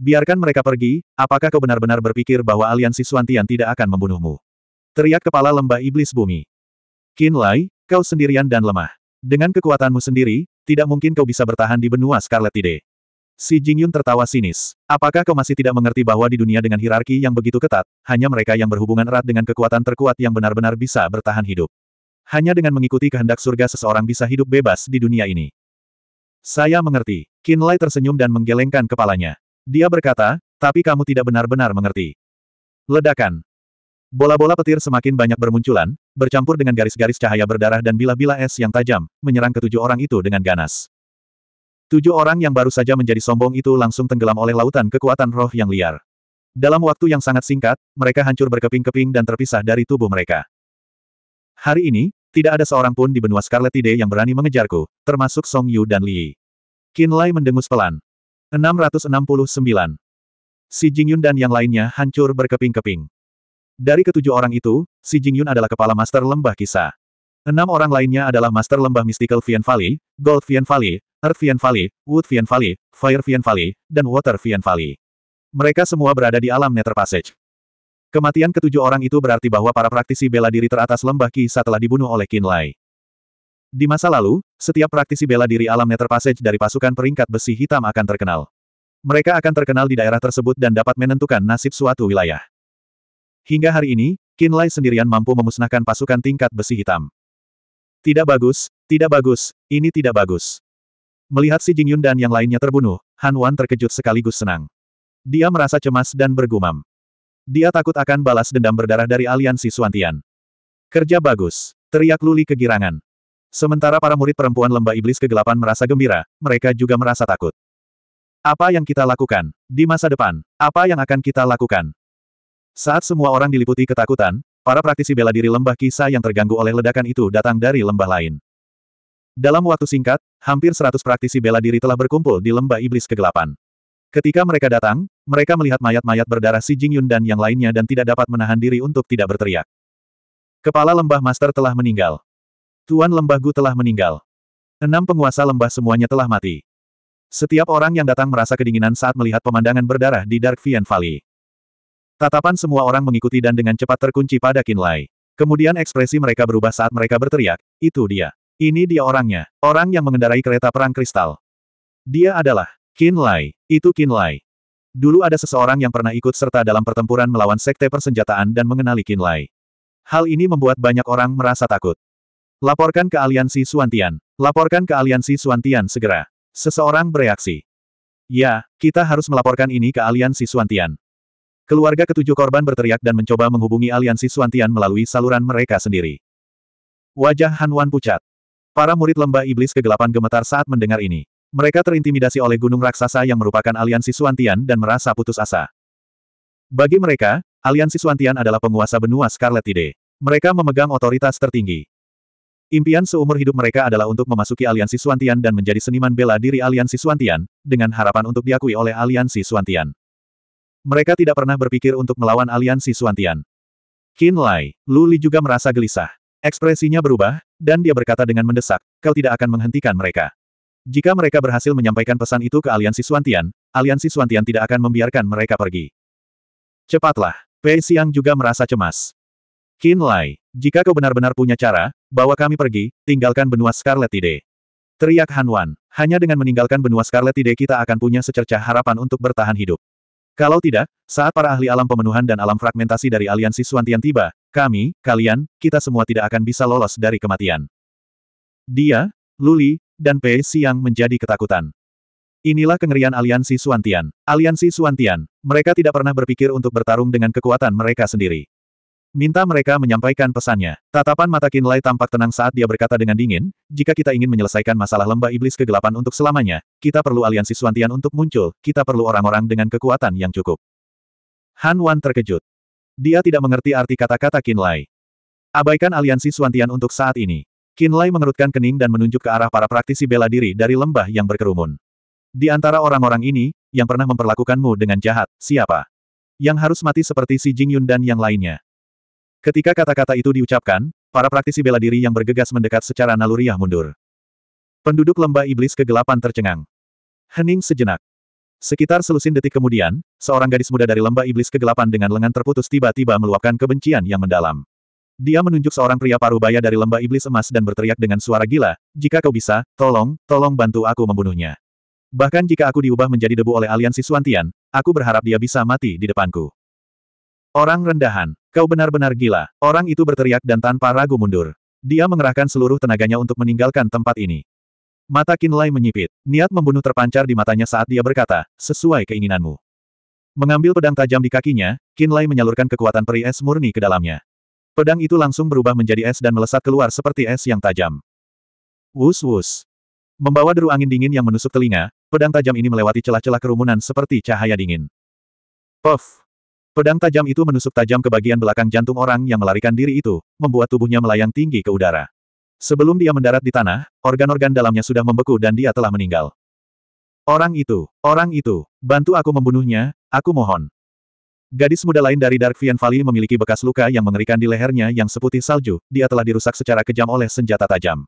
Biarkan mereka pergi, apakah kau benar-benar berpikir bahwa aliansi Suantian tidak akan membunuhmu? Teriak kepala lembah iblis bumi. Qin Lai, kau sendirian dan lemah. Dengan kekuatanmu sendiri, tidak mungkin kau bisa bertahan di benua Scarlet Tide. Si Jingyun tertawa sinis. Apakah kau masih tidak mengerti bahwa di dunia dengan hierarki yang begitu ketat, hanya mereka yang berhubungan erat dengan kekuatan terkuat yang benar-benar bisa bertahan hidup. Hanya dengan mengikuti kehendak surga seseorang bisa hidup bebas di dunia ini. Saya mengerti. Qin Lai tersenyum dan menggelengkan kepalanya. Dia berkata, tapi kamu tidak benar-benar mengerti. Ledakan. Bola-bola petir semakin banyak bermunculan, bercampur dengan garis-garis cahaya berdarah dan bila-bila es yang tajam, menyerang ketujuh orang itu dengan ganas. Tujuh orang yang baru saja menjadi sombong itu langsung tenggelam oleh lautan kekuatan roh yang liar. Dalam waktu yang sangat singkat, mereka hancur berkeping-keping dan terpisah dari tubuh mereka. Hari ini, tidak ada seorang pun di benua Scarlet Day yang berani mengejarku, termasuk Song Yu dan Li. Qin Lai mendengus pelan. 669. Si Jingyun dan yang lainnya hancur berkeping-keping. Dari ketujuh orang itu, Si Jingyun adalah kepala master lembah kisah. Enam orang lainnya adalah master lembah mystical Vian Valley, Gold Vian Valley, Earth Vian Valley, Wood Vian Valley, Fire Vian Valley, dan Water Vian Valley. Mereka semua berada di alam Nether Passage. Kematian ketujuh orang itu berarti bahwa para praktisi bela diri teratas lembah kisah telah dibunuh oleh Qin Lai. Di masa lalu, setiap praktisi bela diri alam Nether Passage dari pasukan peringkat besi hitam akan terkenal. Mereka akan terkenal di daerah tersebut dan dapat menentukan nasib suatu wilayah. Hingga hari ini, Lai sendirian mampu memusnahkan pasukan tingkat besi hitam. Tidak bagus, tidak bagus, ini tidak bagus. Melihat si Jingyun dan yang lainnya terbunuh, Han Wan terkejut sekaligus senang. Dia merasa cemas dan bergumam. Dia takut akan balas dendam berdarah dari aliansi Suantian. Kerja bagus, teriak Luli kegirangan. Sementara para murid perempuan lembah iblis kegelapan merasa gembira, mereka juga merasa takut. Apa yang kita lakukan? Di masa depan, apa yang akan kita lakukan? Saat semua orang diliputi ketakutan, para praktisi bela diri lembah kisah yang terganggu oleh ledakan itu datang dari lembah lain. Dalam waktu singkat, hampir seratus praktisi bela diri telah berkumpul di lembah iblis kegelapan. Ketika mereka datang, mereka melihat mayat-mayat berdarah si Jingyun dan yang lainnya dan tidak dapat menahan diri untuk tidak berteriak. Kepala lembah master telah meninggal. Tuan lembah Gu telah meninggal. Enam penguasa lembah semuanya telah mati. Setiap orang yang datang merasa kedinginan saat melihat pemandangan berdarah di Dark Vian Valley. Tatapan semua orang mengikuti dan dengan cepat terkunci pada Kinlay. Kemudian ekspresi mereka berubah saat mereka berteriak, itu dia. Ini dia orangnya, orang yang mengendarai kereta perang kristal. Dia adalah Kinlay! itu Kinlay! Dulu ada seseorang yang pernah ikut serta dalam pertempuran melawan sekte persenjataan dan mengenali Kinlay. Hal ini membuat banyak orang merasa takut. Laporkan ke aliansi Suantian. Laporkan ke aliansi Suantian segera. Seseorang bereaksi. Ya, kita harus melaporkan ini ke aliansi Suantian. Keluarga ketujuh korban berteriak dan mencoba menghubungi aliansi Suantian melalui saluran mereka sendiri. Wajah han wan pucat. Para murid lembah iblis kegelapan gemetar saat mendengar ini. Mereka terintimidasi oleh gunung raksasa yang merupakan aliansi Suantian dan merasa putus asa. Bagi mereka, aliansi Suantian adalah penguasa benua Scarlet Tide. Mereka memegang otoritas tertinggi. Impian seumur hidup mereka adalah untuk memasuki aliansi Suantian dan menjadi seniman bela diri aliansi Suantian, dengan harapan untuk diakui oleh aliansi Suantian. Mereka tidak pernah berpikir untuk melawan aliansi Suantian. Qin Lai, Lu juga merasa gelisah. Ekspresinya berubah, dan dia berkata dengan mendesak, kau tidak akan menghentikan mereka. Jika mereka berhasil menyampaikan pesan itu ke aliansi Suantian, aliansi Suantian tidak akan membiarkan mereka pergi. Cepatlah. Pei Xiang juga merasa cemas. Qin Lai, jika kau benar-benar punya cara, bawa kami pergi, tinggalkan benua Scarlet Tide. Teriak Han Wan, hanya dengan meninggalkan benua Scarlet Tide kita akan punya secercah harapan untuk bertahan hidup. Kalau tidak, saat para ahli alam pemenuhan dan alam fragmentasi dari aliansi Suantian tiba, kami, kalian, kita semua tidak akan bisa lolos dari kematian. Dia, Luli, dan Pei Siang menjadi ketakutan. Inilah kengerian aliansi Suantian. Aliansi Suantian, mereka tidak pernah berpikir untuk bertarung dengan kekuatan mereka sendiri. Minta mereka menyampaikan pesannya. Tatapan mata Kinlay tampak tenang saat dia berkata dengan dingin, jika kita ingin menyelesaikan masalah lembah iblis kegelapan untuk selamanya, kita perlu aliansi Suantian untuk muncul, kita perlu orang-orang dengan kekuatan yang cukup. Han Wan terkejut. Dia tidak mengerti arti kata-kata Kinlay. Abaikan aliansi Suantian untuk saat ini. Kinlay mengerutkan kening dan menunjuk ke arah para praktisi bela diri dari lembah yang berkerumun. Di antara orang-orang ini, yang pernah memperlakukanmu dengan jahat, siapa? Yang harus mati seperti si Jingyun dan yang lainnya. Ketika kata-kata itu diucapkan, para praktisi bela diri yang bergegas mendekat secara naluriah mundur. Penduduk lembah iblis kegelapan tercengang. Hening sejenak. Sekitar selusin detik kemudian, seorang gadis muda dari lembah iblis kegelapan dengan lengan terputus tiba-tiba meluapkan kebencian yang mendalam. Dia menunjuk seorang pria paruh baya dari lembah iblis emas dan berteriak dengan suara gila, jika kau bisa, tolong, tolong bantu aku membunuhnya. Bahkan jika aku diubah menjadi debu oleh aliansi Suantian, aku berharap dia bisa mati di depanku. Orang rendahan, kau benar-benar gila. Orang itu berteriak dan tanpa ragu mundur. Dia mengerahkan seluruh tenaganya untuk meninggalkan tempat ini. Mata Kinlay menyipit. Niat membunuh terpancar di matanya saat dia berkata, sesuai keinginanmu. Mengambil pedang tajam di kakinya, Kinlay menyalurkan kekuatan peri es murni ke dalamnya. Pedang itu langsung berubah menjadi es dan melesat keluar seperti es yang tajam. Wus wus. Membawa deru angin dingin yang menusuk telinga, pedang tajam ini melewati celah-celah kerumunan seperti cahaya dingin. Puff. Pedang tajam itu menusuk tajam ke bagian belakang jantung orang yang melarikan diri itu, membuat tubuhnya melayang tinggi ke udara. Sebelum dia mendarat di tanah, organ-organ dalamnya sudah membeku dan dia telah meninggal. Orang itu, orang itu, bantu aku membunuhnya, aku mohon. Gadis muda lain dari Dark Vian Valley memiliki bekas luka yang mengerikan di lehernya yang seputih salju, dia telah dirusak secara kejam oleh senjata tajam.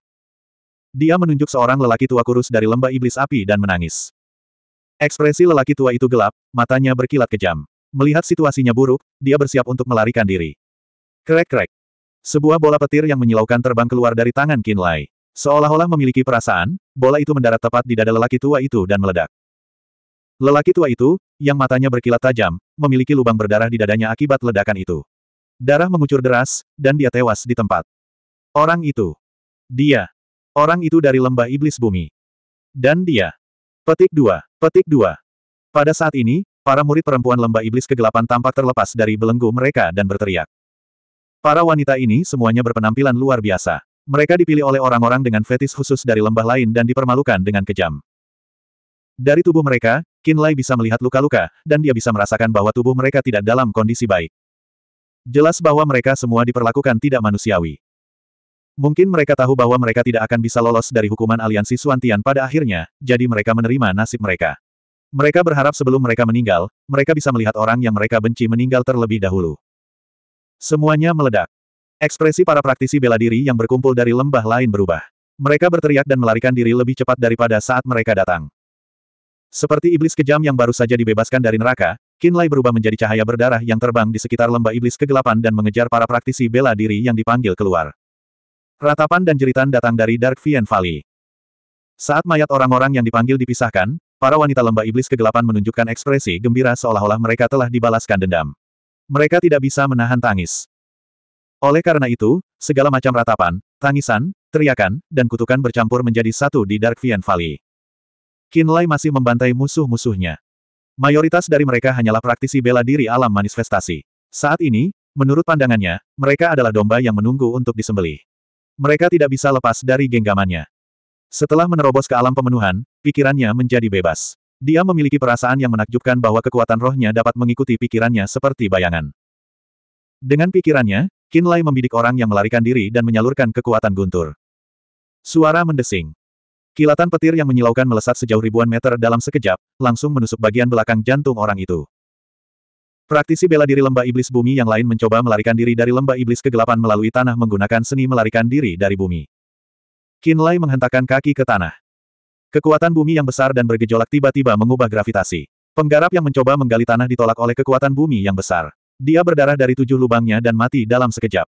Dia menunjuk seorang lelaki tua kurus dari lembah iblis api dan menangis. Ekspresi lelaki tua itu gelap, matanya berkilat kejam. Melihat situasinya buruk, dia bersiap untuk melarikan diri. Krek-krek. Sebuah bola petir yang menyilaukan terbang keluar dari tangan Kinlay, Seolah-olah memiliki perasaan, bola itu mendarat tepat di dada lelaki tua itu dan meledak. Lelaki tua itu, yang matanya berkilat tajam, memiliki lubang berdarah di dadanya akibat ledakan itu. Darah mengucur deras, dan dia tewas di tempat. Orang itu. Dia. Orang itu dari lembah iblis bumi. Dan dia. Petik dua, Petik dua. Pada saat ini, Para murid perempuan lembah iblis kegelapan tampak terlepas dari belenggu mereka dan berteriak. Para wanita ini semuanya berpenampilan luar biasa. Mereka dipilih oleh orang-orang dengan fetis khusus dari lembah lain dan dipermalukan dengan kejam. Dari tubuh mereka, Lai bisa melihat luka-luka, dan dia bisa merasakan bahwa tubuh mereka tidak dalam kondisi baik. Jelas bahwa mereka semua diperlakukan tidak manusiawi. Mungkin mereka tahu bahwa mereka tidak akan bisa lolos dari hukuman aliansi Suantian pada akhirnya, jadi mereka menerima nasib mereka. Mereka berharap sebelum mereka meninggal, mereka bisa melihat orang yang mereka benci meninggal terlebih dahulu. Semuanya meledak. Ekspresi para praktisi bela diri yang berkumpul dari lembah lain berubah. Mereka berteriak dan melarikan diri lebih cepat daripada saat mereka datang. Seperti iblis kejam yang baru saja dibebaskan dari neraka, Kinlay berubah menjadi cahaya berdarah yang terbang di sekitar lembah iblis kegelapan dan mengejar para praktisi bela diri yang dipanggil keluar. Ratapan dan jeritan datang dari Dark Vian Valley. Saat mayat orang-orang yang dipanggil dipisahkan, para wanita lembah iblis kegelapan menunjukkan ekspresi gembira seolah-olah mereka telah dibalaskan dendam. Mereka tidak bisa menahan tangis. Oleh karena itu, segala macam ratapan, tangisan, teriakan, dan kutukan bercampur menjadi satu di Dark Vian Valley. Kinlay masih membantai musuh-musuhnya. Mayoritas dari mereka hanyalah praktisi bela diri alam manifestasi. Saat ini, menurut pandangannya, mereka adalah domba yang menunggu untuk disembelih. Mereka tidak bisa lepas dari genggamannya. Setelah menerobos ke alam pemenuhan, pikirannya menjadi bebas. Dia memiliki perasaan yang menakjubkan bahwa kekuatan rohnya dapat mengikuti pikirannya seperti bayangan. Dengan pikirannya, Kinlay membidik orang yang melarikan diri dan menyalurkan kekuatan guntur. Suara mendesing. Kilatan petir yang menyilaukan melesat sejauh ribuan meter dalam sekejap, langsung menusuk bagian belakang jantung orang itu. Praktisi bela diri lembah iblis bumi yang lain mencoba melarikan diri dari lembah iblis kegelapan melalui tanah menggunakan seni melarikan diri dari bumi. Kinlay menghentakkan kaki ke tanah. Kekuatan bumi yang besar dan bergejolak tiba-tiba mengubah gravitasi. Penggarap yang mencoba menggali tanah ditolak oleh kekuatan bumi yang besar. Dia berdarah dari tujuh lubangnya dan mati dalam sekejap.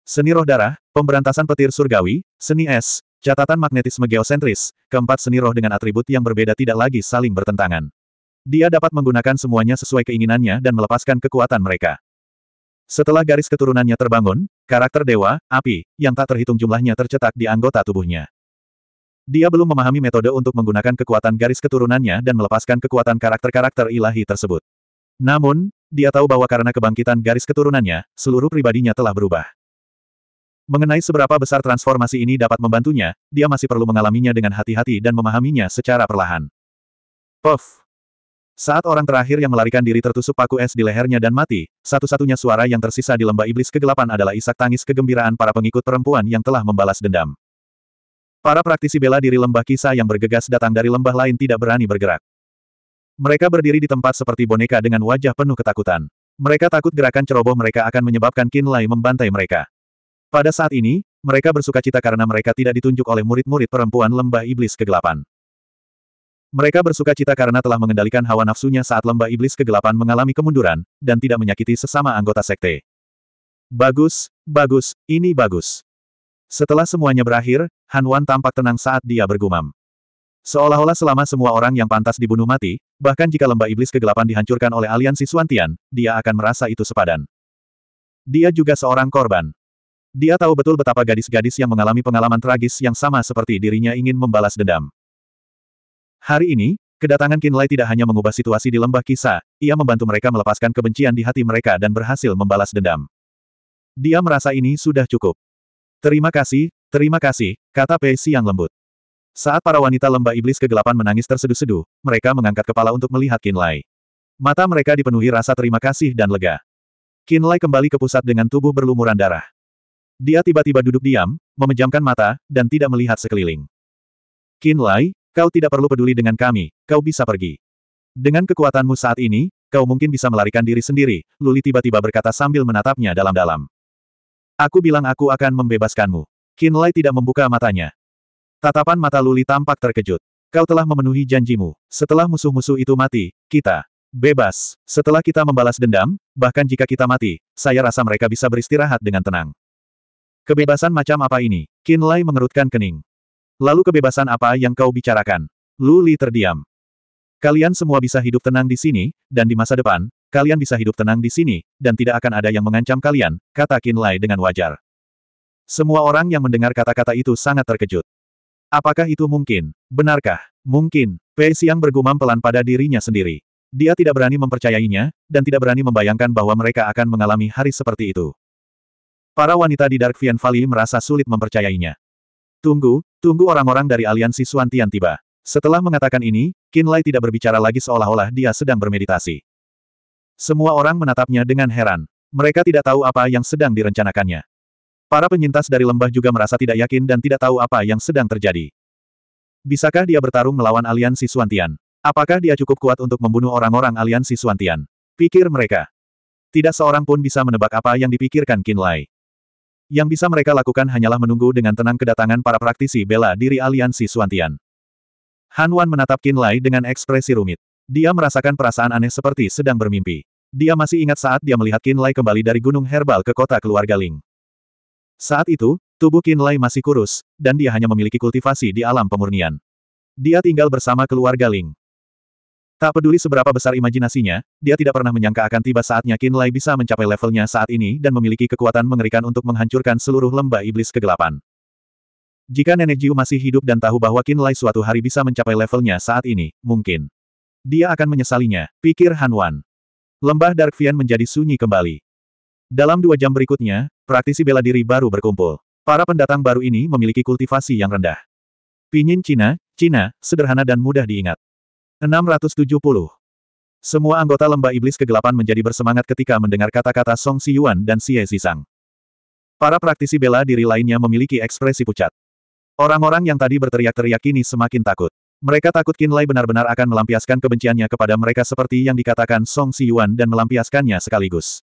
Seni roh darah, pemberantasan petir surgawi, seni es, catatan magnetisme geosentris, keempat seni roh dengan atribut yang berbeda tidak lagi saling bertentangan. Dia dapat menggunakan semuanya sesuai keinginannya dan melepaskan kekuatan mereka. Setelah garis keturunannya terbangun, karakter dewa, api, yang tak terhitung jumlahnya tercetak di anggota tubuhnya. Dia belum memahami metode untuk menggunakan kekuatan garis keturunannya dan melepaskan kekuatan karakter-karakter ilahi tersebut. Namun, dia tahu bahwa karena kebangkitan garis keturunannya, seluruh pribadinya telah berubah. Mengenai seberapa besar transformasi ini dapat membantunya, dia masih perlu mengalaminya dengan hati-hati dan memahaminya secara perlahan. Puff! Saat orang terakhir yang melarikan diri tertusuk paku es di lehernya dan mati, satu-satunya suara yang tersisa di lembah iblis kegelapan adalah isak tangis kegembiraan para pengikut perempuan yang telah membalas dendam. Para praktisi bela diri lembah kisah yang bergegas datang dari lembah lain tidak berani bergerak. Mereka berdiri di tempat seperti boneka dengan wajah penuh ketakutan. Mereka takut gerakan ceroboh mereka akan menyebabkan Kinlay membantai mereka. Pada saat ini, mereka bersuka cita karena mereka tidak ditunjuk oleh murid-murid perempuan lembah iblis kegelapan. Mereka bersuka cita karena telah mengendalikan hawa nafsunya saat lembah iblis kegelapan mengalami kemunduran, dan tidak menyakiti sesama anggota sekte. Bagus, bagus, ini bagus. Setelah semuanya berakhir, Han Wan tampak tenang saat dia bergumam. Seolah-olah selama semua orang yang pantas dibunuh mati, bahkan jika lembah iblis kegelapan dihancurkan oleh aliansi Suantian, dia akan merasa itu sepadan. Dia juga seorang korban. Dia tahu betul betapa gadis-gadis yang mengalami pengalaman tragis yang sama seperti dirinya ingin membalas dendam. Hari ini, kedatangan Kinlay tidak hanya mengubah situasi di lembah kisah, ia membantu mereka melepaskan kebencian di hati mereka dan berhasil membalas dendam. Dia merasa ini sudah cukup. Terima kasih, terima kasih, kata Pei yang lembut. Saat para wanita lembah iblis kegelapan menangis terseduh-seduh, mereka mengangkat kepala untuk melihat Kinlay. Mata mereka dipenuhi rasa terima kasih dan lega. Kinlay kembali ke pusat dengan tubuh berlumuran darah. Dia tiba-tiba duduk diam, memejamkan mata, dan tidak melihat sekeliling. Kinlay. Kau tidak perlu peduli dengan kami, kau bisa pergi. Dengan kekuatanmu saat ini, kau mungkin bisa melarikan diri sendiri, Luli tiba-tiba berkata sambil menatapnya dalam-dalam. Aku bilang aku akan membebaskanmu. Lai tidak membuka matanya. Tatapan mata Luli tampak terkejut. Kau telah memenuhi janjimu. Setelah musuh-musuh itu mati, kita bebas. Setelah kita membalas dendam, bahkan jika kita mati, saya rasa mereka bisa beristirahat dengan tenang. Kebebasan macam apa ini? Lai mengerutkan kening. Lalu kebebasan apa yang kau bicarakan? Lu Li terdiam. Kalian semua bisa hidup tenang di sini, dan di masa depan, kalian bisa hidup tenang di sini, dan tidak akan ada yang mengancam kalian, kata Qin Lai dengan wajar. Semua orang yang mendengar kata-kata itu sangat terkejut. Apakah itu mungkin? Benarkah? Mungkin, Pei Siang bergumam pelan pada dirinya sendiri. Dia tidak berani mempercayainya, dan tidak berani membayangkan bahwa mereka akan mengalami hari seperti itu. Para wanita di Dark Vian Valley merasa sulit mempercayainya. Tunggu, tunggu orang-orang dari aliansi Suantian tiba. Setelah mengatakan ini, Lai tidak berbicara lagi seolah-olah dia sedang bermeditasi. Semua orang menatapnya dengan heran. Mereka tidak tahu apa yang sedang direncanakannya. Para penyintas dari lembah juga merasa tidak yakin dan tidak tahu apa yang sedang terjadi. Bisakah dia bertarung melawan aliansi Suantian? Apakah dia cukup kuat untuk membunuh orang-orang aliansi Suantian? Pikir mereka. Tidak seorang pun bisa menebak apa yang dipikirkan Lai. Yang bisa mereka lakukan hanyalah menunggu dengan tenang kedatangan para praktisi bela diri aliansi Suantian. Han Wan menatap Qin Lai dengan ekspresi rumit. Dia merasakan perasaan aneh seperti sedang bermimpi. Dia masih ingat saat dia melihat Qin Lai kembali dari gunung herbal ke kota keluarga Ling. Saat itu, tubuh Qin Lai masih kurus, dan dia hanya memiliki kultivasi di alam pemurnian. Dia tinggal bersama keluarga Ling. Tak peduli seberapa besar imajinasinya, dia tidak pernah menyangka akan tiba saatnya Qin Lai bisa mencapai levelnya saat ini dan memiliki kekuatan mengerikan untuk menghancurkan seluruh lembah iblis kegelapan. Jika Nenek Jiu masih hidup dan tahu bahwa Qin Lai suatu hari bisa mencapai levelnya saat ini, mungkin. Dia akan menyesalinya, pikir Han Wan. Lembah Dark Vian menjadi sunyi kembali. Dalam dua jam berikutnya, praktisi bela diri baru berkumpul. Para pendatang baru ini memiliki kultivasi yang rendah. Pinyin Cina, Cina, sederhana dan mudah diingat. 670. Semua anggota lembah iblis kegelapan menjadi bersemangat ketika mendengar kata-kata Song Si Yuan dan Xie Zisang. Para praktisi bela diri lainnya memiliki ekspresi pucat. Orang-orang yang tadi berteriak-teriak kini semakin takut. Mereka takut Lai benar-benar akan melampiaskan kebenciannya kepada mereka seperti yang dikatakan Song Si Yuan dan melampiaskannya sekaligus.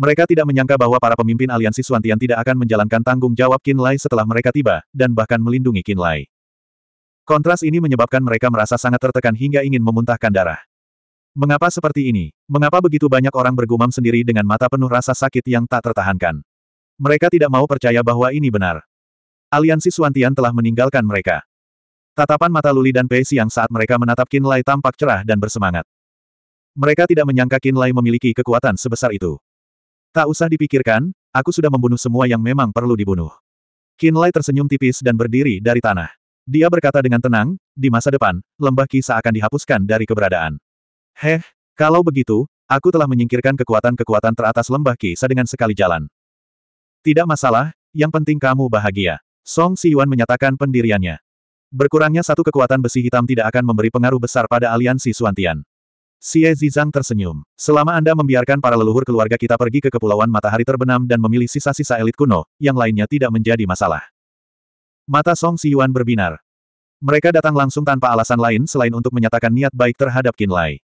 Mereka tidak menyangka bahwa para pemimpin aliansi Suantian tidak akan menjalankan tanggung jawab Qin Lai setelah mereka tiba, dan bahkan melindungi Qin Lai. Kontras ini menyebabkan mereka merasa sangat tertekan hingga ingin memuntahkan darah. Mengapa seperti ini? Mengapa begitu banyak orang bergumam sendiri dengan mata penuh rasa sakit yang tak tertahankan? Mereka tidak mau percaya bahwa ini benar. Aliansi Suantian telah meninggalkan mereka. Tatapan mata Luli dan Pei Siang saat mereka menatap Qin tampak cerah dan bersemangat. Mereka tidak menyangka Qin memiliki kekuatan sebesar itu. Tak usah dipikirkan, aku sudah membunuh semua yang memang perlu dibunuh. Qin tersenyum tipis dan berdiri dari tanah. Dia berkata dengan tenang, di masa depan, lembah kisah akan dihapuskan dari keberadaan. Heh, kalau begitu, aku telah menyingkirkan kekuatan-kekuatan teratas lembah kisah dengan sekali jalan. Tidak masalah, yang penting kamu bahagia. Song Siyuan menyatakan pendiriannya. Berkurangnya satu kekuatan besi hitam tidak akan memberi pengaruh besar pada aliansi Suantian. Xie Zizang tersenyum. Selama Anda membiarkan para leluhur keluarga kita pergi ke Kepulauan Matahari Terbenam dan memilih sisa-sisa elit kuno, yang lainnya tidak menjadi masalah. Mata Song Siyuan berbinar. Mereka datang langsung tanpa alasan lain selain untuk menyatakan niat baik terhadap Qin Lai.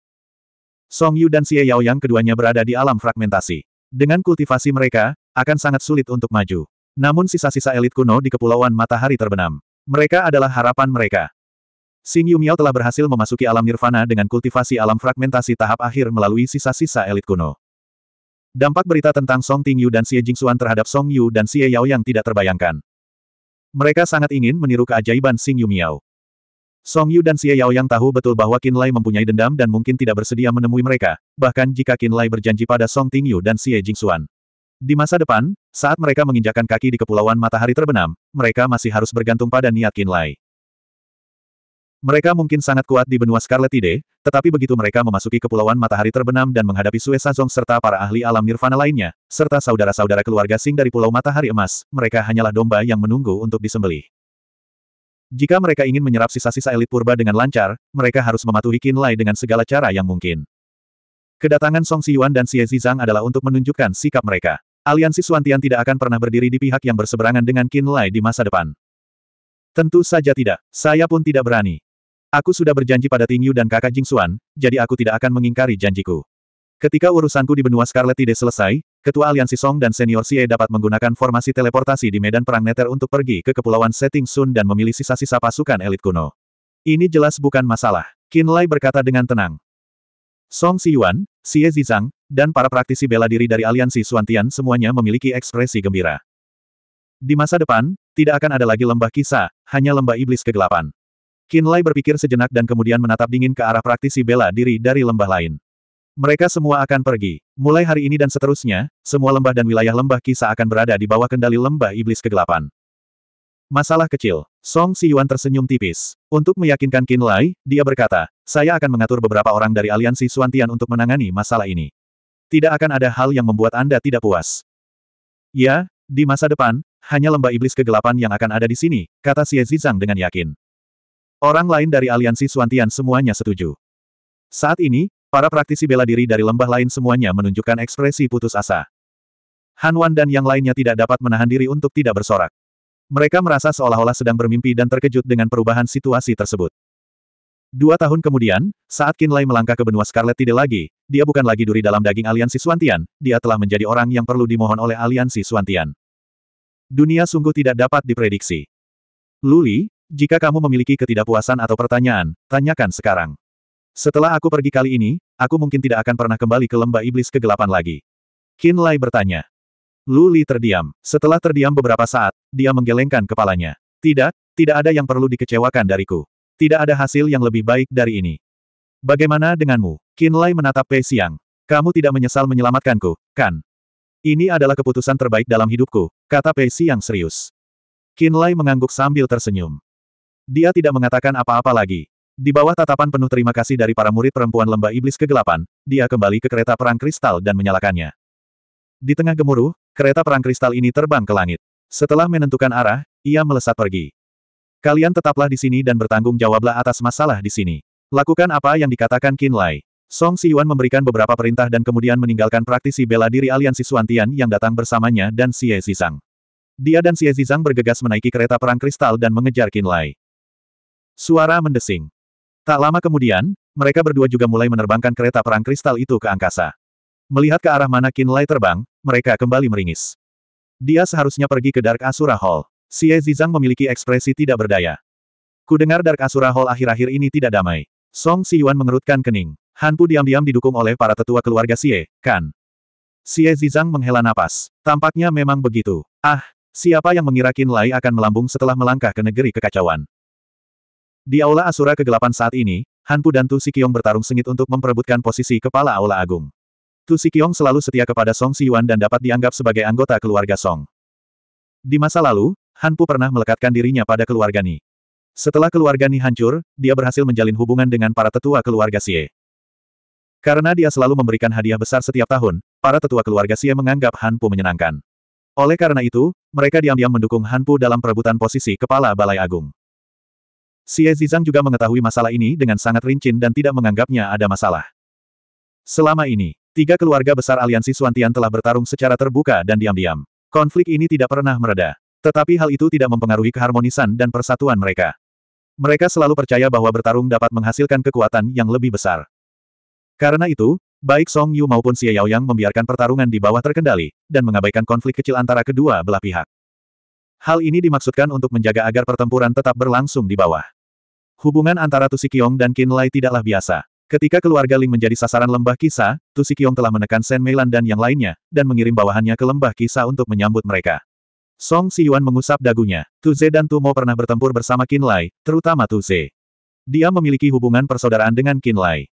Song Yu dan Xie Yao yang keduanya berada di alam fragmentasi. Dengan kultivasi mereka, akan sangat sulit untuk maju. Namun sisa-sisa elit kuno di Kepulauan Matahari terbenam. Mereka adalah harapan mereka. Xing Yu Miao telah berhasil memasuki alam nirvana dengan kultivasi alam fragmentasi tahap akhir melalui sisa-sisa elit kuno. Dampak berita tentang Song Ting Yu dan Xie Xuan terhadap Song Yu dan Xie Yao yang tidak terbayangkan. Mereka sangat ingin meniru keajaiban Xing Yu Miao. Song Yu dan Xie Yao yang tahu betul bahwa Qin Lai mempunyai dendam dan mungkin tidak bersedia menemui mereka, bahkan jika Qin Lai berjanji pada Song Ting Yu dan Xie Jingxuan. Di masa depan, saat mereka menginjakan kaki di Kepulauan Matahari Terbenam, mereka masih harus bergantung pada niat Qin Lai. Mereka mungkin sangat kuat di benua Scarlet Tide, tetapi begitu mereka memasuki kepulauan matahari terbenam dan menghadapi Sue Sazong serta para ahli alam nirvana lainnya, serta saudara-saudara keluarga Sing dari Pulau Matahari Emas, mereka hanyalah domba yang menunggu untuk disembelih. Jika mereka ingin menyerap sisa-sisa elit purba dengan lancar, mereka harus mematuhi Qin Lai dengan segala cara yang mungkin. Kedatangan Song Siyuan dan Xie Zizang adalah untuk menunjukkan sikap mereka. Aliansi Suantian tidak akan pernah berdiri di pihak yang berseberangan dengan Qin Lai di masa depan. Tentu saja tidak, saya pun tidak berani. Aku sudah berjanji pada Tingyu dan kakak Jingxuan, jadi aku tidak akan mengingkari janjiku. Ketika urusanku di benua Scarlet tidak selesai, Ketua Aliansi Song dan Senior Xie dapat menggunakan formasi teleportasi di medan perang Nether untuk pergi ke Kepulauan Setting Sun dan memilih sisa-sisa pasukan elit kuno. Ini jelas bukan masalah, Lai berkata dengan tenang. Song Siyuan, Xie Zizang, dan para praktisi bela diri dari Aliansi Suantian semuanya memiliki ekspresi gembira. Di masa depan, tidak akan ada lagi lembah kisah, hanya lembah iblis kegelapan. Kinlay berpikir sejenak dan kemudian menatap dingin ke arah praktisi bela diri dari lembah lain. Mereka semua akan pergi. Mulai hari ini dan seterusnya, semua lembah dan wilayah lembah kisah akan berada di bawah kendali lembah iblis kegelapan. Masalah kecil. Song Si Yuan tersenyum tipis. Untuk meyakinkan Qin Lai, dia berkata, saya akan mengatur beberapa orang dari aliansi Suantian untuk menangani masalah ini. Tidak akan ada hal yang membuat Anda tidak puas. Ya, di masa depan, hanya lembah iblis kegelapan yang akan ada di sini, kata Xie Zizang dengan yakin. Orang lain dari aliansi Suantian semuanya setuju. Saat ini, para praktisi bela diri dari lembah lain semuanya menunjukkan ekspresi putus asa. Han Wan dan yang lainnya tidak dapat menahan diri untuk tidak bersorak. Mereka merasa seolah-olah sedang bermimpi dan terkejut dengan perubahan situasi tersebut. Dua tahun kemudian, saat Lai melangkah ke benua Scarlet tidak lagi, dia bukan lagi duri dalam daging aliansi Suantian, dia telah menjadi orang yang perlu dimohon oleh aliansi Suantian. Dunia sungguh tidak dapat diprediksi. Luli, jika kamu memiliki ketidakpuasan atau pertanyaan, tanyakan sekarang. Setelah aku pergi kali ini, aku mungkin tidak akan pernah kembali ke lembah iblis kegelapan lagi. Qin Lai bertanya. Lu Li terdiam. Setelah terdiam beberapa saat, dia menggelengkan kepalanya. Tidak, tidak ada yang perlu dikecewakan dariku. Tidak ada hasil yang lebih baik dari ini. Bagaimana denganmu? Qin Lai menatap Pei Siang. Kamu tidak menyesal menyelamatkanku, kan? Ini adalah keputusan terbaik dalam hidupku, kata Pei Siang serius. Qin Lai mengangguk sambil tersenyum. Dia tidak mengatakan apa-apa lagi. Di bawah tatapan penuh terima kasih dari para murid perempuan lembah iblis kegelapan, dia kembali ke kereta perang kristal dan menyalakannya. Di tengah gemuruh, kereta perang kristal ini terbang ke langit. Setelah menentukan arah, ia melesat pergi. Kalian tetaplah di sini dan bertanggung jawablah atas masalah di sini. Lakukan apa yang dikatakan Qin Lai. Song Yuan memberikan beberapa perintah dan kemudian meninggalkan praktisi bela diri aliansi Suantian yang datang bersamanya dan Xie Zizang. Dia dan Xie Zizang bergegas menaiki kereta perang kristal dan mengejar Qin Lai. Suara mendesing. Tak lama kemudian, mereka berdua juga mulai menerbangkan kereta perang kristal itu ke angkasa. Melihat ke arah mana Kinlay terbang, mereka kembali meringis. Dia seharusnya pergi ke Dark Asura Hall. Xie Zizang memiliki ekspresi tidak berdaya. Kudengar Dark Asura Hall akhir-akhir ini tidak damai. Song Si Yuan mengerutkan kening. Hanpu diam-diam didukung oleh para tetua keluarga Xie, kan? Xie Zizang menghela napas. Tampaknya memang begitu. Ah, siapa yang mengira Qin Lei akan melambung setelah melangkah ke negeri kekacauan? Di Aula Asura Kegelapan saat ini, Hanpu dan Tu Sikyong bertarung sengit untuk memperebutkan posisi kepala Aula Agung. Tu Sikyong selalu setia kepada Song Siyuan dan dapat dianggap sebagai anggota keluarga Song. Di masa lalu, Hanpu pernah melekatkan dirinya pada keluarga Ni. Setelah keluarga Ni hancur, dia berhasil menjalin hubungan dengan para tetua keluarga Xie. Karena dia selalu memberikan hadiah besar setiap tahun, para tetua keluarga Xie menganggap Hanpu menyenangkan. Oleh karena itu, mereka diam-diam mendukung Hanpu dalam perebutan posisi kepala Balai Agung. Xie Zizang juga mengetahui masalah ini dengan sangat rincin dan tidak menganggapnya ada masalah. Selama ini, tiga keluarga besar aliansi Suantian telah bertarung secara terbuka dan diam-diam. Konflik ini tidak pernah mereda. Tetapi hal itu tidak mempengaruhi keharmonisan dan persatuan mereka. Mereka selalu percaya bahwa bertarung dapat menghasilkan kekuatan yang lebih besar. Karena itu, baik Song Yu maupun Xie Yaoyang membiarkan pertarungan di bawah terkendali, dan mengabaikan konflik kecil antara kedua belah pihak. Hal ini dimaksudkan untuk menjaga agar pertempuran tetap berlangsung di bawah. Hubungan antara Tusikyong dan Qin Lai tidaklah biasa. Ketika keluarga Ling menjadi sasaran lembah kisah, Tusikyong telah menekan Shen Meilan dan yang lainnya, dan mengirim bawahannya ke lembah kisah untuk menyambut mereka. Song Siyuan mengusap dagunya. Tu Ze dan Tu Mo pernah bertempur bersama Qin Lai, terutama Tu Ze. Dia memiliki hubungan persaudaraan dengan Qin Lai.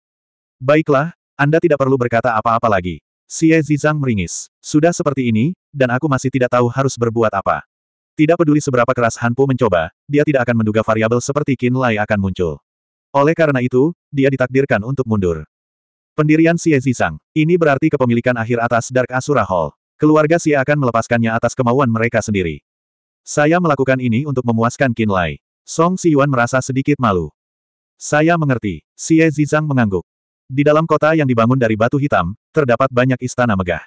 Baiklah, Anda tidak perlu berkata apa-apa lagi. Xie Zizang meringis. Sudah seperti ini, dan aku masih tidak tahu harus berbuat apa. Tidak peduli seberapa keras Hanpu mencoba, dia tidak akan menduga variabel seperti Qin Lai akan muncul. Oleh karena itu, dia ditakdirkan untuk mundur. Pendirian Xie Zizang Ini berarti kepemilikan akhir atas Dark Asura Hall. Keluarga Xie akan melepaskannya atas kemauan mereka sendiri. Saya melakukan ini untuk memuaskan Qin Lai. Song Yuan merasa sedikit malu. Saya mengerti. Xie Zizang mengangguk. Di dalam kota yang dibangun dari batu hitam, terdapat banyak istana megah.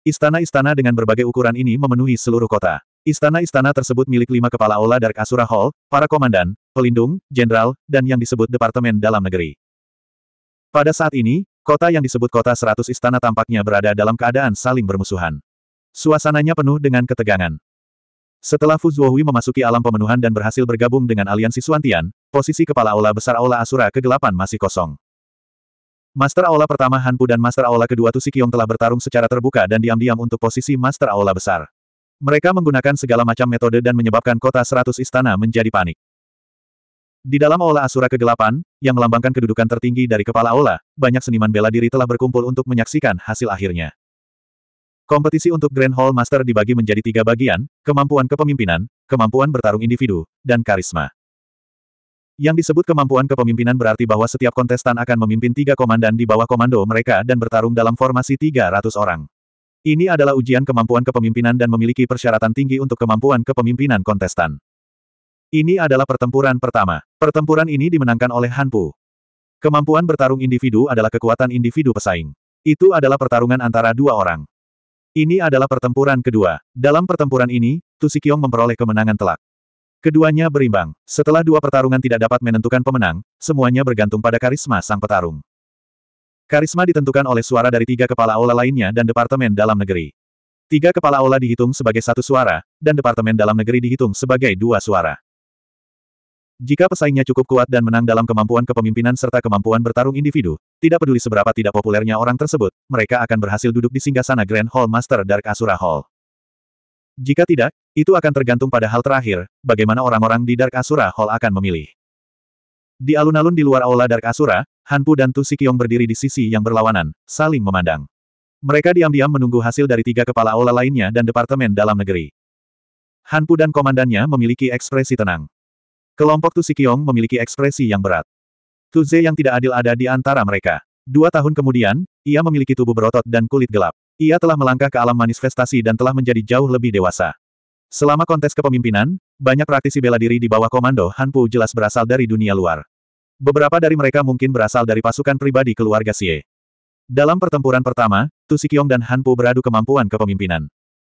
Istana-istana dengan berbagai ukuran ini memenuhi seluruh kota. Istana-istana tersebut milik lima kepala Ola Dark Asura Hall, para komandan, pelindung, jenderal, dan yang disebut Departemen Dalam Negeri. Pada saat ini, kota yang disebut kota seratus istana tampaknya berada dalam keadaan saling bermusuhan. Suasananya penuh dengan ketegangan. Setelah Fu Zhuohui memasuki alam pemenuhan dan berhasil bergabung dengan aliansi Suantian, posisi kepala Aula Besar Aula Asura kegelapan masih kosong. Master Aula pertama Hanpu dan Master Aula kedua Tusikyong telah bertarung secara terbuka dan diam-diam untuk posisi Master Aula Besar. Mereka menggunakan segala macam metode dan menyebabkan kota seratus istana menjadi panik. Di dalam Aula Asura Kegelapan, yang melambangkan kedudukan tertinggi dari kepala Aula, banyak seniman bela diri telah berkumpul untuk menyaksikan hasil akhirnya. Kompetisi untuk Grand Hall Master dibagi menjadi tiga bagian, kemampuan kepemimpinan, kemampuan bertarung individu, dan karisma. Yang disebut kemampuan kepemimpinan berarti bahwa setiap kontestan akan memimpin tiga komandan di bawah komando mereka dan bertarung dalam formasi 300 orang. Ini adalah ujian kemampuan kepemimpinan dan memiliki persyaratan tinggi untuk kemampuan kepemimpinan kontestan. Ini adalah pertempuran pertama. Pertempuran ini dimenangkan oleh Hanpu. Kemampuan bertarung individu adalah kekuatan individu pesaing. Itu adalah pertarungan antara dua orang. Ini adalah pertempuran kedua. Dalam pertempuran ini, Tusikyong memperoleh kemenangan telak. Keduanya berimbang. Setelah dua pertarungan tidak dapat menentukan pemenang, semuanya bergantung pada karisma sang petarung. Karisma ditentukan oleh suara dari tiga kepala aula lainnya dan Departemen Dalam Negeri. Tiga kepala aula dihitung sebagai satu suara, dan Departemen Dalam Negeri dihitung sebagai dua suara. Jika pesaingnya cukup kuat dan menang dalam kemampuan kepemimpinan serta kemampuan bertarung individu, tidak peduli seberapa tidak populernya orang tersebut, mereka akan berhasil duduk di singgah sana Grand Hall Master Dark Asura Hall. Jika tidak, itu akan tergantung pada hal terakhir, bagaimana orang-orang di Dark Asura Hall akan memilih. Di alun-alun di luar aula Dark Asura, Hanpu dan Tu Sikyong berdiri di sisi yang berlawanan, saling memandang. Mereka diam-diam menunggu hasil dari tiga kepala aula lainnya dan Departemen Dalam Negeri. Hanpu dan komandannya memiliki ekspresi tenang. Kelompok Tu Sikyong memiliki ekspresi yang berat. Tu Ze yang tidak adil ada di antara mereka. Dua tahun kemudian, ia memiliki tubuh berotot dan kulit gelap. Ia telah melangkah ke alam manifestasi dan telah menjadi jauh lebih dewasa. Selama kontes kepemimpinan, banyak praktisi bela diri di bawah komando Hanpu jelas berasal dari dunia luar. Beberapa dari mereka mungkin berasal dari pasukan pribadi keluarga Xie. Dalam pertempuran pertama, Tu Sikyong dan Hanpu beradu kemampuan kepemimpinan.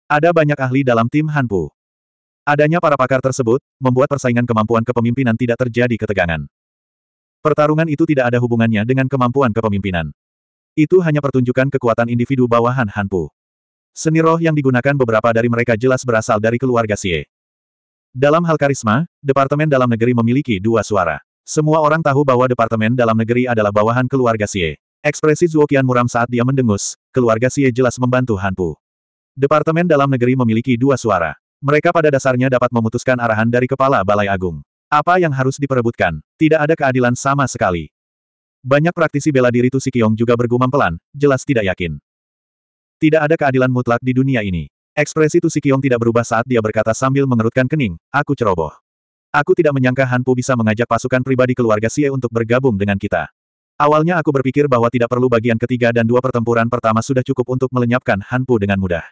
Ada banyak ahli dalam tim Hanpu. Adanya para pakar tersebut, membuat persaingan kemampuan kepemimpinan tidak terjadi ketegangan. Pertarungan itu tidak ada hubungannya dengan kemampuan kepemimpinan. Itu hanya pertunjukan kekuatan individu bawahan Hanpu. Seni roh yang digunakan beberapa dari mereka jelas berasal dari keluarga Xie. Dalam hal karisma, Departemen Dalam Negeri memiliki dua suara. Semua orang tahu bahwa Departemen Dalam Negeri adalah bawahan keluarga Xie. Ekspresi Zuokian muram saat dia mendengus, keluarga Xie jelas membantu Hanpu. Departemen Dalam Negeri memiliki dua suara. Mereka pada dasarnya dapat memutuskan arahan dari Kepala Balai Agung. Apa yang harus diperebutkan? Tidak ada keadilan sama sekali. Banyak praktisi bela diri Tu Kiong juga bergumam pelan, jelas tidak yakin. Tidak ada keadilan mutlak di dunia ini. Ekspresi Tu Kiong tidak berubah saat dia berkata sambil mengerutkan kening, aku ceroboh. Aku tidak menyangka Hanpu bisa mengajak pasukan pribadi keluarga Xie untuk bergabung dengan kita. Awalnya aku berpikir bahwa tidak perlu bagian ketiga dan dua pertempuran pertama sudah cukup untuk melenyapkan Hanpu dengan mudah.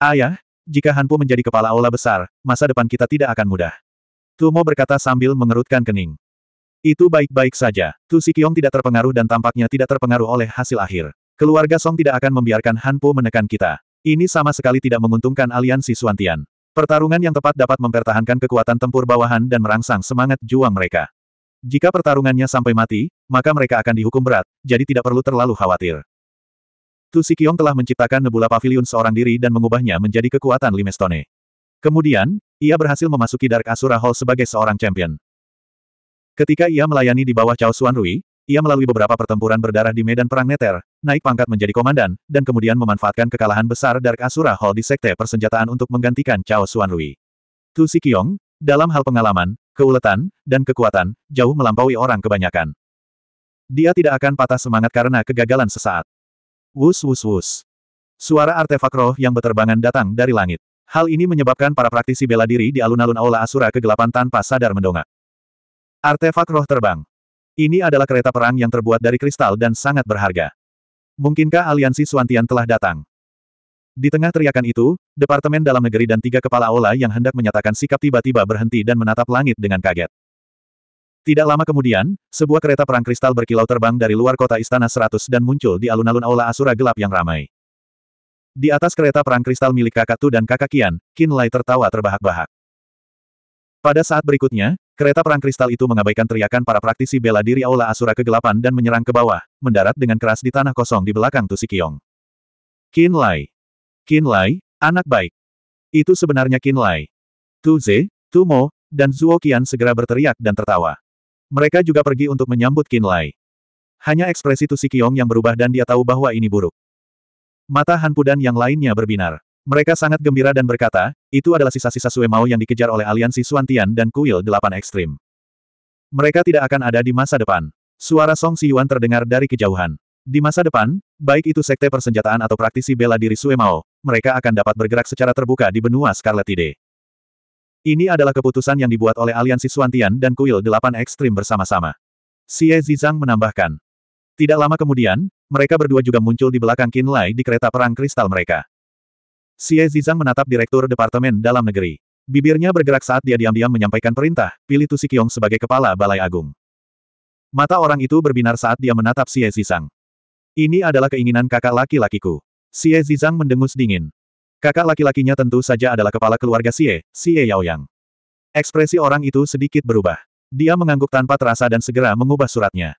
Ayah, jika Hanpu menjadi kepala aula besar, masa depan kita tidak akan mudah. Tumo berkata sambil mengerutkan kening. Itu baik-baik saja. Tu Sikyong tidak terpengaruh dan tampaknya tidak terpengaruh oleh hasil akhir. Keluarga Song tidak akan membiarkan Hanpu menekan kita. Ini sama sekali tidak menguntungkan aliansi Suantian. Pertarungan yang tepat dapat mempertahankan kekuatan tempur bawahan dan merangsang semangat juang mereka. Jika pertarungannya sampai mati, maka mereka akan dihukum berat, jadi tidak perlu terlalu khawatir. Tu Sikyong telah menciptakan Nebula Pavilion seorang diri dan mengubahnya menjadi kekuatan Limestone. Kemudian, ia berhasil memasuki Dark Asura Hall sebagai seorang champion. Ketika ia melayani di bawah Cao Suan Rui, ia melalui beberapa pertempuran berdarah di medan perang Neter, naik pangkat menjadi komandan, dan kemudian memanfaatkan kekalahan besar Dark Asura Hall di Sekte Persenjataan untuk menggantikan Cao Rui. Tu Sikyong, dalam hal pengalaman, keuletan, dan kekuatan, jauh melampaui orang kebanyakan. Dia tidak akan patah semangat karena kegagalan sesaat. Wus wus wus. Suara artefak roh yang berterbangan datang dari langit. Hal ini menyebabkan para praktisi bela diri di alun-alun Aula Asura kegelapan tanpa sadar mendongak. Artefak roh terbang. Ini adalah kereta perang yang terbuat dari kristal dan sangat berharga. Mungkinkah aliansi Suantian telah datang? Di tengah teriakan itu, Departemen Dalam Negeri dan tiga kepala aula yang hendak menyatakan sikap tiba-tiba berhenti dan menatap langit dengan kaget. Tidak lama kemudian, sebuah kereta perang kristal berkilau terbang dari luar kota Istana Seratus dan muncul di alun-alun aula Asura gelap yang ramai. Di atas kereta perang kristal milik kakak Tu dan kakak Kian, kin Lai tertawa terbahak-bahak. Pada saat berikutnya, Kereta perang kristal itu mengabaikan teriakan para praktisi bela diri Aula Asura kegelapan dan menyerang ke bawah, mendarat dengan keras di tanah kosong di belakang Tusikyong. Qin Lai. Qin Lai, anak baik. Itu sebenarnya Qin Lai. Tu Ze, Tu Mo, dan Zuo Qian segera berteriak dan tertawa. Mereka juga pergi untuk menyambut Qin Lai. Hanya ekspresi Tusikyong yang berubah dan dia tahu bahwa ini buruk. Mata Han Pudan yang lainnya berbinar. Mereka sangat gembira dan berkata, itu adalah sisa-sisa Sue Mao yang dikejar oleh aliansi Suantian dan kuil delapan ekstrim. Mereka tidak akan ada di masa depan. Suara Song Siyuan terdengar dari kejauhan. Di masa depan, baik itu sekte persenjataan atau praktisi bela diri Sue Mao, mereka akan dapat bergerak secara terbuka di benua Scarlet Tide. Ini adalah keputusan yang dibuat oleh aliansi Suantian dan kuil delapan ekstrim bersama-sama. Xie Zizang menambahkan. Tidak lama kemudian, mereka berdua juga muncul di belakang Qin Lai di kereta perang kristal mereka. Xie Zizang menatap Direktur Departemen Dalam Negeri. Bibirnya bergerak saat dia diam-diam menyampaikan perintah, pilih Tu Sikyong sebagai kepala Balai Agung. Mata orang itu berbinar saat dia menatap Xie Zizang. Ini adalah keinginan kakak laki-lakiku. Xie Zizang mendengus dingin. Kakak laki-lakinya tentu saja adalah kepala keluarga Xie, Xie Yaoyang. Ekspresi orang itu sedikit berubah. Dia mengangguk tanpa terasa dan segera mengubah suratnya.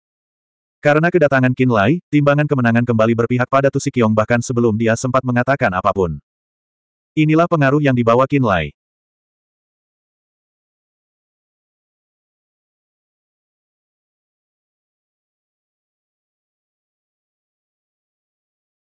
Karena kedatangan Qin Lai, timbangan kemenangan kembali berpihak pada Tu Sikyong bahkan sebelum dia sempat mengatakan apapun. Inilah pengaruh yang dibawa Kinlay.